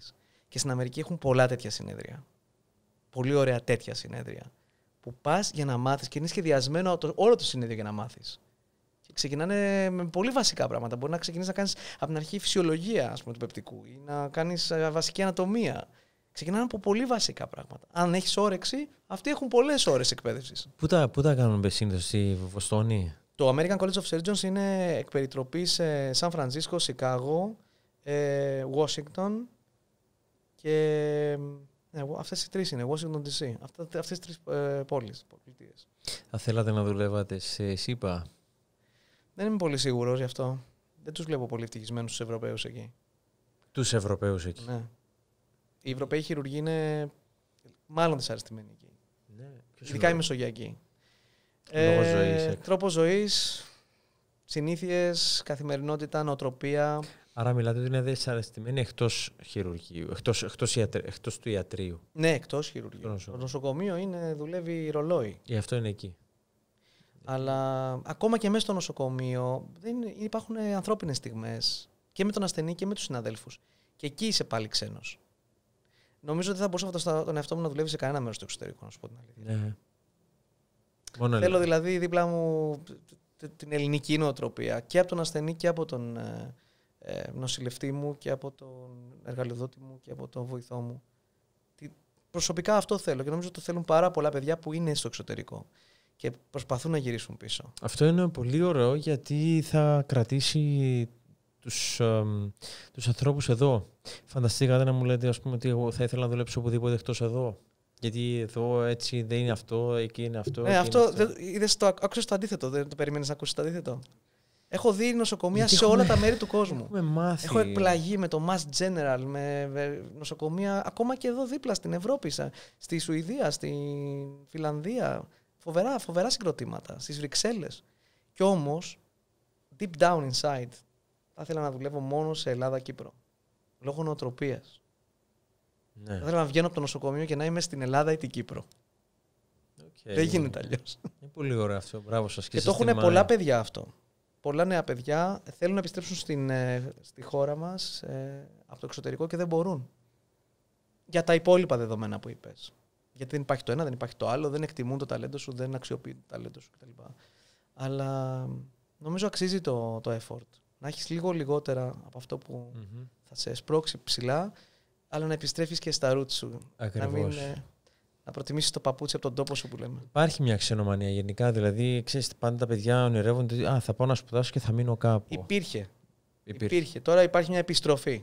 [SPEAKER 2] Και στην Αμερική έχουν πολλά τέτοια συνέδρια. Πολύ ωραία τέτοια συνέδρια. Που πας για να μάθεις και είναι σχεδιασμένο όλο το συνέδριο για να μάθεις ξεκινάνε με πολύ βασικά πράγματα. Μπορεί να ξεκινήσεις να κάνεις από την αρχή φυσιολογία ας πούμε, του πεπτικού ή να κάνεις ε, βασική ανατομία. Ξεκινάνε από πολύ βασικά πράγματα. Αν έχεις όρεξη, αυτοί έχουν πολλές ώρες εκπαίδευσης.
[SPEAKER 1] Πού τα, πού τα κάνουν με σύνδεση, Βοστόνη,
[SPEAKER 2] Το American College of Surgeons είναι εκ περιτροπή σε Σαν Φρανσίσκο, Σικάγο, ε, Washington και. Ναι, ε, ε, αυτές οι τρεις είναι, Washington DC. Αυτές οι τρεις πόλει,
[SPEAKER 1] Θα θέλατε να δουλεύατε σε ΣΥΠΑ
[SPEAKER 2] δεν είμαι πολύ σίγουρος γι' αυτό. Δεν τους βλέπω πολύ ευτυχισμένους τους Ευρωπαίους εκεί.
[SPEAKER 1] Τους Ευρωπαίους εκεί.
[SPEAKER 2] Ναι. Οι Ευρωπαίοι χειρουργοί είναι μάλλον δυσαρεστημένοι εκεί. Ναι. Ειδικά οι Μεσογειακοί. Λόγω ε, ε, τρόπο ζωής, συνήθειες, καθημερινότητα, νοοτροπία.
[SPEAKER 1] Άρα μιλάτε ότι είναι δυσαρεστημένοι εκτός χειρουργείου, εκτός του ιατρίου.
[SPEAKER 2] Ναι, εκτός χειρουργείου. Το νοσοκομείο είναι, δουλεύει ρολόι. Γι' αυτό είναι εκεί. Αλλά ακόμα και μέσα στο νοσοκομείο δεν υπάρχουν ανθρώπινες στιγμές και με τον ασθενή και με τους συναδέλφους. Και εκεί είσαι πάλι ξένος. Νομίζω ότι δεν θα μπορούσα αυτό τον εαυτό μου να δουλεύει σε κανένα μέρος του εξωτερικού, να σου πω την
[SPEAKER 1] αλήθεια. Ναι. Μόνο Θέλω
[SPEAKER 2] δηλαδή δίπλα μου την ελληνική νοοτροπία και από τον ασθενή και από τον ε, ε, νοσηλευτή μου και από τον εργαλειοδότη μου και από τον βοηθό μου. προσωπικά αυτό θέλω και νομίζω ότι το θέλουν πάρα πολλά παιδιά που είναι στο εξωτερικό και προσπαθούν να γυρίσουν πίσω.
[SPEAKER 1] Αυτό είναι πολύ ωραίο γιατί θα κρατήσει τους, ε, τους ανθρώπους εδώ. Φανταστήκατε να μου λέτε ας πούμε, ότι θα ήθελα να δουλέψω οπουδήποτε εκτός εδώ. Γιατί εδώ έτσι δεν είναι αυτό, εκεί είναι αυτό. Ε, αυτό, αυτό.
[SPEAKER 2] το, άκουσες το αντίθετο, δεν το περιμένεις να ακούσεις το αντίθετο. Έχω δει νοσοκομεία σε όλα τα μέρη του κόσμου. Έχω εκπλαγεί με το Mass General, με νοσοκομεία ακόμα και εδώ δίπλα στην Ευρώπη, στη Σουηδία, στη Φιλανδία. Φοβερά, φοβερά συγκροτήματα στις Βρυξέλλες. Κι όμως, deep down inside, θα ήθελα να δουλεύω μόνο σε Ελλάδα-Κύπρο. Λόγω νοοτροπίας. Ναι. Θα ήθελα να βγαίνω από το νοσοκομείο και να είμαι στην Ελλάδα ή την Κύπρο. Okay. Δεν γίνεται αλλιώς. Είναι πολύ ωραίο αυτό. Μπράβο σας. Και, και το έχουν πολλά παιδιά αυτό. Πολλά νέα παιδιά θέλουν να επιστρέψουν στην, ε, στη χώρα μας ε, από το εξωτερικό και δεν μπορούν. Για τα υπόλοιπα δεδομένα που είπες. Γιατί δεν υπάρχει το ένα, δεν υπάρχει το άλλο, δεν εκτιμούν το ταλέντο σου, δεν αξιοποιούν το ταλέντο σου κτλ. Αλλά νομίζω αξίζει το, το effort. Να έχεις λίγο λιγότερα από αυτό που θα σε σπρώξει ψηλά, αλλά να επιστρέφεις και στα ρούτ σου. Να ε, να προτιμήσεις το παπούτσι από τον τόπο σου που λέμε.
[SPEAKER 1] Υπάρχει μια ξενομανία γενικά. Δηλαδή, ξέρεις, πάντα τα παιδιά ονειρεύονται. Α, θα πάω να σπουδάσω και θα μείνω κάπου. Υπήρχε. Υπήρχε.
[SPEAKER 2] Τώρα υπάρχει μια επιστροφή.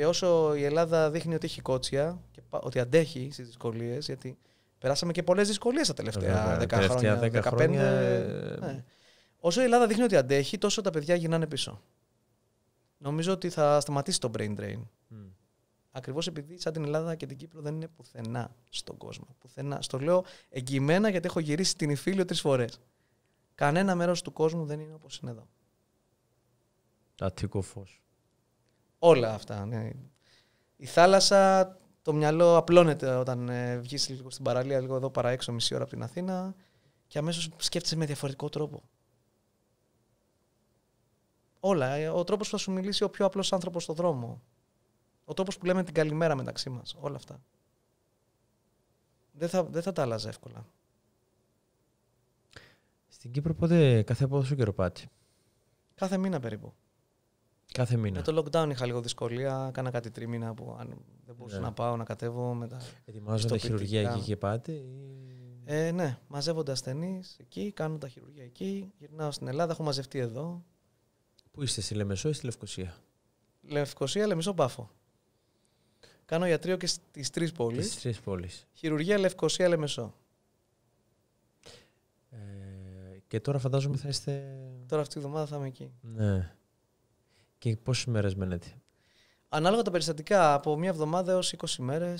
[SPEAKER 2] Και όσο η Ελλάδα δείχνει ότι έχει κότσια και ότι αντέχει στις δυσκολίες, γιατί περάσαμε και πολλές δυσκολίες τα τελευταία 10 χρόνια. 10 χρόνια ε, ναι. Όσο η Ελλάδα δείχνει ότι αντέχει, τόσο τα παιδιά γυρνάνε πίσω. Νομίζω ότι θα σταματήσει το brain drain. Mm. Ακριβώς επειδή σαν την Ελλάδα και την Κύπρο δεν είναι πουθενά στον κόσμο. Πουθενά. Στο λέω εγγυημένα γιατί έχω γυρίσει την Ιφίλιο τρεις φορές. Κανένα μέρος του κόσμου δεν είναι όπως είναι εδώ.
[SPEAKER 1] Αττικό φως.
[SPEAKER 2] Όλα αυτά. Ναι. Η θάλασσα, το μυαλό απλώνεται όταν ε, βγεις λίγο στην παραλία, λίγο εδώ παρά έξω, μισή ώρα από την Αθήνα και αμέσως σκέφτεσαι με διαφορετικό τρόπο. Όλα. Ε, ο τρόπος που θα σου μιλήσει ο πιο απλός άνθρωπος στον δρόμο. Ο τρόπος που λέμε την καλημέρα μεταξύ μας. Όλα αυτά. Δεν θα, δεν θα τα άλλαζε εύκολα.
[SPEAKER 1] Στην Κύπρο πότε, κάθε πόσο καιρό πάτη.
[SPEAKER 2] Κάθε μήνα περίπου.
[SPEAKER 1] Κάθε μήνα. Με
[SPEAKER 2] το lockdown είχα λίγο δυσκολία. Κάνα κάτι τρίμηνα που αν δεν μπορούσα ναι. να πάω, να κατέβω. Μετά... Ετοιμάζονται χειρουργία εκεί και
[SPEAKER 1] πάτε. Ή...
[SPEAKER 2] Ε, ναι, μαζεύονται ασθενείς εκεί, κάνω τα χειρουργία εκεί. Γυρνάω στην Ελλάδα, έχω μαζευτεί εδώ.
[SPEAKER 1] Πού είστε, στη Λεμεσό ή στη Λευκοσία.
[SPEAKER 2] Λευκοσία, Λεμεσό Πάφο. Κάνω ιατρείο και στις τρεις πόλεις. Στις τρεις πόλεις. Χειρουργία, Λευκοσία, Λεμεσό.
[SPEAKER 1] Ε, και τώρα φαντάζομαι θα είστε.
[SPEAKER 2] Τώρα αυτή τη βδομάδα θα είμαι εκεί.
[SPEAKER 1] Ναι. Και πόσες μέρες μένετε.
[SPEAKER 2] Ανάλογα τα περιστατικά, από μία εβδομάδα έως 20 μέρε.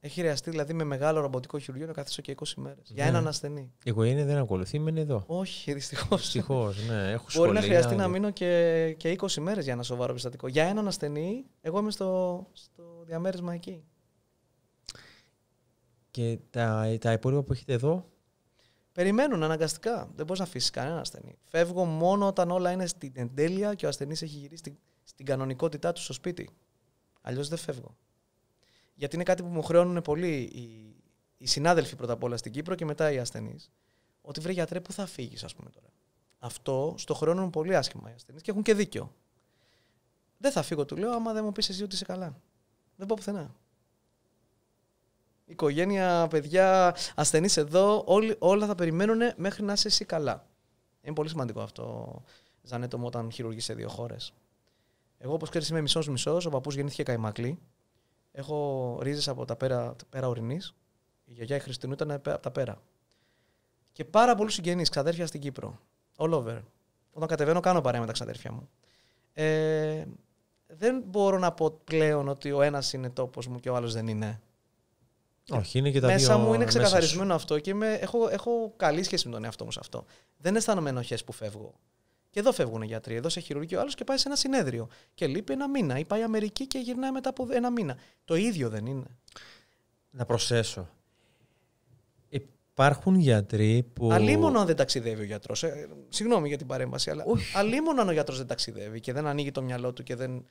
[SPEAKER 2] Έχει χρειαστεί δηλαδή με μεγάλο ρομποτικό χειρουργείο να καθίσω και 20 μέρες. Για ναι. έναν ασθενή.
[SPEAKER 1] Η οικογένεια δεν ακολουθεί, μένει εδώ. Όχι, δυστυχώς. Δυστυχώς, ναι. Έχω Μπορεί Μπορεί να χρειαστεί να
[SPEAKER 2] μείνω και, και 20 μέρες για ένα σοβαρό περιστατικό. Για έναν ασθενή, εγώ είμαι στο, στο διαμέρισμα εκεί. Και τα, τα υπόλοιπα που έχετε εδώ, Περιμένουν αναγκαστικά. Δεν μπορείς να αφήσεις κανένα ασθενή. Φεύγω μόνο όταν όλα είναι στην εντέλεια και ο ασθενής έχει γυρίσει στην, στην κανονικότητά του στο σπίτι. Αλλιώς δεν φεύγω. Γιατί είναι κάτι που μου χρεώνουν πολύ οι, οι συνάδελφοι πρώτα απ' όλα στην Κύπρο και μετά οι ασθενείς. Ότι βρε γιατρέ, πού θα φύγεις, ας πούμε τώρα. Αυτό στο είναι πολύ άσχημα οι ασθενείς και έχουν και δίκιο. Δεν θα φύγω, του λέω, άμα δεν μου πεις εσύ ότι είσαι καλά. Δεν πάω πουθενά. Οικογένεια, παιδιά, ασθενείς εδώ, όλα θα περιμένουν μέχρι να είσαι εσύ καλά. Είναι πολύ σημαντικό αυτό, Ζανέτο, μου, όταν χειρουργεί σε δύο χώρες. Εγώ, όπως ξέρεις, είμαι μισό-μισό. Ο παππούς γεννήθηκε καημακλή. Έχω ρίζες από τα πέρα, πέρα ορεινής. Η γιαγιά η Χριστινού ήταν από τα πέρα. Και πάρα πολλούς συγγενείς, ξαδέρφια στην Κύπρο. All over. Όταν κατεβαίνω, κάνω παρέα με τα ξαδέρφια μου. Ε, δεν μπορώ να πω πλέον ότι ο ένας είναι τόπος μου και ο άλλος δεν είναι.
[SPEAKER 1] Όχι, είναι και τα Μέσα μου είναι ξεκαθαρισμένο
[SPEAKER 2] αυτό και είμαι, έχω, έχω καλή σχέση με τον εαυτό μου σε αυτό. Δεν αισθάνομαι ενοχές που φεύγω. Και εδώ φεύγουν οι γιατροί. Εδώ σε χειρουργείο άλλος και πάει σε ένα συνέδριο. Και λείπει ένα μήνα. Ή πάει Αμερική και γυρνάει μετά από ένα μήνα. Το ίδιο δεν είναι.
[SPEAKER 1] Να προσθέσω. Υπάρχουν γιατροί που. Αλίμονο αν δεν
[SPEAKER 2] ταξιδεύει ο γιατρός. Ε, συγγνώμη για την παρέμβαση, αλλά. Αλίμονο αν ο γιατρός δεν ταξιδεύει και δεν ανοίγει το μυαλό του και δεν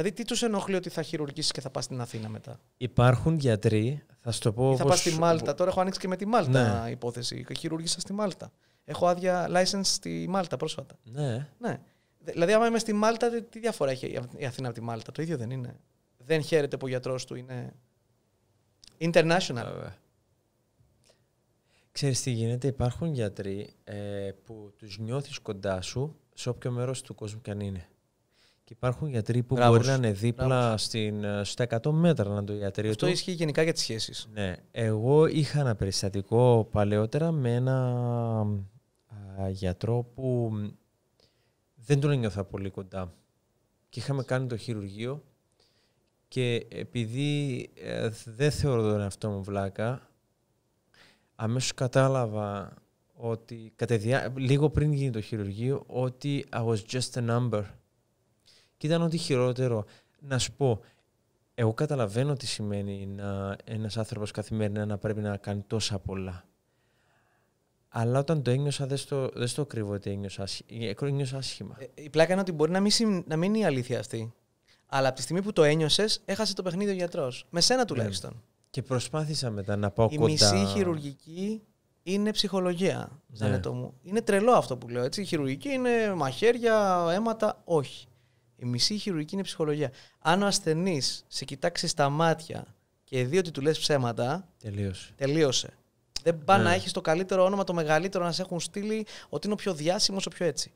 [SPEAKER 2] Δηλαδή, τι τους ενοχλεί ότι θα χειρουργήσεις και θα πας στην Αθήνα μετά.
[SPEAKER 1] Υπάρχουν γιατροί, θα σου το πω. Ή θα πας στη Μάλτα.
[SPEAKER 2] Τώρα έχω ανοίξει και με τη Μάλτα ναι. υπόθεση. Χειρουργήσα στη Μάλτα. Έχω άδεια license στη Μάλτα πρόσφατα. Ναι. ναι. Δηλαδή, άμα είμαι στη Μάλτα, τι διαφορά έχει η Αθήνα από τη Μάλτα. Το ίδιο δεν είναι. Δεν χαίρεται που ο γιατρός του είναι. International. Βέβαια.
[SPEAKER 1] Ξέρεις τι γίνεται, υπάρχουν γιατροί ε, που τους νιώθεις κοντά σου σε όποιο μέρος του κόσμου και αν είναι. Και υπάρχουν γιατροί που μπορεί να είναι δίπλα στην, ε, στα 100 μέτρα να το ιατρείο Αυτό ισχύει
[SPEAKER 2] γενικά για τις σχέσεις.
[SPEAKER 1] Ναι. Εγώ είχα ένα περιστατικό παλαιότερα με ένα α, γιατρό που δεν τον ένιωθα πολύ κοντά. Και είχαμε κάνει το χειρουργείο και επειδή ε, δεν θεωρώ τον εαυτό μου βλάκα, αμέσως κατάλαβα ότι κατεδιά, λίγο πριν γίνει το χειρουργείο ότι I was just a number. Και ήταν ότι χειρότερο να σου πω, εγώ καταλαβαίνω τι σημαίνει να, ένας άνθρωπος καθημερινά να πρέπει να κάνει τόσα πολλά. Αλλά
[SPEAKER 2] όταν το ένιωσα, δεν στο, δεν στο κρύβω ότι ένιωσα, ε, ένιωσα άσχημα. Ε, η πλάκα είναι ότι μπορεί να μην, να μην είναι η αλήθεια αυτή. Αλλά από τη στιγμή που το ένιωσες, έχασε το παιχνίδι ο γιατρός. Με σένα ναι. τουλάχιστον.
[SPEAKER 1] και προσπάθησα μετά να πάω η κοντά. Η μισή
[SPEAKER 2] χειρουργική είναι ψυχολογία, ναι. μου. Είναι τρελό αυτό που λέω. Έτσι. Η χειρουργική είναι μαχαίρια, αίματα. Όχι. Η μισή χειρουργική είναι ψυχολογία. Αν ο ασθενής σε κοιτάξει στα μάτια και δει ότι του λες ψέματα. Τελείωσε. τελείωσε. Δεν πάει να ναι. έχεις το καλύτερο όνομα, το μεγαλύτερο, να σε έχουν στείλει ότι είναι ο πιο διάσημος, ο πιο έτσι.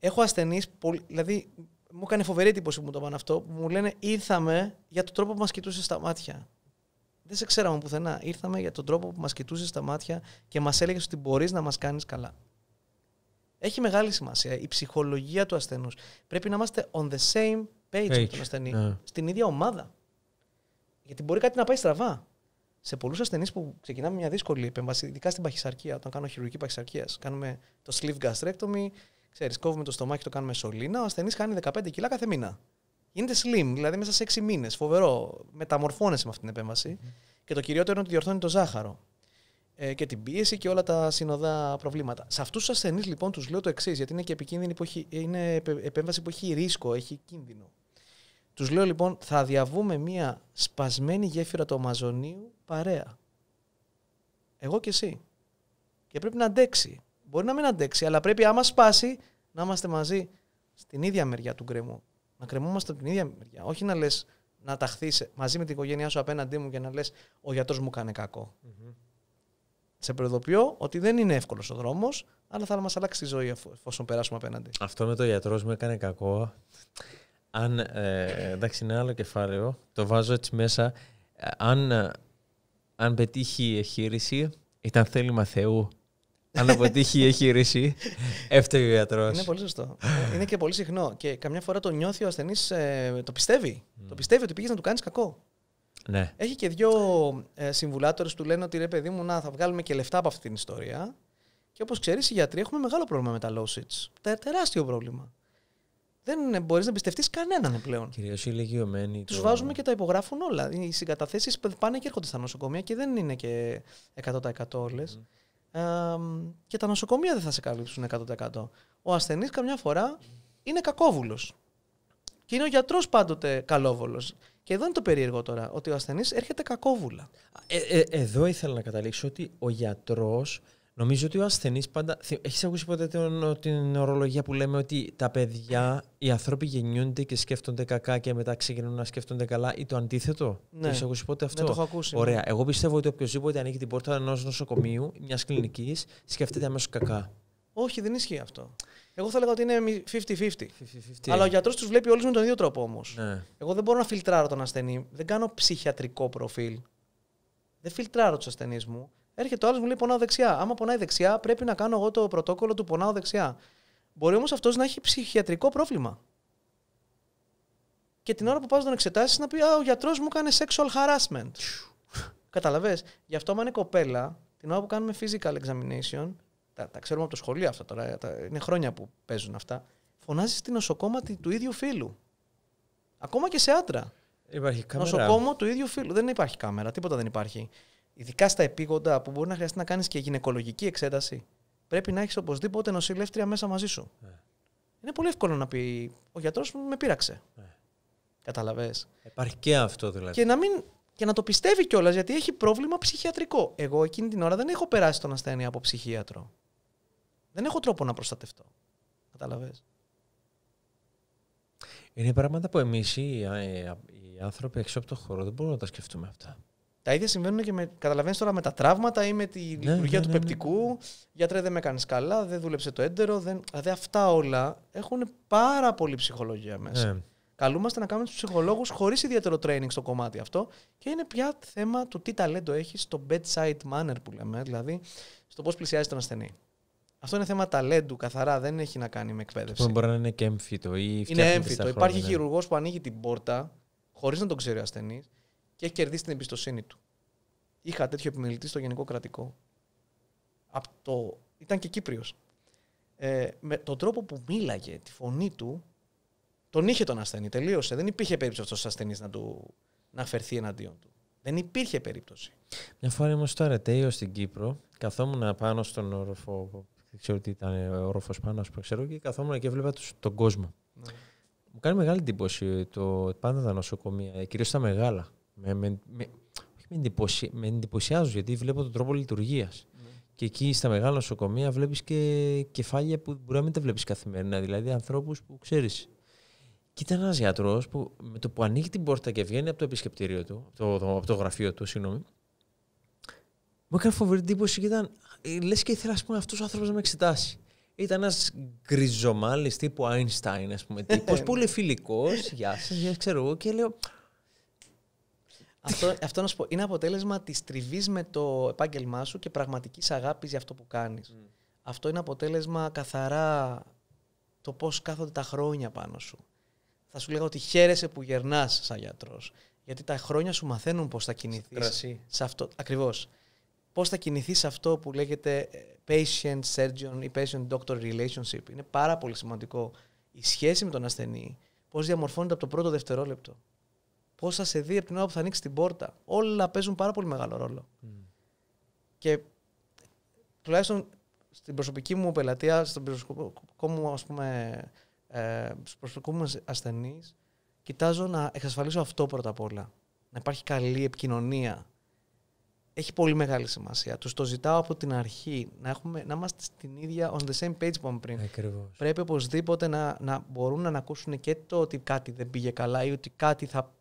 [SPEAKER 2] Έχω ασθενείς, δηλαδή μου έκανε φοβερή εντύπωση που μου το πάνε αυτό, που μου λένε ήρθαμε για τον τρόπο που μας κοιτούσες στα μάτια. Δεν σε ξέραμε πουθενά. Ήρθαμε για τον τρόπο που μας κοιτούσες στα μάτια και μας έλεγες ότι μπορείς να μας κάνεις καλά. Έχει μεγάλη σημασία η ψυχολογία του ασθενούς. Πρέπει να είμαστε on the same page, με τον ασθενή. Ναι. Στην ίδια ομάδα. Γιατί μπορεί κάτι να πάει στραβά. Σε πολλούς ασθενείς που ξεκινάμε μια δύσκολη επέμβαση, ειδικά στην παχυσαρκία, όταν κάνω χειρουργική παχυσαρκίας, κάνουμε το sleeve gastrectomy, ξέρεις, κόβουμε το στομάχι, το κάνουμε σωλήνα, ο ασθενής χάνει 15 κιλά κάθε μήνα. Γίνεται slim, δηλαδή μέσα σε 6 μήνες. Φοβερό. Μεταμορφώνεσαι με αυτή την επέμβαση. Και το κυριότερο είναι ότι διορθώνει το ζάχαρο. Ε, και την πίεση και όλα τα συνοδά προβλήματα. Σε αυτούς τους ασθενείς, λοιπόν, τους λέω το εξής, γιατί είναι και επικίνδυνη είναι επέμβαση που έχει ρίσκο, έχει κίνδυνο. Τους λέω λοιπόν, θα διαβούμε μία σπασμένη γέφυρα του Αμαζονίου παρέα. Εγώ και εσύ. Και πρέπει να αντέξει. Μπορεί να μην αντέξει, αλλά πρέπει άμα σπάσει να είμαστε μαζί στην ίδια μεριά του γκρεμού. Να κρεμούμαστε από την ίδια μεριά. Όχι να λες να ταχθείς μαζί με την οικογένειά σου απέναντί μου και να λες Ο γιατρός μου κάνει κακό. Mm-hmm σε προειδοποιώ ότι δεν είναι εύκολος ο δρόμος, αλλά θα μας αλλάξει η ζωή εφόσον περάσουμε απέναντι.
[SPEAKER 1] Αυτό με το γιατρός μου έκανε κακό. Αν. Ε, εντάξει, είναι άλλο κεφάλαιο. Το βάζω έτσι μέσα. Αν, αν πετύχει η εχείρηση, ήταν θέλημα Θεού. Αν αποτύχει η εχείρηση, έφταιγε ο γιατρός. Είναι πολύ σωστό.
[SPEAKER 2] είναι και πολύ συχνό. Και καμιά φορά το νιώθει ο ασθενής, ε, το πιστεύει. Το πιστεύει ότι πήγες να του κάνεις κακό. Ναι. Έχει και δύο ε, συμβουλάτορες που λένε ότι ρε παιδί μου, να θα βγάλουμε και λεφτά από αυτή την ιστορία. Και όπως ξέρεις, οι γιατροί έχουν μεγάλο πρόβλημα με τα low seats. τεράστιο πρόβλημα. Δεν μπορείς να εμπιστευτείς κανέναν πλέον. Κυρίω οι ηλικιωμένοι. Τους το... βάζουμε και τα υπογράφουν όλα. Οι συγκαταθέσεις πάνε και έρχονται στα νοσοκομεία και δεν είναι και 100% όλε. Mm. και τα νοσοκομεία δεν θα σε καλύψουν 100%. Ο ασθενής καμιά φορά είναι κακόβουλος. Και είναι ο γιατρός πάντοτε καλόβολος. Και εδώ είναι το περίεργο τώρα, ότι ο ασθενής έρχεται κακόβουλα.
[SPEAKER 1] Ε, ε, εδώ ήθελα να καταλήξω ότι ο γιατρός. Νομίζω ότι ο ασθενής πάντα. Έχεις ακούσει ποτέ την, την ορολογία που λέμε ότι τα παιδιά, οι άνθρωποι γεννιούνται και σκέφτονται κακά και μετά ξεκινούν να σκέφτονται καλά ή το αντίθετο. Ναι. Έχεις ακούσει ποτέ ναι, αυτό. Ναι, το έχω ακούσει. Ναι. Ωραία. Εγώ πιστεύω ότι οποιοδήποτε ανοίγει την πόρτα ενός νοσοκομείου, μιας κλινικής, σκέφτεται αμέσως κακά.
[SPEAKER 2] Όχι, δεν ισχύει αυτό. Εγώ θα έλεγα ότι είναι 50 Αλλά ο γιατρός τους βλέπει όλους με τον ίδιο τρόπο όμως. Ναι. Εγώ δεν μπορώ να φιλτράρω τον ασθενή. Δεν κάνω ψυχιατρικό προφίλ. Δεν φιλτράρω τους ασθενείς μου. Έρχεται ο άλλος μου λέει πονάω δεξιά. Άμα πονάει δεξιά, πρέπει να κάνω εγώ το πρωτόκολλο του πονάω δεξιά. Μπορεί όμως αυτός να έχει ψυχιατρικό πρόβλημα. Και την ώρα που πας να τον εξετάσεις, να πει Α, ο γιατρός μου κάνει sexual harassment. Καταλαβέ. Γι' αυτό, αν είναι κοπέλα, την ώρα που κάνουμε physical examination, τα, τα ξέρουμε από το σχολείο αυτά τώρα, τα, είναι χρόνια που παίζουν αυτά. Φωνάζεις στην νοσοκόμματη του ίδιου φίλου. Ακόμα και σε άντρα.
[SPEAKER 1] Υπάρχει κάμερα. Νοσοκόμο
[SPEAKER 2] του ίδιου φίλου. Δεν υπάρχει κάμερα, τίποτα δεν υπάρχει. Ειδικά στα επίγοντα που μπορεί να χρειαστεί να κάνεις και γυναικολογική εξέταση, πρέπει να έχεις οπωσδήποτε νοσηλεύτρια μέσα μαζί σου. Ε. Είναι πολύ εύκολο να πει Ο γιατρός μου με πείραξε. Ε. Καταλαβέ.
[SPEAKER 1] Υπάρχει και αυτό δηλαδή. Και να,
[SPEAKER 2] μην, και να το πιστεύει κιόλας γιατί έχει πρόβλημα ψυχιατρικό. Εγώ εκείνη την ώρα δεν έχω περάσει τον ασθένη από ψυχίατρο. Δεν έχω τρόπο να προστατευτώ. Κατάλαβες.
[SPEAKER 1] Είναι πράγματα που εμείς οι, ε, οι άνθρωποι έξω από το χώρο δεν μπορούμε να τα σκεφτούμε
[SPEAKER 2] αυτά. Τα ίδια συμβαίνουν και με, καταλαβαίνεις τώρα με τα τραύματα ή με τη ναι, λειτουργία ναι, του ναι, ναι. πεπτικού. Γιατρέ, δεν με κάνεις καλά, δεν δούλεψε το έντερο. Δεν... Δηλαδή αυτά όλα έχουν πάρα πολύ ψυχολογία μέσα. Καλούμαστε να κάνουμε τους ψυχολόγους χωρίς ιδιαίτερο training στο κομμάτι αυτό και είναι πια θέμα του τι ταλέντο έχεις στο bedside manner που λέμε, δηλαδή στο πώς πλησιάζεις τον ασθενή. Αυτό είναι θέμα ταλέντου καθαρά, δεν έχει να κάνει με εκπαίδευση. Αυτό μπορεί
[SPEAKER 1] να είναι και έμφυτο ή Είναι έμφυτο. Υπάρχει ναι.
[SPEAKER 2] χειρουργός που ανοίγει την πόρτα χωρίς να τον ξέρει ο ασθενής και έχει κερδίσει την εμπιστοσύνη του. Είχα τέτοιο επιμελητή στο Γενικό Κρατικό. Από το... Ήταν και Κύπριος. Ε, με τον τρόπο που μίλαγε, τη φωνή του, τον είχε τον ασθενή. Τελείωσε. Δεν υπήρχε περίπτωση αυτός ο ασθενής να, του... να φερθεί εναντίον του. Δεν υπήρχε περίπτωση.
[SPEAKER 1] Μια φορά ήμουν στο Αρετέιο στην Κύπρο. Καθόμουν πάνω στον όροφο δεν ξέρω τι ήταν ε, ο όροφος πάνω, ας πούμε, ξέρω, και καθόμουν και έβλεπα τους, τον κόσμο. Ναι. Μου κάνει μεγάλη εντύπωση το, πάντα τα νοσοκομεία, ε, κυρίως τα μεγάλα. Με, με, με, με, με εντυπωσιάζουν γιατί βλέπω τον τρόπο λειτουργίας. Ναι. Και εκεί στα μεγάλα νοσοκομεία βλέπεις και κεφάλια που μπορεί να μην τα βλέπεις καθημερινά. Δηλαδή ανθρώπους που ξέρεις. Και ήταν ένας γιατρός που με το που ανοίγει την πόρτα και βγαίνει από το επισκεπτήριο του, το, το, το γραφείο του, συγγνώμη, μου έκανε φοβερή εντύπωση και ήταν ε, λες και ήθελα να πούμε, αυτός ο άνθρωπος να με εξετάσει. Ήταν ένας γκριζομάλης τύπου Einstein, ας πούμε. Τύπος ναι. πολύ
[SPEAKER 2] φιλικός. Γεια σας, γεια ξέρω εγώ. Και λέω. Αυτό, αυτό να σου πω είναι αποτέλεσμα της τριβής με το επάγγελμά σου και πραγματικής αγάπης για αυτό που κάνεις. Αυτό είναι αποτέλεσμα καθαρά το πώς κάθονται τα χρόνια πάνω σου. Θα σου λέγα ότι χαίρεσαι που γερνάς σαν γιατρός. Γιατί τα χρόνια σου μαθαίνουν πώς θα κινηθείς. Ακριβώς πώς θα κινηθείς σε αυτό που λέγεται ε, patient-surgeon ή patient-doctor relationship. Είναι πάρα πολύ σημαντικό η σχέση με τον ασθενή, πώς διαμορφώνεται από το πρώτο δευτερόλεπτο. Πώς θα σε δει από την ώρα που θα ανοίξει την πόρτα. Όλα παίζουν πάρα πολύ μεγάλο ρόλο. Mm. Και τουλάχιστον στην προσωπική μου πελατεία, στον προσωπικό μου, ας πούμε, ε, κοιτάζω να εξασφαλίσω αυτό πρώτα απ' όλα. Να υπάρχει καλή επικοινωνία έχει πολύ μεγάλη σημασία. Τους το ζητάω από την αρχή να, έχουμε, να είμαστε στην ίδια on the same page που είπαμε πριν. Πρέπει οπωσδήποτε να, να μπορούν να ακούσουν και το ότι κάτι δεν πήγε καλά ή ότι κάτι θα,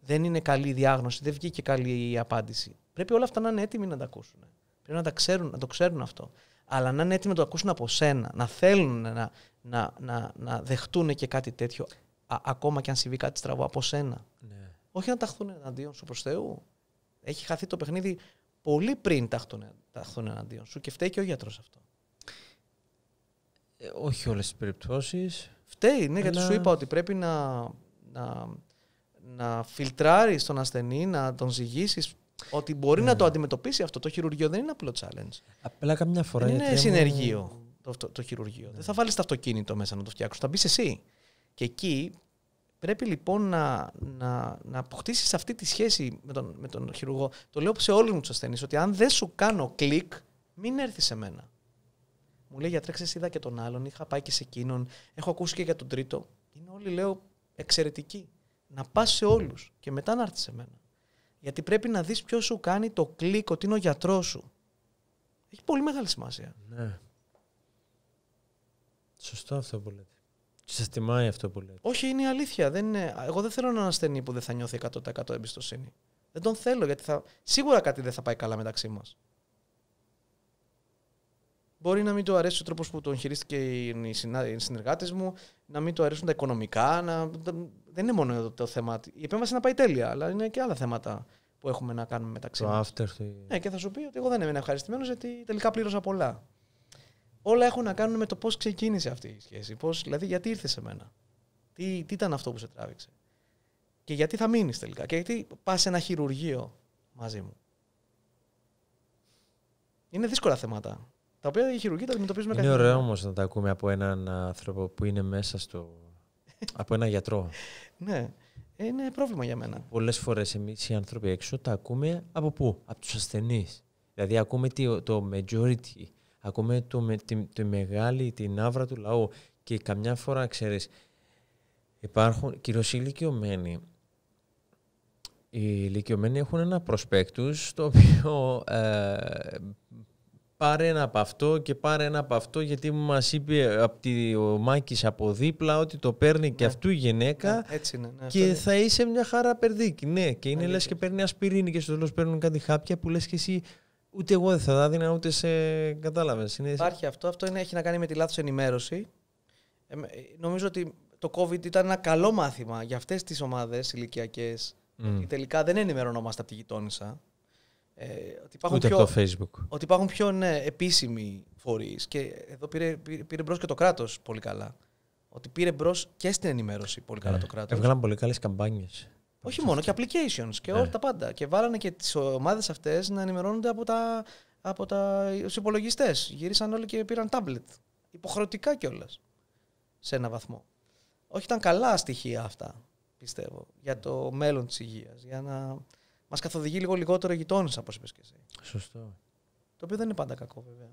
[SPEAKER 2] δεν είναι καλή διάγνωση, δεν βγήκε καλή η απάντηση. Πρέπει όλα αυτά να είναι έτοιμοι να τα ακούσουν. Πρέπει να, τα ξέρουν, να το ξέρουν αυτό. Αλλά να είναι έτοιμοι να το ακούσουν από σένα, να θέλουν να, να, να, να δεχτούν και κάτι τέτοιο, α, ακόμα και αν συμβεί κάτι στραβό από σένα. Ναι. Όχι να ταχθούν εναντίον σου προς Θεού. Έχει χαθεί το παιχνίδι πολύ πριν ταχθούν, εναντίον σου και φταίει και ο γιατρός αυτό. Ε, όχι όλες τις
[SPEAKER 1] περιπτώσεις. Φταίει,
[SPEAKER 2] ναι, γιατί σου είπα ότι πρέπει να, να, να φιλτράρεις τον ασθενή, να τον ζυγίσεις ότι μπορεί να το ναι. αντιμετωπίσει αυτό. Το χειρουργείο δεν είναι απλό challenge.
[SPEAKER 1] Απλά καμιά φορά. Δεν είναι συνεργείο
[SPEAKER 2] το, το, το χειρουργείο. Ναι. Δεν θα βάλεις το αυτοκίνητο μέσα να το φτιάξει, θα μπεις εσύ. Και εκεί Πρέπει λοιπόν να, να, να αποκτήσεις αυτή τη σχέση με τον, με τον χειρουργό. Το λέω σε όλους μου τους ασθενείς, ότι αν δεν σου κάνω κλικ, μην έρθεις σε μένα. Μου λέει, γιατρέ, είδα και τον άλλον, είχα πάει και σε εκείνον, έχω ακούσει και για τον τρίτο. Είναι όλοι, λέω, εξαιρετικοί. Να πά σε όλους και μετά να έρθεις σε μένα. Γιατί πρέπει να δεις ποιος σου κάνει το κλικ, ότι είναι ο γιατρός σου. Έχει πολύ μεγάλη σημασία.
[SPEAKER 1] Ναι. Σωστό αυτό που λέτε. Τη σα αυτό που λέτε.
[SPEAKER 2] Όχι, είναι η αλήθεια. Δεν Εγώ δεν θέλω έναν ασθενή που δεν θα νιώθει 100% εμπιστοσύνη. Δεν τον θέλω γιατί θα... σίγουρα κάτι δεν θα πάει καλά μεταξύ μας. Μπορεί να μην του αρέσει ο τρόπος που τον χειρίστηκε οι συνεργάτες μου, να μην του αρέσουν τα οικονομικά. Να... Δεν είναι μόνο το, θέμα. Η επέμβαση να πάει τέλεια, αλλά είναι και άλλα θέματα που έχουμε να κάνουμε μεταξύ μας. Το after. Ναι, και θα σου πει ότι εγώ δεν είμαι ευχαριστημένος γιατί τελικά πλήρωσα πολλά όλα έχουν να κάνουν με το πώς ξεκίνησε αυτή η σχέση. Πώς, δηλαδή, γιατί ήρθες σε μένα. Τι, τι ήταν αυτό που σε τράβηξε. Και γιατί θα μείνεις τελικά. Και γιατί πας σε ένα χειρουργείο μαζί μου. Είναι δύσκολα θέματα. Τα οποία οι χειρουργοί τα αντιμετωπίζουμε καθημερινά. Είναι ωραίο
[SPEAKER 1] όμως να τα ακούμε από έναν άνθρωπο που είναι μέσα στο. από έναν γιατρό.
[SPEAKER 2] ναι. Είναι πρόβλημα για μένα.
[SPEAKER 1] Πολλές φορές εμείς οι άνθρωποι έξω τα ακούμε από πού, από τους ασθενείς. Δηλαδή, ακούμε το majority Ακόμα το, με, τη, τη μεγάλη, την άβρα του λαού. Και καμιά φορά, ξέρεις, υπάρχουν κυρίως οι ηλικιωμένοι. Οι έχουν ένα προσπέκτους το οποίο ε, πάρε ένα από αυτό και πάρε ένα από αυτό γιατί μου μας είπε από τη, ο Μάκης από δίπλα ότι το παίρνει ναι. και αυτού η γυναίκα ναι, ναι, και θα είσαι μια χαρά περδίκη. Ναι, και είναι ναι, λες και παίρνει ασπιρίνη και στο τέλος παίρνουν κάτι χάπια που λες και εσύ Ούτε εγώ δεν θα τα ούτε σε. Κατάλαβες. Υπάρχει
[SPEAKER 2] αυτό. Αυτό είναι, έχει να κάνει με τη λάθος ενημέρωση. Ε, ε, νομίζω ότι το COVID ήταν ένα καλό μάθημα για αυτές τις ομάδες ηλικιακές. Mm. Τελικά δεν ενημερωνόμαστε από τη γειτόνισσα. Ε, ότι Ούτε πιο, από το Facebook. Ότι υπάρχουν πιο ναι, επίσημοι φορείς. Και εδώ πήρε, πήρε, πήρε μπρος και το κράτος πολύ καλά. Ότι πήρε μπρος και στην ενημέρωση πολύ καλά ε, το κράτος. Έβγαλαν
[SPEAKER 1] πολύ καλές καμπάνιες.
[SPEAKER 2] Όχι μόνο, και applications και ναι. όλα τα πάντα. Και βάλανε και τις ομάδες αυτές να ενημερώνονται από, τα, από τους υπολογιστές. Γυρίσαν όλοι και πήραν tablet. Υποχρεωτικά κιόλας. Σε ένα βαθμό. Όχι, ήταν καλά στοιχεία αυτά, πιστεύω, για το μέλλον της υγείας. Για να μας καθοδηγεί λίγο λιγότερο γειτόνι, όπως είπες και εσύ. Σωστό. Το οποίο δεν είναι πάντα κακό, βέβαια.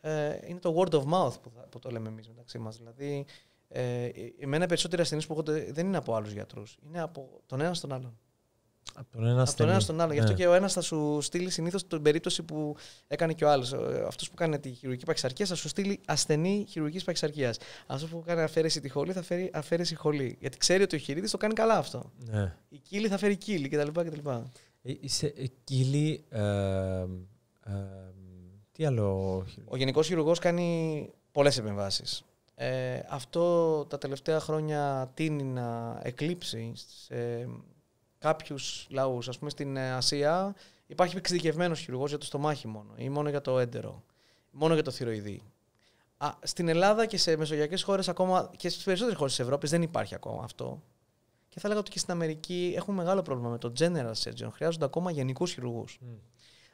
[SPEAKER 2] Ε, είναι το word of mouth που, που το λέμε εμείς μεταξύ μας. Δηλαδή, ε, εμένα περισσότεροι ασθενείς που έχω δεν είναι από άλλους γιατρούς. Είναι από τον ένα στον άλλον. Από τον ένα, από τον ένα στον άλλο. Ναι. Γι' αυτό ναι. και ο ένας θα σου στείλει συνήθως την περίπτωση που έκανε και ο άλλος. Ε, αυτός που κάνει τη χειρουργική παξαρκία θα σου στείλει ασθενή χειρουργικής παξαρκία. Αυτός που κάνει αφαίρεση τη χολή θα φέρει αφαίρεση χολή. Γιατί ξέρει ότι ο χειρίδης το κάνει καλά αυτό. Ναι. Η κύλη θα φέρει κύλη κτλ. κτλ. Ε, είσαι ε, κύλη. Ε, ε, τι άλλο. Ο γενικός χειρουργός κάνει πολλές επεμβάσεις. Ε, αυτό τα τελευταία χρόνια τίνει να εκλείψει σε κάποιους λαούς. Ας πούμε στην ε, Ασία υπάρχει εξειδικευμένος χειρουργός για το στομάχι μόνο ή μόνο για το έντερο, μόνο για το θυροειδή. Α, στην Ελλάδα και σε μεσογειακές χώρες ακόμα και στις περισσότερες χώρες της Ευρώπης δεν υπάρχει ακόμα αυτό. Και θα έλεγα ότι και στην Αμερική έχουν μεγάλο πρόβλημα με το general surgeon. Χρειάζονται ακόμα γενικούς χειρουργούς.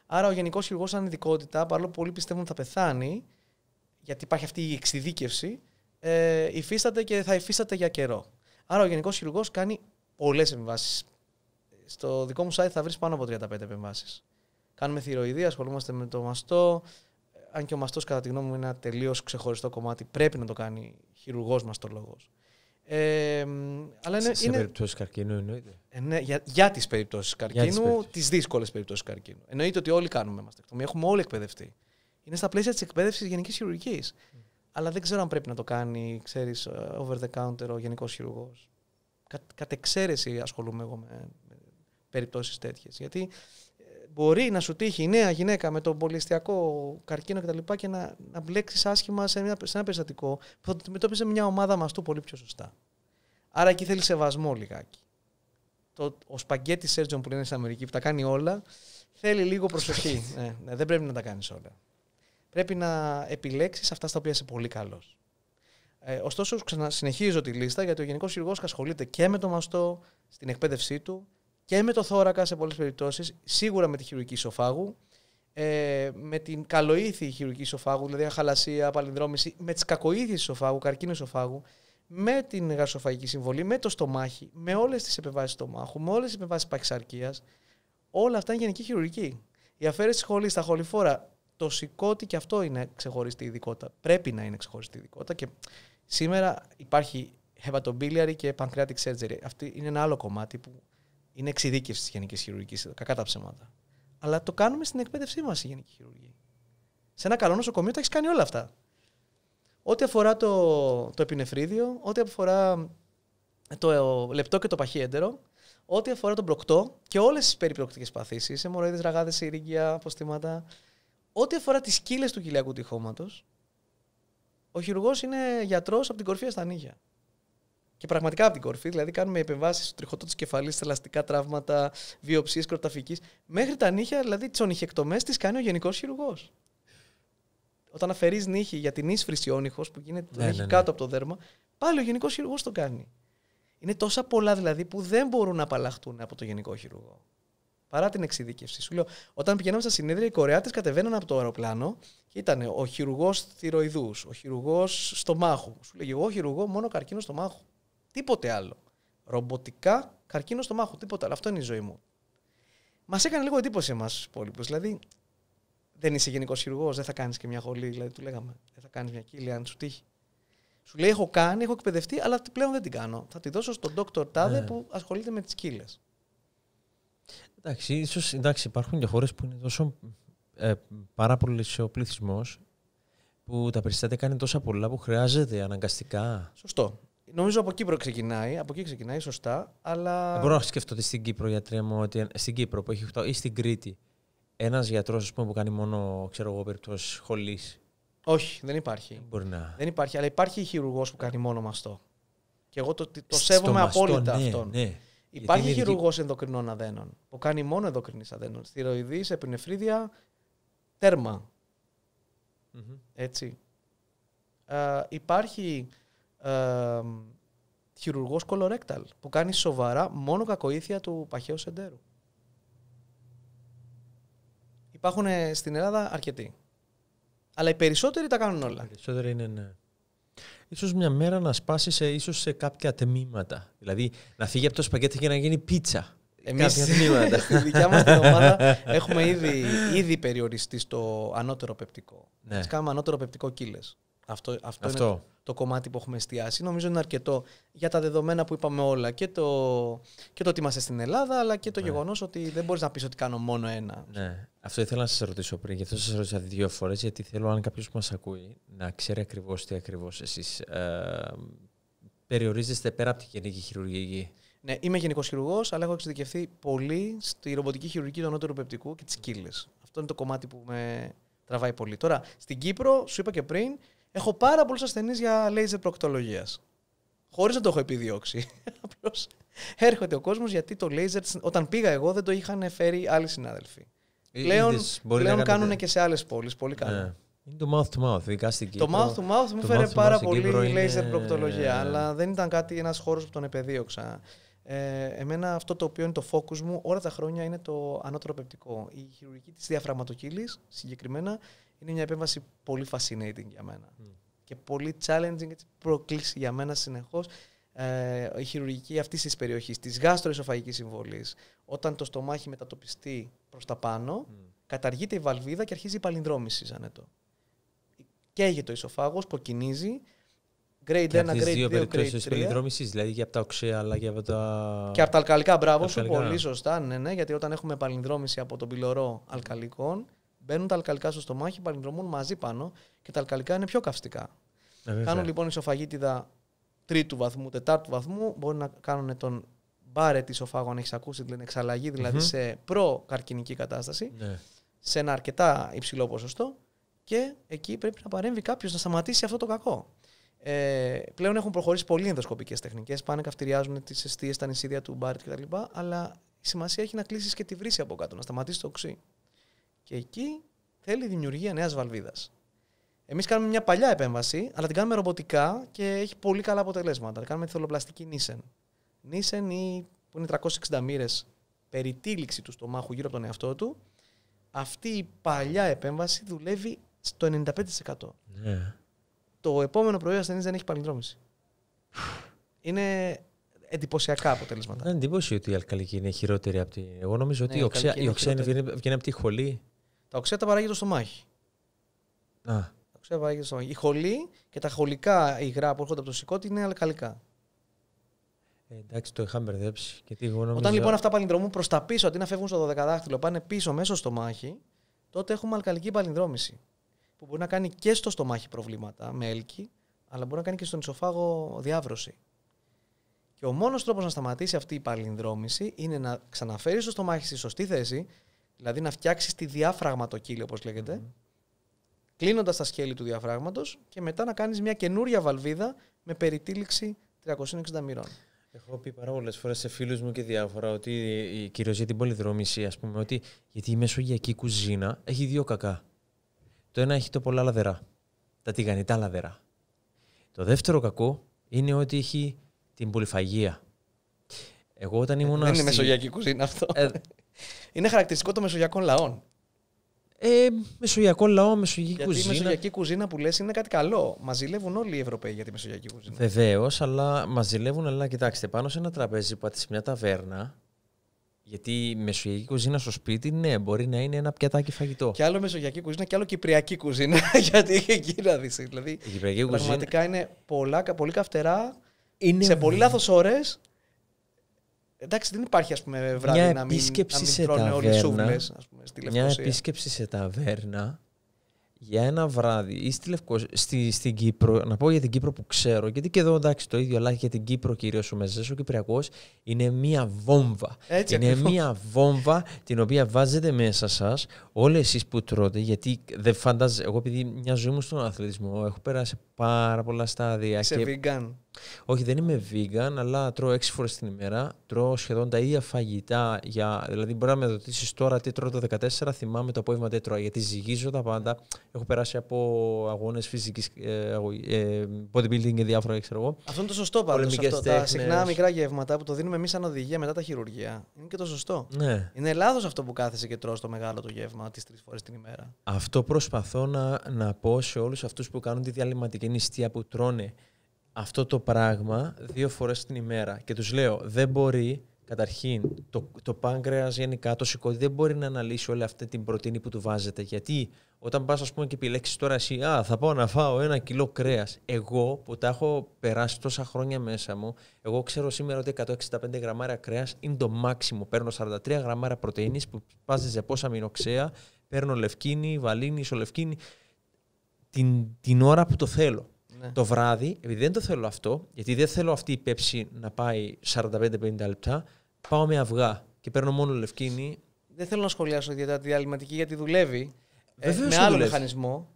[SPEAKER 2] Άρα ο γενικός χειρουργός, σαν ειδικότητα, παρόλο που πολλοί πιστεύουν θα πεθάνει, γιατί υπάρχει αυτή η εξειδίκευση, ε, υφίσταται και θα υφίσταται για καιρό. Άρα ο Γενικός Χειρουργός κάνει πολλές επεμβάσει. Στο δικό μου site θα βρεις πάνω από 35 επεμβάσεις. Κάνουμε θηροειδή, ασχολούμαστε με το μαστό. Ε, αν και ο μαστός, κατά τη γνώμη μου, είναι ένα τελείως ξεχωριστό κομμάτι, πρέπει να το κάνει χειρουργός μαστολόγος. Ε, αλλά είναι, σε, περιπτώσεις καρκίνου εννοείται. Ε, ναι, για, για τις περιπτώσεις καρκίνου, τις δύσκολες περιπτώσεις καρκίνου. Εννοείται ότι όλοι κάνουμε μαστεκτομία, έχουμε όλοι εκπαιδευτεί. Είναι στα πλαίσια της εκπαίδευσης γενικής χειρουργικής αλλά δεν ξέρω αν πρέπει να το κάνει, ξέρεις, ε, over the counter ο γενικός χειρουργός. Κα, κατ' εξαίρεση ασχολούμαι εγώ με, με περιπτώσεις τέτοιες. Γιατί ε, μπορεί να σου τύχει η νέα γυναίκα με τον πολυεστιακό καρκίνο κτλ. Και, και να, να μπλέξεις άσχημα σε, σε ένα περιστατικό που θα το αντιμετώπιζε μια ομάδα μαστού πολύ πιο σωστά. Άρα εκεί θέλει σεβασμό λιγάκι. Το, ο σπαγκέτι Σέρτζον που λένε στην Αμερική που τα κάνει όλα, θέλει λίγο προσοχή. Ναι, ναι, δεν πρέπει να τα κάνεις όλα πρέπει να επιλέξεις αυτά στα οποία είσαι πολύ καλός. Ε, ωστόσο, συνεχίζω τη λίστα γιατί ο Γενικός Χειρουργός ασχολείται και με το μαστό στην εκπαίδευσή του και με το θώρακα σε πολλές περιπτώσεις, σίγουρα με τη χειρουργική σοφάγου, ε, με την καλοήθη χειρουργική σοφάγου, δηλαδή αχαλασία, παλινδρόμηση, με τις κακοήθειες σοφάγου, καρκίνο σοφάγου, με την γαστροφαγική συμβολή, με το στομάχι, με όλες τις επεμβάσεις στομάχου, με όλες τις επεμβάσεις παχυσαρκίας. Όλα αυτά είναι γενική χειρουργική. Η αφαίρεση τη χολή στα χοληφόρα το σηκώτη και αυτό είναι ξεχωριστή ειδικότητα. Πρέπει να είναι ξεχωριστή ειδικότητα και σήμερα υπάρχει hepatobiliary και pancreatic surgery. Αυτή είναι ένα άλλο κομμάτι που είναι εξειδίκευση της γενικής χειρουργικής, κακά τα ψέματα. Αλλά το κάνουμε στην εκπαίδευσή μας η γενική χειρουργοί. Σε ένα καλό νοσοκομείο τα έχεις κάνει όλα αυτά. Ό,τι αφορά το, το επινεφρίδιο, ό,τι αφορά το λεπτό και το παχύ έντερο, ό,τι αφορά τον προκτό και όλες τις περιπλοκτικέ παθήσει, αιμορροίδε, ραγάδε, ήρυγγια, αποστήματα, Ό,τι αφορά τις σκύλες του κοιλιακού τυχώματος, ο χειρουργός είναι γιατρός από την κορφή στα νύχια. Και πραγματικά από την κορφή, δηλαδή κάνουμε επεμβάσεις στο τριχωτό της κεφαλής, θελαστικά ελαστικά τραύματα, βιοψίες κροταφικής. Μέχρι τα νύχια, δηλαδή τις ονυχεκτομέ, τις κάνει ο γενικός χειρουργός. Όταν αφαιρείς νύχη για την ίσφρηση όνυχο που γίνεται ναι, ναι, ναι, κάτω από το δέρμα, πάλι ο γενικός χειρουργός το κάνει. Είναι τόσα πολλά δηλαδή που δεν μπορούν να απαλλαχτούν από το γενικό χειρουργό παρά την εξειδίκευση. Σου λέω, όταν πηγαίναμε στα συνέδρια, οι Κορεάτες κατεβαίναν από το αεροπλάνο και ήταν ο χειρουργός θηροειδούς, ο χειρουργός στομάχους. Σου λέγει, εγώ χειρουργό μόνο καρκίνο στομάχου. Τίποτε άλλο. Ρομποτικά καρκίνο στομάχου. Τίποτα άλλο. Αυτό είναι η ζωή μου. Μας έκανε λίγο εντύπωση εμάς του υπόλοιπου. Δηλαδή, δεν είσαι γενικός χειρουργός, δεν θα κάνεις και μια χολή. Δηλαδή, του λέγαμε, δεν θα κάνεις μια κύλη αν σου τύχει. Σου λέει: Έχω κάνει, έχω εκπαιδευτεί, αλλά πλέον δεν την κάνω. Θα τη δώσω στον Dr. Τάδε ναι. που ασχολείται με τις κύλες. Εντάξει,
[SPEAKER 1] ίσως εντάξει, υπάρχουν και χώρες που είναι τόσο ε, πάρα πολύ ο πληθυσμό που τα περιστατικά κάνει τόσα πολλά που χρειάζεται αναγκαστικά. Σωστό.
[SPEAKER 2] Νομίζω από Κύπρο ξεκινάει, από εκεί ξεκινάει σωστά, αλλά... Δεν μπορώ να
[SPEAKER 1] σκεφτώ ότι στην Κύπρο, γιατρέ μου, ότι στην Κύπρο έχει 8, ή στην Κρήτη, ένας γιατρός που κάνει μόνο, ξέρω εγώ, χωλής...
[SPEAKER 2] Όχι, δεν υπάρχει. Δεν Δεν υπάρχει, αλλά υπάρχει χειρουργός που κάνει μόνο μαστό. Και εγώ το, το σέβομαι μαστό, απόλυτα ναι, αυτόν. Ναι. Υπάρχει χειρουργός ενδοκρινών αδένων που κάνει μόνο ενδοκρινής αδένων. Στηροειδή, επινεφρίδια, τέρμα. Έτσι. υπάρχει ε, χειρουργός κολορέκταλ που κάνει σοβαρά μόνο κακοήθεια του παχαίου σεντέρου. Υπάρχουν στην Ελλάδα αρκετοί. Αλλά οι περισσότεροι τα κάνουν όλα. Οι περισσότεροι είναι ναι.
[SPEAKER 1] Ίσως μια μέρα να σπάσει σε, ίσως σε κάποια τμήματα. Δηλαδή να φύγει από το σπαγκέτι και να γίνει πίτσα. Εμείς στη δικιά μας ομάδα έχουμε ήδη,
[SPEAKER 2] ήδη περιοριστεί στο ανώτερο πεπτικό. Ναι. κάνουμε ανώτερο πεπτικό κύλες αυτό, αυτό, είναι το κομμάτι που έχουμε εστιάσει. Νομίζω είναι αρκετό για τα δεδομένα που είπαμε όλα. Και το, και το ότι είμαστε στην Ελλάδα, αλλά και το ναι. γεγονός ότι δεν μπορείς να πεις ότι κάνω μόνο ένα. Ναι.
[SPEAKER 1] Αυτό ήθελα να σας ρωτήσω πριν. Γι' αυτό σας ρώτησα δύο φορές. Γιατί θέλω, αν κάποιος μας ακούει, να ξέρει ακριβώς τι ακριβώς εσείς ε, περιορίζεστε
[SPEAKER 2] πέρα από τη γενική χειρουργική. Ναι, είμαι γενικός χειρουργός, αλλά έχω εξειδικευτεί πολύ στη ρομποτική χειρουργική του ανώτερου πεπτικού και τι κύλε. Αυτό είναι το κομμάτι που με τραβάει πολύ. Τώρα, στην Κύπρο, σου είπα και πριν, Έχω πάρα πολλούς ασθενείς για λέιζερ προκτολογίας. Χωρίς να το έχω επιδιώξει. Απλώς έρχεται ο κόσμος γιατί το λέιζερ, όταν πήγα εγώ, δεν το είχαν φέρει άλλοι συνάδελφοι. Ε, πλέον κάνουν και σε άλλες πόλεις. Πολύ καλά. Ναι. Είναι
[SPEAKER 1] το mouth to mouth, ειδικά στην Κύπρο. Το mouth to mouth μου φέρε πάρα πολύ η λέιζερ προκτολογία, αλλά
[SPEAKER 2] δεν ήταν κάτι ένας χώρος που τον επεδίωξα. Ε, εμένα αυτό το οποίο είναι το focus μου όλα τα χρόνια είναι το ανώτερο πεπτικό. Η χειρουργική της διαφραγματοκύλη συγκεκριμένα είναι μια επέμβαση πολύ fascinating για μένα. Και πολύ challenging, έτσι, προκλήση για μένα συνεχώς. Ε, η χειρουργική αυτή της περιοχής, της γάστροεσοφαγική συμβολής, όταν το στομάχι μετατοπιστεί προς τα πάνω, mm. καταργείται η βαλβίδα και αρχίζει η παλινδρόμηση σαν έτο. Καίγεται ο ισοφάγος, κοκκινίζει. Grade 1, grade 2, grade 3. δύο περιπτώσει παλινδρόμησης,
[SPEAKER 1] δηλαδή και από τα οξέα αλλά και από τα. Και από τα αλκαλικά, μπράβο σου, πολύ ναι.
[SPEAKER 2] σωστά. Ναι, ναι, γιατί όταν έχουμε παλινδρόμηση από τον πυλωρό αλκαλικών, Μπαίνουν τα αλκαλικά στο στομάχι, παλινδρομούν μαζί πάνω και τα αλκαλικά είναι πιο καυστικά. Ε, κάνουν λοιπόν ισοφαγίτιδα τρίτου βαθμού, τετάρτου βαθμού. Μπορεί να κάνουν τον μπάρετ ισοφάγο, αν έχεις ακούσει την εξαλλαγή, δηλαδή mm-hmm. σε προκαρκινική κατάσταση, ναι. σε ένα αρκετά υψηλό ποσοστό. Και εκεί πρέπει να παρέμβει κάποιος να σταματήσει αυτό το κακό. Ε, πλέον έχουν προχωρήσει πολύ ενδοσκοπικές τεχνικές. Πάνε, καυτηριάζουν τις αιστείες, τα νησίδια του μπάρετ κτλ. Αλλά η σημασία έχει να κλείσεις και τη βρύση από κάτω, να σταματήσεις το οξύ. Και εκεί θέλει δημιουργία νέας βαλβίδας. Εμείς κάνουμε μια παλιά επέμβαση, αλλά την κάνουμε ρομποτικά και έχει πολύ καλά αποτελέσματα. Την κάνουμε τη θολοπλαστική Nissan. Nissan ή, που είναι 360 μοίρε περιτύλιξη του στομάχου γύρω από τον εαυτό του, αυτή η παλιά επέμβαση δουλεύει στο 95%. Ναι. Το επόμενο πρωί ο ασθενή δεν έχει παλινδρόμηση. Είναι εντυπωσιακά αποτελέσματα.
[SPEAKER 1] Δεν εντύπωση ότι η αλκαλική είναι χειρότερη από τη. Εγώ νομίζω ναι, ότι η, η οξένη βγαίνει από τη χολή.
[SPEAKER 2] Τα οξέα τα παράγει το στομάχι. Α. Τα οξέα παράγει το στομάχι. Η χολή και τα χολικά υγρά που έρχονται από το σηκώτη είναι αλκαλικά.
[SPEAKER 1] Ε, εντάξει, το είχα μπερδέψει. Γιατί τι, νομίζω... Όταν λοιπόν αυτά
[SPEAKER 2] παλινδρομούν προς τα πίσω, αντί να φεύγουν στο 12 δάχτυλο, πάνε πίσω μέσα στο μάχη, τότε έχουμε αλκαλική παλινδρόμηση. Που μπορεί να κάνει και στο στομάχι προβλήματα με έλκη, αλλά μπορεί να κάνει και στον ισοφάγο διάβρωση. Και ο μόνος τρόπος να σταματήσει αυτή η παλινδρόμηση είναι να ξαναφέρει το στομάχι στη σωστή θέση, Δηλαδή να φτιάξεις τη διάφραγμα το διαφραγματοκύλη, όπως λέγεται, mm-hmm. κλείνοντας τα σχέλη του διαφράγματο και μετά να κάνεις μια καινούρια βαλβίδα με περιτύλιξη 360 μοιρών.
[SPEAKER 1] Έχω πει πάρα πολλέ φορές σε φίλους μου και διάφορα ότι κυρίω για την πολυδρόμηση, ας πούμε, ότι γιατί η μεσογειακή κουζίνα έχει δύο κακά. Το ένα έχει το πολλά λαδερά. Τα τηγανιτά λαδερά. Το δεύτερο κακό είναι ότι έχει την πολυφαγία. Εγώ όταν ε, ήμουν. δεν είναι μεσογειακή κουζίνα
[SPEAKER 2] αυτό. Ε, είναι χαρακτηριστικό των μεσογειακών λαών. Ε, μεσογειακό λαό, μεσογειακή Γιατί κουζίνα. Η μεσογειακή κουζίνα που λες είναι κάτι καλό. ζηλεύουν όλοι οι Ευρωπαίοι για τη μεσογειακή κουζίνα.
[SPEAKER 1] Βεβαίως, αλλά μαζιλεύουν, αλλά κοιτάξτε, πάνω σε ένα τραπέζι που σε μια ταβέρνα. Γιατί η μεσογειακή κουζίνα στο σπίτι, ναι, μπορεί να είναι ένα πιατάκι φαγητό.
[SPEAKER 2] Και άλλο μεσογειακή κουζίνα και άλλο κυπριακή κουζίνα. γιατί εκεί να δεις. Δηλαδή, η πραγματικά κουζίνα... είναι πολλά, πολύ καυτερά. Είναι σε πολύ λάθος ώρες Εντάξει, δεν υπάρχει ας πούμε, βράδυ μια να μην, τρώνε όλοι οι σούβλες, Μια επίσκεψη
[SPEAKER 1] σε ταβέρνα για ένα βράδυ ή στη στην Κύπρο, να πω για την Κύπρο που ξέρω, γιατί και εδώ εντάξει το ίδιο, αλλά για την Κύπρο κυρίως ο Μεζές, ο Κυπριακός, είναι μία βόμβα. Έτσι, είναι μία βόμβα την οποία βάζετε είναι μια βόμβα. Έτσι, είναι μια βόμβα την οποία βάζετε μέσα σας όλοι εσείς που τρώτε, γιατί δεν φαντάζεσαι, εγώ επειδή μια ζωή μου στον αθλητισμό, έχω περάσει πάρα πολλά στάδια. Σε και... Όχι, δεν είμαι vegan, αλλά τρώω έξι φορές την ημέρα. Τρώω σχεδόν τα ίδια φαγητά. Για... Δηλαδή, μπορεί να με ρωτήσεις τώρα τι τρώω το 14, θυμάμαι το απόγευμα τι τρώω. Γιατί ζυγίζω τα πάντα. Έχω περάσει από αγώνες φυσικής ε, ε, bodybuilding και διάφορα, ξέρω εγώ. Αυτό είναι το σωστό πάντως. Τα συχνά μικρά
[SPEAKER 2] γεύματα που το δίνουμε εμείς σαν οδηγία μετά τα χειρουργία. Είναι και το σωστό. Ναι. Είναι λάθος αυτό που κάθεσαι και τρώω το μεγάλο το γεύμα τις τρεις φορές την ημέρα.
[SPEAKER 1] Αυτό προσπαθώ να, να πω σε όλους αυτούς που κάνουν τη διαλυματική νηστεία που τρώνε αυτό το πράγμα δύο φορές την ημέρα. Και τους λέω, δεν μπορεί, καταρχήν, το, το πάγκρεας γενικά, το σηκώδι, δεν μπορεί να αναλύσει όλη αυτή την πρωτεΐνη που του βάζετε. Γιατί όταν πας, ας πούμε, και επιλέξεις τώρα εσύ, α, θα πάω να φάω ένα κιλό κρέας. Εγώ που τα έχω περάσει τόσα χρόνια μέσα μου, εγώ ξέρω σήμερα ότι 165 γραμμάρια κρέας είναι το μάξιμο. Παίρνω 43 γραμμάρια πρωτεΐνης που πάζεται πόσα αμινοξέα, παίρνω λευκίνη, βαλίνη, ισολευκίνη, την, την ώρα που το θέλω. Ναι. το βράδυ, επειδή δεν το θέλω αυτό, γιατί δεν θέλω αυτή η πέψη να πάει 45-50 λεπτά, πάω με αυγά και παίρνω μόνο λευκίνη.
[SPEAKER 2] Δεν θέλω να σχολιάσω ιδιαίτερα τη διαλυματική γιατί δουλεύει ε, ε, με άλλο μηχανισμό.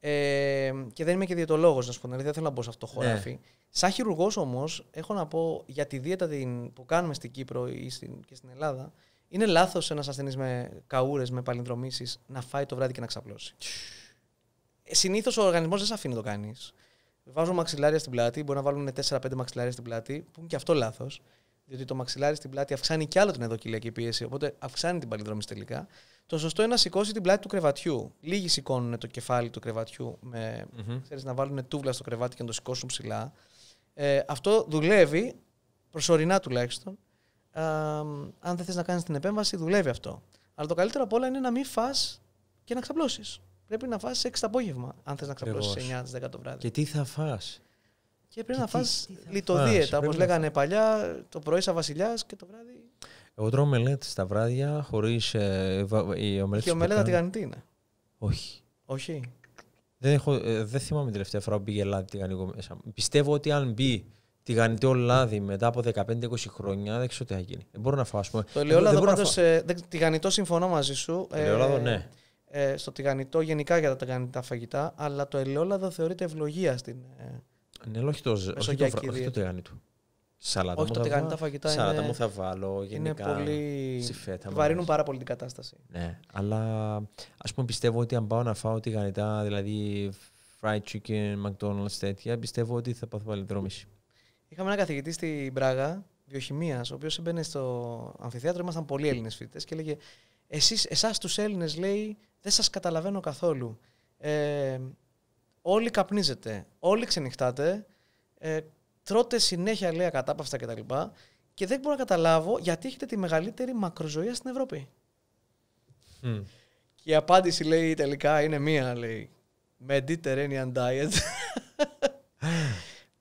[SPEAKER 2] Ε, και δεν είμαι και διαιτολόγος, να σου πω. δεν θέλω να μπω σε αυτό χωράφι. Ναι. Σαν χειρουργός όμως, έχω να πω για τη δίαιτα που κάνουμε στην Κύπρο ή στην, και στην Ελλάδα. Είναι λάθος ένας ασθενής με καούρες, με παλινδρομήσεις να φάει το βράδυ και να ξαπλώσει. Ε, Συνήθως ο οργανισμός δεν σε αφήνει το κάνεις. Βάζω μαξιλάρια στην πλάτη, μπορεί να βάλουν 4-5 μαξιλάρια στην πλάτη, που είναι και αυτό λάθος. Διότι το μαξιλάρι στην πλάτη αυξάνει κι άλλο την εδοκυλιακή πίεση, οπότε αυξάνει την παλιδρόμη τελικά. Το σωστό είναι να σηκώσει την πλάτη του κρεβατιού. Λίγοι σηκώνουν το κεφάλι του κρεβατιού, με, mm ξέρεις, να βάλουν τούβλα στο κρεβάτι και να το σηκώσουν ψηλά. Ε, αυτό δουλεύει, προσωρινά τουλάχιστον. Ε, αν δεν θες να κάνεις την επέμβαση, δουλεύει αυτό. Αλλά το καλύτερο απ' όλα είναι να μην φά και να ξαπλώσεις πρέπει να φας 6 το απόγευμα, αν θες να ξαπλώσεις 9-10 το βράδυ. Και τι θα φας. Και πρέπει να φας λιτοδίαιτα, όπως λέγανε παλιά, το πρωί σαν βασιλιάς και το βράδυ...
[SPEAKER 1] Εγώ τρώω μελέτη στα βράδια χωρίς... Ε, η ομελέτη και ομελέτα τηγανιτή είναι.
[SPEAKER 2] Όχι. Όχι.
[SPEAKER 1] Δεν, έχω, ε, δεν θυμάμαι την τελευταία φορά που πήγε λάδι τηγανικό μέσα. Πιστεύω ότι αν μπει τη τηγανιτό λάδι μετά από 15-20 χρόνια, δεν ξέρω τι θα γίνει. Δεν μπορώ να φάω, Το ελαιόλαδο πάντω.
[SPEAKER 2] Ε, συμφωνώ μαζί σου. Ε, ελαιόλαδο, ναι ε, στο τηγανιτό, γενικά για τα τηγανιτά φαγητά, αλλά το ελαιόλαδο θεωρείται ευλογία στην. Ε,
[SPEAKER 1] ναι, όχι το, όχι το, όχι το τηγανιτό. Σαλάτα όχι, μου τηγανιτά φαγητά σαλάτα είναι, μου θα βάλω, γενικά. Είναι πολύ... βαρύνουν
[SPEAKER 2] πάρα πολύ την κατάσταση.
[SPEAKER 1] Ναι, αλλά ας πούμε πιστεύω ότι αν πάω να φάω τηγανιτά, δηλαδή fried chicken, McDonald's, τέτοια, πιστεύω ότι θα πάθω παλιδρόμηση.
[SPEAKER 2] Είχαμε ένα καθηγητή στην Πράγα, βιοχημίας, ο οποίος έμπαινε στο αμφιθέατρο, ήμασταν πολλοί Έλληνες φοιτητές και έλεγε Εσείς, εσάς τους Έλληνες, λέει, δεν σας καταλαβαίνω καθόλου. Ε, όλοι καπνίζετε, όλοι ξενυχτάτε, ε, τρώτε συνέχεια λέει ακατάπαυστα κτλ. Και, και δεν μπορώ να καταλάβω γιατί έχετε τη μεγαλύτερη μακροζωία στην Ευρώπη. Και η απάντηση λέει τελικά είναι μία, λέει. Mediterranean diet.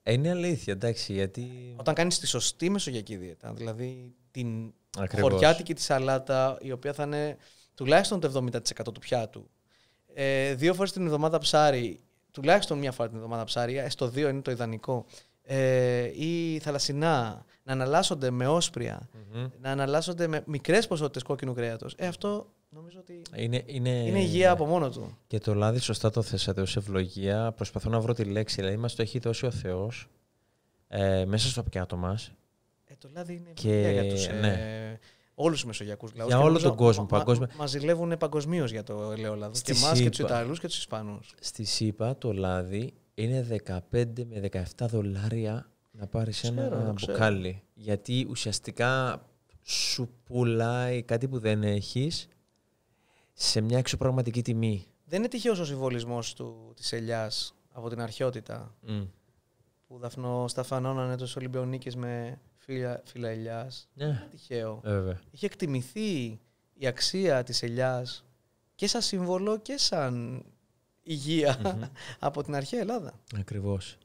[SPEAKER 2] Ε, είναι αλήθεια, εντάξει, γιατί... Όταν κάνεις τη σωστή μεσογειακή δίαιτα, δηλαδή την Ακριβώς. χωριάτικη της σαλάτα, η οποία θα είναι τουλάχιστον το 70% του πιάτου. Ε, δύο φορές την εβδομάδα ψάρι, τουλάχιστον μία φορά την εβδομάδα ψάρι, ε, στο δύο είναι το ιδανικό. Ε, ή θαλασσινά, να αναλάσσονται με όσπρια, να αναλάσσονται με μικρές ποσότητες κόκκινου κρέατος. Ε, αυτό νομίζω
[SPEAKER 1] ότι είναι, είναι,
[SPEAKER 2] είναι υγεία από μόνο του.
[SPEAKER 1] Και το λάδι, σωστά το θέσατε ως ευλογία. Προσπαθώ να βρω τη λέξη, δηλαδή μας το έχει δώσει ο Θεός ε, μέσα στο πιάτο μας.
[SPEAKER 2] Ε, το λάδι είναι και... για τους. Ναι. Ε, ναι όλους τους μεσογειακούς λαούς. Για όλο τον κόσμο Μαζιλεύουν παγκοσμίως για το ελαιόλαδο. Και εμάς και τους Ιταλούς και τους Ισπανούς.
[SPEAKER 1] Στη ΣΥΠΑ το λάδι είναι 15 με 17 δολάρια να πάρεις ένα μπουκάλι. Γιατί ουσιαστικά σου πουλάει κάτι που δεν έχεις σε μια εξωπραγματική τιμή.
[SPEAKER 2] Δεν είναι τυχαίος ο συμβολισμός της ελιάς από την αρχαιότητα. Mm. Που δαφνό του ολυμπιονίκη με φιλα ελιάς. Ναι. Είναι τυχαίο. Βέβαια. Είχε εκτιμηθεί η αξία της ελιάς και σαν σύμβολο και σαν υγεια από την αρχαία Ελλάδα. Ακριβώς.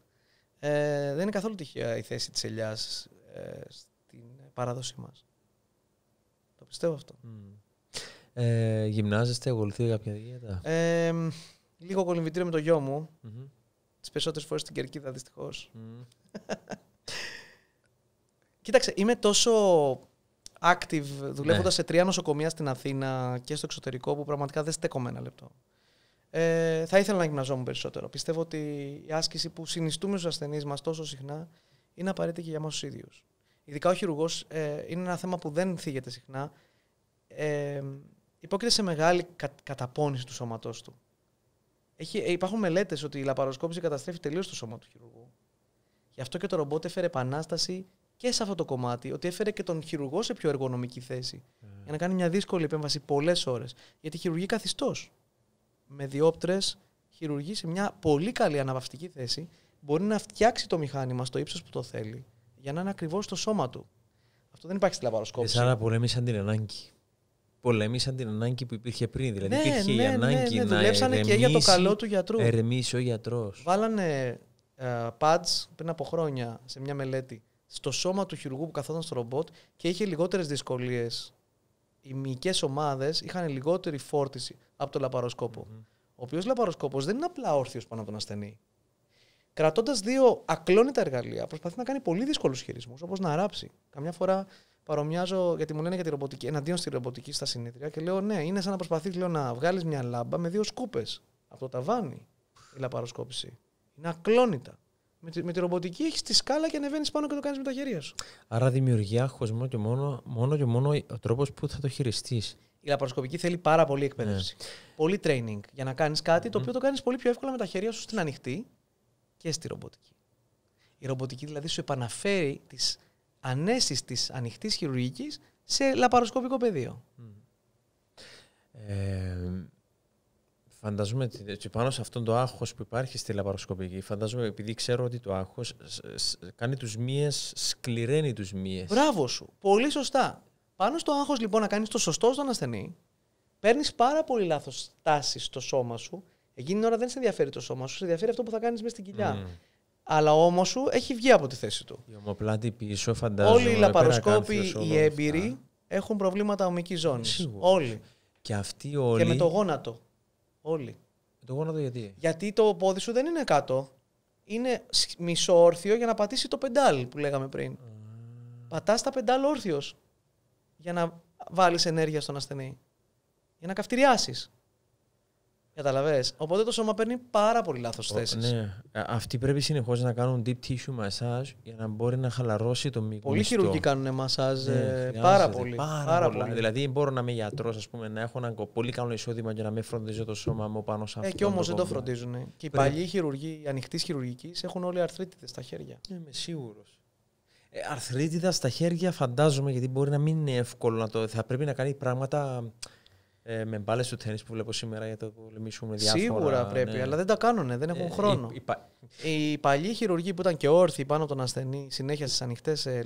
[SPEAKER 2] Ε, δεν είναι καθόλου τυχαία η θέση της ελιάς ε, στην παράδοσή μας. Το πιστεύω αυτό. Mm.
[SPEAKER 1] Ε, γυμνάζεστε,
[SPEAKER 2] κάποια διέτα. Ε, λίγο κολυμβητήριο με το γιο μου. Mm-hmm. Τις περισσότερες φορές στην Κερκίδα, δυστυχώς. mm hmm τις περισσοτερες φορες στην κερκιδα δυστυχως Κοίταξε, είμαι τόσο active δουλεύοντας ναι. σε τρία νοσοκομεία στην Αθήνα και στο εξωτερικό που πραγματικά δεν στέκομαι ένα λεπτό. Ε, θα ήθελα να γυμναζόμουν περισσότερο. Πιστεύω ότι η άσκηση που συνιστούμε στους ασθενείς μας τόσο συχνά είναι απαραίτητη και για εμάς τους ίδιους. Ειδικά ο χειρουργός ε, είναι ένα θέμα που δεν θίγεται συχνά. Ε, υπόκειται σε μεγάλη κα, καταπώνηση του σώματός του. Έχει, ε, υπάρχουν μελέτες ότι η λαπαροσκόπηση καταστρέφει τελείως το σώμα του χειρουργού. Γι' αυτό και το ρομπότ έφερε επανάσταση και σε αυτό το κομμάτι, ότι έφερε και τον χειρουργό σε πιο εργονομική θέση. Mm. Για να κάνει μια δύσκολη επέμβαση πολλές ώρες. Γιατί χειρουργεί καθιστός. Με διόπτρες χειρουργεί σε μια πολύ καλή αναβαυτική θέση. Μπορεί να φτιάξει το μηχάνημα στο ύψος που το θέλει, για να είναι ακριβώς στο σώμα του. Αυτό δεν υπάρχει στη λαβαροσκόπηση. Άρα
[SPEAKER 1] πολεμήσαν την ανάγκη. Πολεμήσαν την ανάγκη που υπήρχε πριν. Δηλαδή ναι, υπήρχε ναι, η ανάγκη ναι, ναι, να ερεμήσει, και για το καλό του γιατρού. Ερεμήσει ο
[SPEAKER 2] γιατρός. Βάλανε uh, πριν από χρόνια σε μια μελέτη στο σώμα του χειρουργού που καθόταν στο ρομπότ και είχε λιγότερες δυσκολίες. Οι μυϊκές ομάδες είχαν λιγότερη φόρτιση από το λαπαροσκοπο mm-hmm. Ο οποίος λαπαροσκόπος δεν είναι απλά όρθιος πάνω από τον ασθενή. Κρατώντας δύο ακλόνητα εργαλεία, προσπαθεί να κάνει πολύ δύσκολους χειρισμούς, όπως να ράψει. Καμιά φορά παρομοιάζω, γιατί μου λένε για τη ρομποτική, εναντίον στη ρομποτική στα συνέδρια και λέω: Ναι, είναι σαν να προσπαθείς λέω, να βγάλεις μια λάμπα με δύο σκούπες από το ταβάνι η λαπαροσκόπηση. Είναι ακλόνητα. Με τη, ρομποτική έχεις τη σκάλα και ανεβαίνεις πάνω και το κάνεις με τα χέρια σου.
[SPEAKER 1] Άρα δημιουργεί άγχοσμο και μόνο, μόνο και μόνο ο τρόπος που θα το χειριστείς.
[SPEAKER 2] Η λαπαροσκοπική θέλει πάρα πολύ εκπαίδευση. Ναι. Πολύ training για να κάνεις κάτι το οποίο το κάνεις πολύ πιο εύκολα με τα χέρια σου στην ανοιχτή και στη ρομποτική. Η ρομποτική δηλαδή σου επαναφέρει τις ανέσεις της ανοιχτής χειρουργικής σε λαπαροσκοπικό πεδίο.
[SPEAKER 1] Ε, Φανταζούμε ότι πάνω σε αυτόν το άγχος που υπάρχει στη λαπαροσκοπική, φανταζόμαι επειδή ξέρω ότι το άγχος κάνει τους μύες, σκληραίνει τους μύες.
[SPEAKER 2] Μπράβο σου. Πολύ σωστά. Πάνω στο άγχος λοιπόν να κάνεις το σωστό στον ασθενή, παίρνεις πάρα πολύ λάθος τάση στο σώμα σου. Εκείνη την ώρα δεν σε ενδιαφέρει το σώμα σου, σε ενδιαφέρει αυτό που θα κάνεις μες στην κοιλιά. Mm. Αλλά όμως σου έχει βγει από τη θέση του. Η
[SPEAKER 1] ομοπλάτη πίσω, φαντάζομαι. Όλοι οι λαπαροσκόποι, οι
[SPEAKER 2] έμπειροι, έχουν προβλήματα ομικής ζώνης. Όλοι.
[SPEAKER 1] Και, αυτοί όλοι. Και με το
[SPEAKER 2] γόνατο. Όλοι. το γόνατο γιατί. Γιατί το πόδι σου δεν είναι κάτω. Είναι μισό όρθιο για να πατήσει το πεντάλ που λέγαμε πριν. Mm. Πατάς τα πεντάλ όρθιος για να βάλεις ενέργεια στον ασθενή. Για να καυτηριάσεις. Καταλαβέ. Οπότε το σώμα παίρνει πάρα πολύ λάθος oh, θέσεις. Ναι.
[SPEAKER 1] Ε, αυτοί πρέπει συνεχώς να κάνουν deep tissue massage για να μπορεί να χαλαρώσει το μικρό. Πολλοί χειρουργοί κάνουν massage Ναι, ε, πάρα πολύ. Πάρα, πάρα πολύ. Δηλαδή, μπορώ να είμαι γιατρός, ας πούμε, να έχω ένα πολύ καλό εισόδημα για να μην φροντίζω το σώμα μου πάνω σε αυτό. Ε, και όμως δεν το φροντίζουν. Και οι παλιοί
[SPEAKER 2] χειρουργοί οι ανοιχτής χειρουργικής έχουν όλοι αρθρίτιδες στα χέρια. Ναι, είμαι σίγουρος. Ε,
[SPEAKER 1] αρθρίτιδα στα χέρια φαντάζομαι γιατί μπορεί να μην είναι εύκολο να το. Θα πρέπει να κάνει πράγματα ε, με μπάλες του τέννη που βλέπω σήμερα για το πολεμήσουμε διάφορα. Σίγουρα πρέπει, ναι. αλλά δεν τα κάνουν, δεν έχουν ε,
[SPEAKER 2] χρόνο. Οι, οι παλιοί χειρουργοί που ήταν και όρθιοι πάνω από τον ασθενή συνέχεια στις ανοιχτές ε,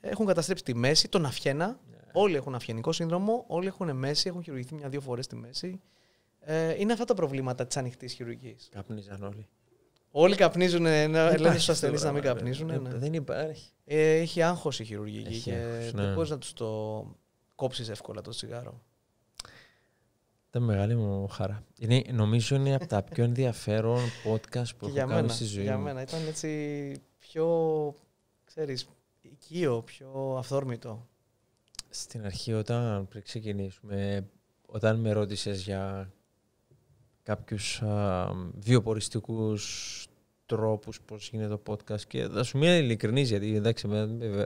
[SPEAKER 2] έχουν καταστρέψει τη μέση, τον αφιενα ναι. Όλοι έχουν αυχενικό σύνδρομο, όλοι έχουν μέση, έχουν χειρουργηθεί μια-δύο φορές στη μέση. Ε, είναι αυτά τα προβλήματα της ανοιχτής χειρουργής.
[SPEAKER 1] Καπνίζαν όλοι.
[SPEAKER 2] Όλοι καπνίζουν, λένε στους ασθενείς να μην καπνίζουν. Ναι. Δεν υπάρχει. Ε, έχει άγχος η χειρουργική και ναι. δεν μπορείς να τους το κόψεις εύκολα το τσιγάρο.
[SPEAKER 1] Ήταν μεγάλη μου χαρά. Είναι, νομίζω είναι από τα πιο ενδιαφέρον podcast που έχω κάνει στη ζωή για μου. Για
[SPEAKER 2] μένα ήταν έτσι πιο, ξέρεις, οικείο, πιο αυθόρμητο.
[SPEAKER 1] Στην αρχή όταν πριν ξεκινήσουμε, όταν με ρώτησες για κάποιους βιοποριστικού βιοποριστικούς τρόπους πώς γίνεται το podcast. Και θα σου μιλήσω ειλικρινής, γιατί εντάξει, με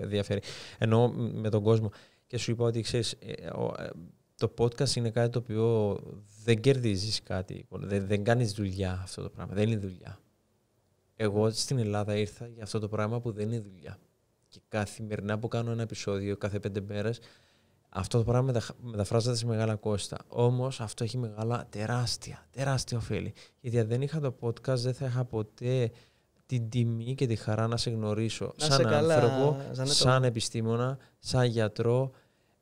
[SPEAKER 1] ενδιαφέρει. Ενώ με τον κόσμο. Και σου είπα ότι ξέρεις, ε, το podcast είναι κάτι το οποίο δεν κερδίζεις κάτι, λοιπόν, δεν, δεν κάνεις δουλειά αυτό το πράγμα, δεν είναι δουλειά. Εγώ στην Ελλάδα ήρθα για αυτό το πράγμα που δεν είναι δουλειά. Και καθημερινά που κάνω ένα επεισόδιο, κάθε πέντε μέρες, αυτό το πράγμα μεταφράζεται σε μεγάλα κόστα. Όμως αυτό έχει μεγάλα τεράστια, τεράστια ωφέλη. Γιατί αν δεν είχα το podcast, δεν θα είχα ποτέ την τιμή και τη χαρά να σε γνωρίσω. σαν άνθρωπο, σαν επιστήμονα, σαν γιατρό,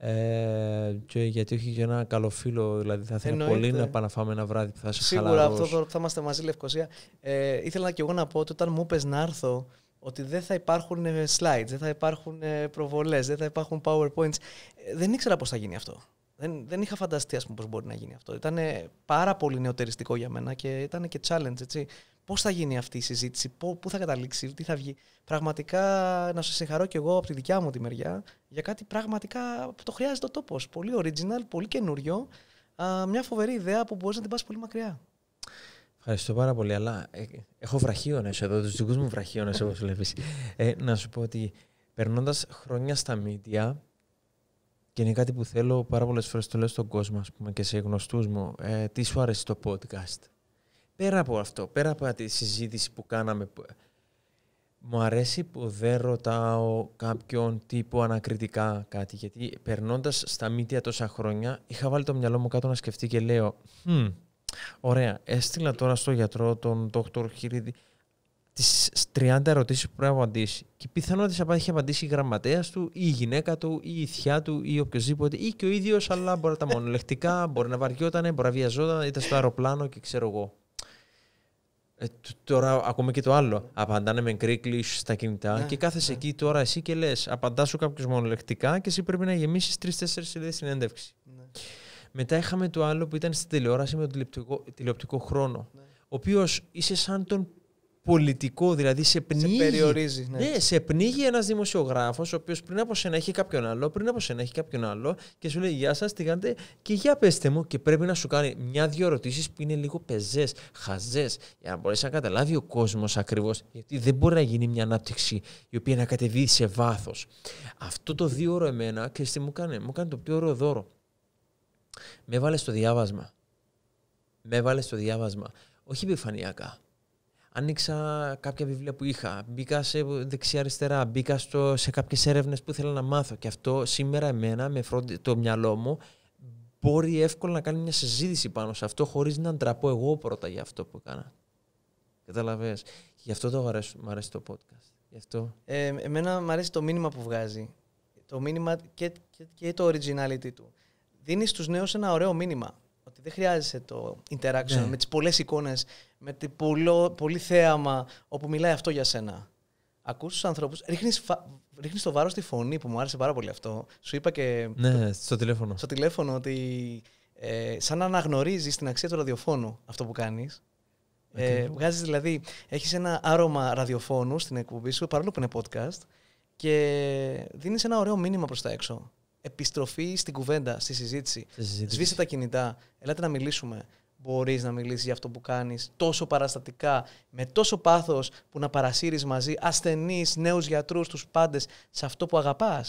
[SPEAKER 1] ε, και γιατί έχει και ένα καλό φίλο, δηλαδή θα θέλει πολύ να πάμε να φάμε ένα βράδυ που θα σε Σίγουρα αυτό
[SPEAKER 2] θα είμαστε μαζί Λευκοσία. Ε, ήθελα και εγώ να πω ότι όταν μου είπες να έρθω ότι δεν θα υπάρχουν ε, slides, δεν θα υπάρχουν ε, προβολές, δεν θα υπάρχουν powerpoints. Ε, δεν ήξερα πώς θα γίνει αυτό. Δεν, δεν είχα φανταστεί, ας πούμε, πώς μπορεί να γίνει αυτό. Ήταν πάρα πολύ νεωτεριστικό για μένα και ήταν και challenge, έτσι. Πώς θα γίνει αυτή η συζήτηση, πού θα καταλήξει, τι θα βγει. Πραγματικά να σας συγχαρώ και εγώ από τη δικιά μου τη μεριά για κάτι πραγματικά που το χρειάζεται ο τόπος. Πολύ original, πολύ καινούριο. μια φοβερή ιδέα που μπορείς να την πας πολύ μακριά.
[SPEAKER 1] Ευχαριστώ πάρα πολύ. Αλλά ε, έχω βραχίωνες εδώ, τους δικούς μου βραχίωνες όπως βλέπεις. Ε, να σου πω ότι περνώντας χρόνια στα μίντια, και είναι κάτι που θέλω πάρα πολλές φορές το λέω στον κόσμο ας πούμε, και σε γνωστούς μου, ε, τι σου αρέσει το podcast πέρα από αυτό, πέρα από τη συζήτηση που κάναμε, μου αρέσει που δεν ρωτάω κάποιον τύπο ανακριτικά κάτι, γιατί περνώντας στα μύτια τόσα χρόνια, είχα βάλει το μυαλό μου κάτω να σκεφτεί και λέω hm, ωραία, έστειλα τώρα στο γιατρό τον δόκτωρ Χίριδη τις 30 ερωτήσεις που πρέπει να απαντήσει και τι έχει απαντήσει η γραμματέας του ή η γυναίκα του ή η θιά του ή οποιοδήποτε ή και ο ίδιος αλλά μπορεί να τα μονολεκτικά, μπορεί να βαριότανε, μπορεί να βιαζόταν, ήταν στο αεροπλάνο και ξέρω εγώ. Ε, τώρα ακόμα και το άλλο. Απαντάνε με English στα κινητά ναι, και κάθεσαι ναι. εκεί τώρα εσύ και λες: Απαντάς σου κάποιο μονολεκτικά και εσύ πρέπει να γεμίσεις τρει-τέσσερι σελίδε συνέντευξη. Ναι. Μετά είχαμε το άλλο που ήταν στην τηλεόραση με τον τηλεοπτικό, χρόνο. Ο οποίος είσαι σαν τον πολιτικό, δηλαδή σε πνίγει. Σε ναι. ναι, σε πνίγει ένας δημοσιογράφος, ο οποίος πριν από σένα έχει κάποιον άλλο, πριν από σένα έχει κάποιον άλλο και σου λέει Γεια σας, τι κάνετε, και για πετε μου, και πρέπει να σου κάνει μια-δύο ερωτήσεις που είναι λίγο πεζές, χαζές, για να μπορέσει να καταλάβει ο κόσμος ακριβώς, γιατί δεν μπορεί να γίνει μια ανάπτυξη η οποία να κατεβεί σε βάθος. Αυτό το δύο ώρο εμένα, ξέρεις μου κάνει, μου κάνει το πιο ωραίο δώρο. Με βάλε στο διάβασμα. Με βάλε στο διάβασμα. Όχι επιφανειακά Άνοιξα κάποια βιβλία που είχα. Μπήκα σε δεξιά-αριστερά. Μπήκα σε κάποιες έρευνες που ήθελα να μάθω. Και αυτό σήμερα, εμένα, με φρόντι, το μυαλό μου, μπορεί εύκολα να κάνει μια συζήτηση πάνω σε αυτό, χωρίς να ντραπώ εγώ πρώτα για αυτό που έκανα.
[SPEAKER 2] Καταλαβέ. Γι' αυτό το αρέσει, μου αρέσει το podcast. Γι αυτό. Ε, εμένα μου αρέσει το μήνυμα που βγάζει. Το μήνυμα και, και, και το originality του. Δίνεις στους νέους ένα ωραίο μήνυμα. Ότι δεν χρειάζεσαι το interaction ναι. με τις πολλές εικόνες με την πολύ θέαμα, όπου μιλάει αυτό για σένα. Ακούς τους ανθρώπους, ρίχνεις, ρίχνεις το βάρος στη φωνή που μου άρεσε πάρα πολύ αυτό. Σου είπα και... Ναι, στο τηλέφωνο. Στο τηλέφωνο ότι ε, σαν να αναγνωρίζεις την αξία του ραδιοφώνου αυτό που κάνεις. Ε, βγάζεις δηλαδή, έχεις ένα άρωμα ραδιοφώνου στην εκπομπή σου, παρόλο που είναι podcast, και δίνεις ένα ωραίο μήνυμα προς τα έξω. Επιστροφή στην κουβέντα, στη συζήτηση. Σβήστε τα κινητά, ελάτε να μιλήσουμε. Μπορείς να μιλήσεις για αυτό που κάνεις τόσο παραστατικά, με τόσο πάθος που να παρασύρεις μαζί ασθενείς, νέους γιατρούς, τους πάντες σε αυτό που αγαπάς.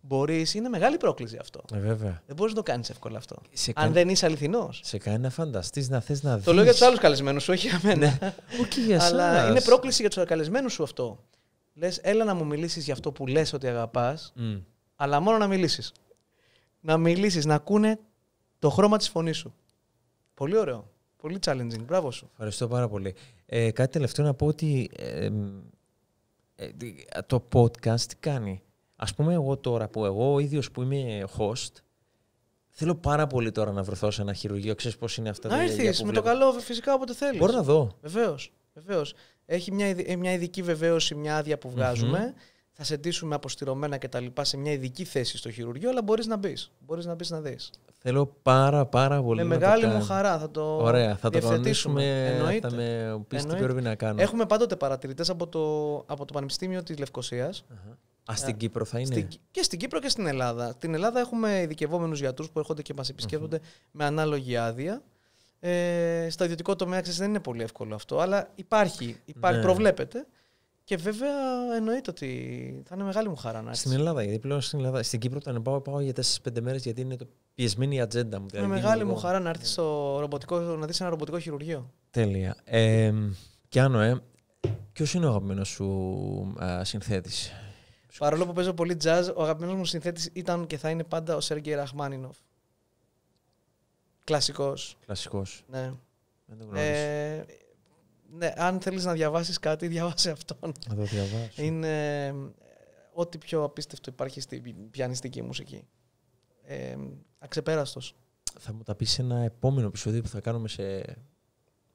[SPEAKER 2] Μπορεί είναι μεγάλη πρόκληση αυτό. Ε, βέβαια. Δεν μπορείς να το κάνεις εύκολα αυτό. Αν δεν είσαι αληθινός.
[SPEAKER 1] Σε κάνει να φανταστείς, να θες να δει. Το λέω για τους άλλους
[SPEAKER 2] καλεσμένους, σου, όχι για μένα. Ναι. όχι για Αλλά είναι πρόκληση για τους καλεσμένους σου αυτό. Λες, έλα να μου μιλήσεις για αυτό που λες ότι αγαπάς, αλλά μόνο να μιλήσεις. Να μιλήσεις να ακούνε το χρώμα της φωνής σου. Πολύ ωραίο. Πολύ challenging. Μπράβο σου.
[SPEAKER 1] Ευχαριστώ πάρα πολύ. Ε, κάτι τελευταίο να πω ότι ε, το podcast τι κάνει. Ας πούμε εγώ τώρα που εγώ ο ίδιος που είμαι host, θέλω πάρα πολύ τώρα να βρεθώ σε ένα χειρουργείο. Ξέρεις πώς είναι αυτά τα Να έρθεις με το καλό
[SPEAKER 2] φυσικά όποτε θέλεις. Μπορώ να δω. Βεβαίως. βεβαίως. Έχει μια, ειδική βεβαίωση, μια άδεια που βγαζουμε θα σε ντύσουμε αποστηρωμένα και τα λοιπά σε μια ειδική θέση στο χειρουργείο, αλλά μπορείς να μπεις. Μπορείς να μπεις να δεις.
[SPEAKER 1] Θέλω πάρα πάρα πολύ με μεγάλη μου χαρά θα το Ωραία, θα το κανονίσουμε, θα με πεις τι πρέπει να κάνω. Έχουμε
[SPEAKER 2] πάντοτε παρατηρητές από το, από το Πανεπιστήμιο της Λευκοσίας.
[SPEAKER 1] Α, στην ε, Κύπρο θα είναι.
[SPEAKER 2] και στην Κύπρο και στην Ελλάδα. Στην Ελλάδα έχουμε ειδικευόμενους γιατρούς που έρχονται και μας επισκεπτονται με ανάλογη άδεια. Ε, στα ιδιωτικό τομέα ξέρεις, δεν είναι πολύ εύκολο αυτό, αλλά υπάρχει, υπάρχει ναι. προβλέπεται. Και βέβαια εννοείται ότι θα είναι μεγάλη μου χαρά να έρθει. Στην
[SPEAKER 1] Ελλάδα, γιατί πλέον στην Ελλάδα. Στην Κύπρο όταν πάω, πάω για
[SPEAKER 2] 4-5 μέρες γιατί είναι το πιεσμένη η
[SPEAKER 1] ατζέντα μου. Δηλαδή είναι μεγάλη μου
[SPEAKER 2] χαρά να έρθεις στο ρομποτικό, να δεις ένα ρομποτικό χειρουργείο.
[SPEAKER 1] Τέλεια. Ε, και Άνω, ε, ποιος είναι ο αγαπημένος σου συνθέτης.
[SPEAKER 2] Παρόλο που παίζω πολύ jazz, ο αγαπημένος μου συνθέτης ήταν και θα είναι πάντα ο Σέργεϊ Ραχμάνινοφ. Κλασικός. Κλασικός. Ναι ναι, αν θέλεις να διαβάσεις κάτι, διαβάσε αυτόν. Να το διαβάσω. Είναι ό,τι πιο απίστευτο υπάρχει στην πιανιστική μουσική. Ε, αξεπέραστος.
[SPEAKER 1] Θα μου τα πεις σε ένα επόμενο επεισόδιο που θα κάνουμε σε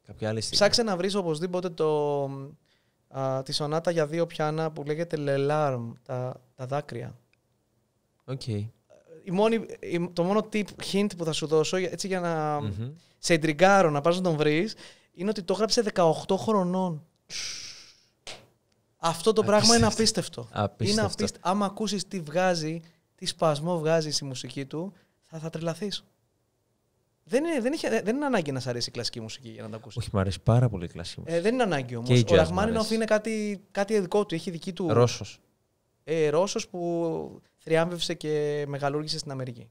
[SPEAKER 2] κάποια άλλη στιγμή. Ψάξε να βρεις οπωσδήποτε το, τη σονάτα για δύο πιάνα που λέγεται Λελάρμ, τα, τα δάκρυα. Οκ. Η το μόνο tip, hint που θα σου δώσω, έτσι για να σε εντριγκάρω, να πας να τον βρεις, είναι ότι το έγραψε 18 χρονών. Αυτό το πράγμα είναι απίστευτο. απίστευτο. Είναι απίστευτο. Άμα ακούσεις τι βγάζει, τι σπασμό βγάζει η μουσική του, θα, θα τρελαθείς. Δεν είναι, δεν, είχε, δεν είναι ανάγκη να σ' αρέσει η κλασική μουσική για να τα ακούσεις. Όχι,
[SPEAKER 1] μου αρέσει πάρα πολύ η κλασική ε, μουσική. δεν είναι ανάγκη όμως. Ο Ραχμάνινοφ είναι
[SPEAKER 2] κάτι, κάτι δικό του. Έχει δική του. Ρώσος. Ε, Ρώσος που θριάμβευσε και μεγαλούργησε στην Αμερική.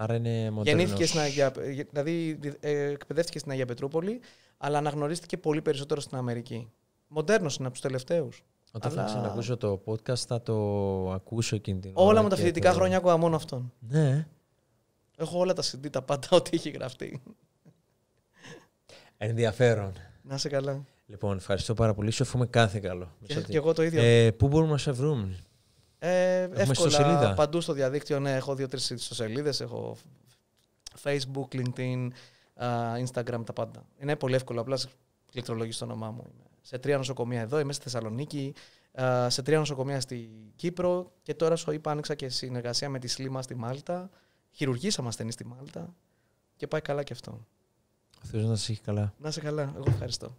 [SPEAKER 1] Άρα είναι Γεννήθηκε στην
[SPEAKER 2] Αγία, δηλαδή ε, εκπαιδεύτηκε στην Αγία Πετρούπολη, αλλά αναγνωρίστηκε πολύ περισσότερο στην Αμερική. Μοντέρνος είναι από τους τελευταίους. Όταν αλλά... θα ξανακούσω
[SPEAKER 1] το podcast θα το ακούσω εκείνη την Όλα μου τα φοιτητικά το... χρόνια
[SPEAKER 2] ακούγα μόνο αυτόν. Ναι. Έχω όλα τα CD, τα πάντα, ό,τι έχει γραφτεί.
[SPEAKER 1] Ενδιαφέρον.
[SPEAKER 2] Να είσαι καλά.
[SPEAKER 1] Λοιπόν, ευχαριστώ πάρα πολύ. Σου εύχομαι κάθε καλό. Και, και εγώ το ίδιο. Ε, πού μπορούμε να σε βρούμε.
[SPEAKER 2] Ε, εύκολα παντού στο διαδίκτυο. Ναι, έχω δύο-τρεις ιστοσελίδες. Έχω Facebook, LinkedIn, Instagram, τα πάντα. Είναι πολύ εύκολο. Απλά ηλεκτρολογεί το όνομά μου. Σε τρία νοσοκομεία εδώ, είμαι στη Θεσσαλονίκη, σε τρία νοσοκομεία στη Κύπρο και τώρα σου είπα άνοιξα και συνεργασία με τη Σλίμα στη Μάλτα. Χειρουργήσαμε ασθενή στη Μάλτα και πάει καλά και αυτό.
[SPEAKER 1] Θέλω να σε καλά.
[SPEAKER 2] Να σε καλά. Εγώ ευχαριστώ.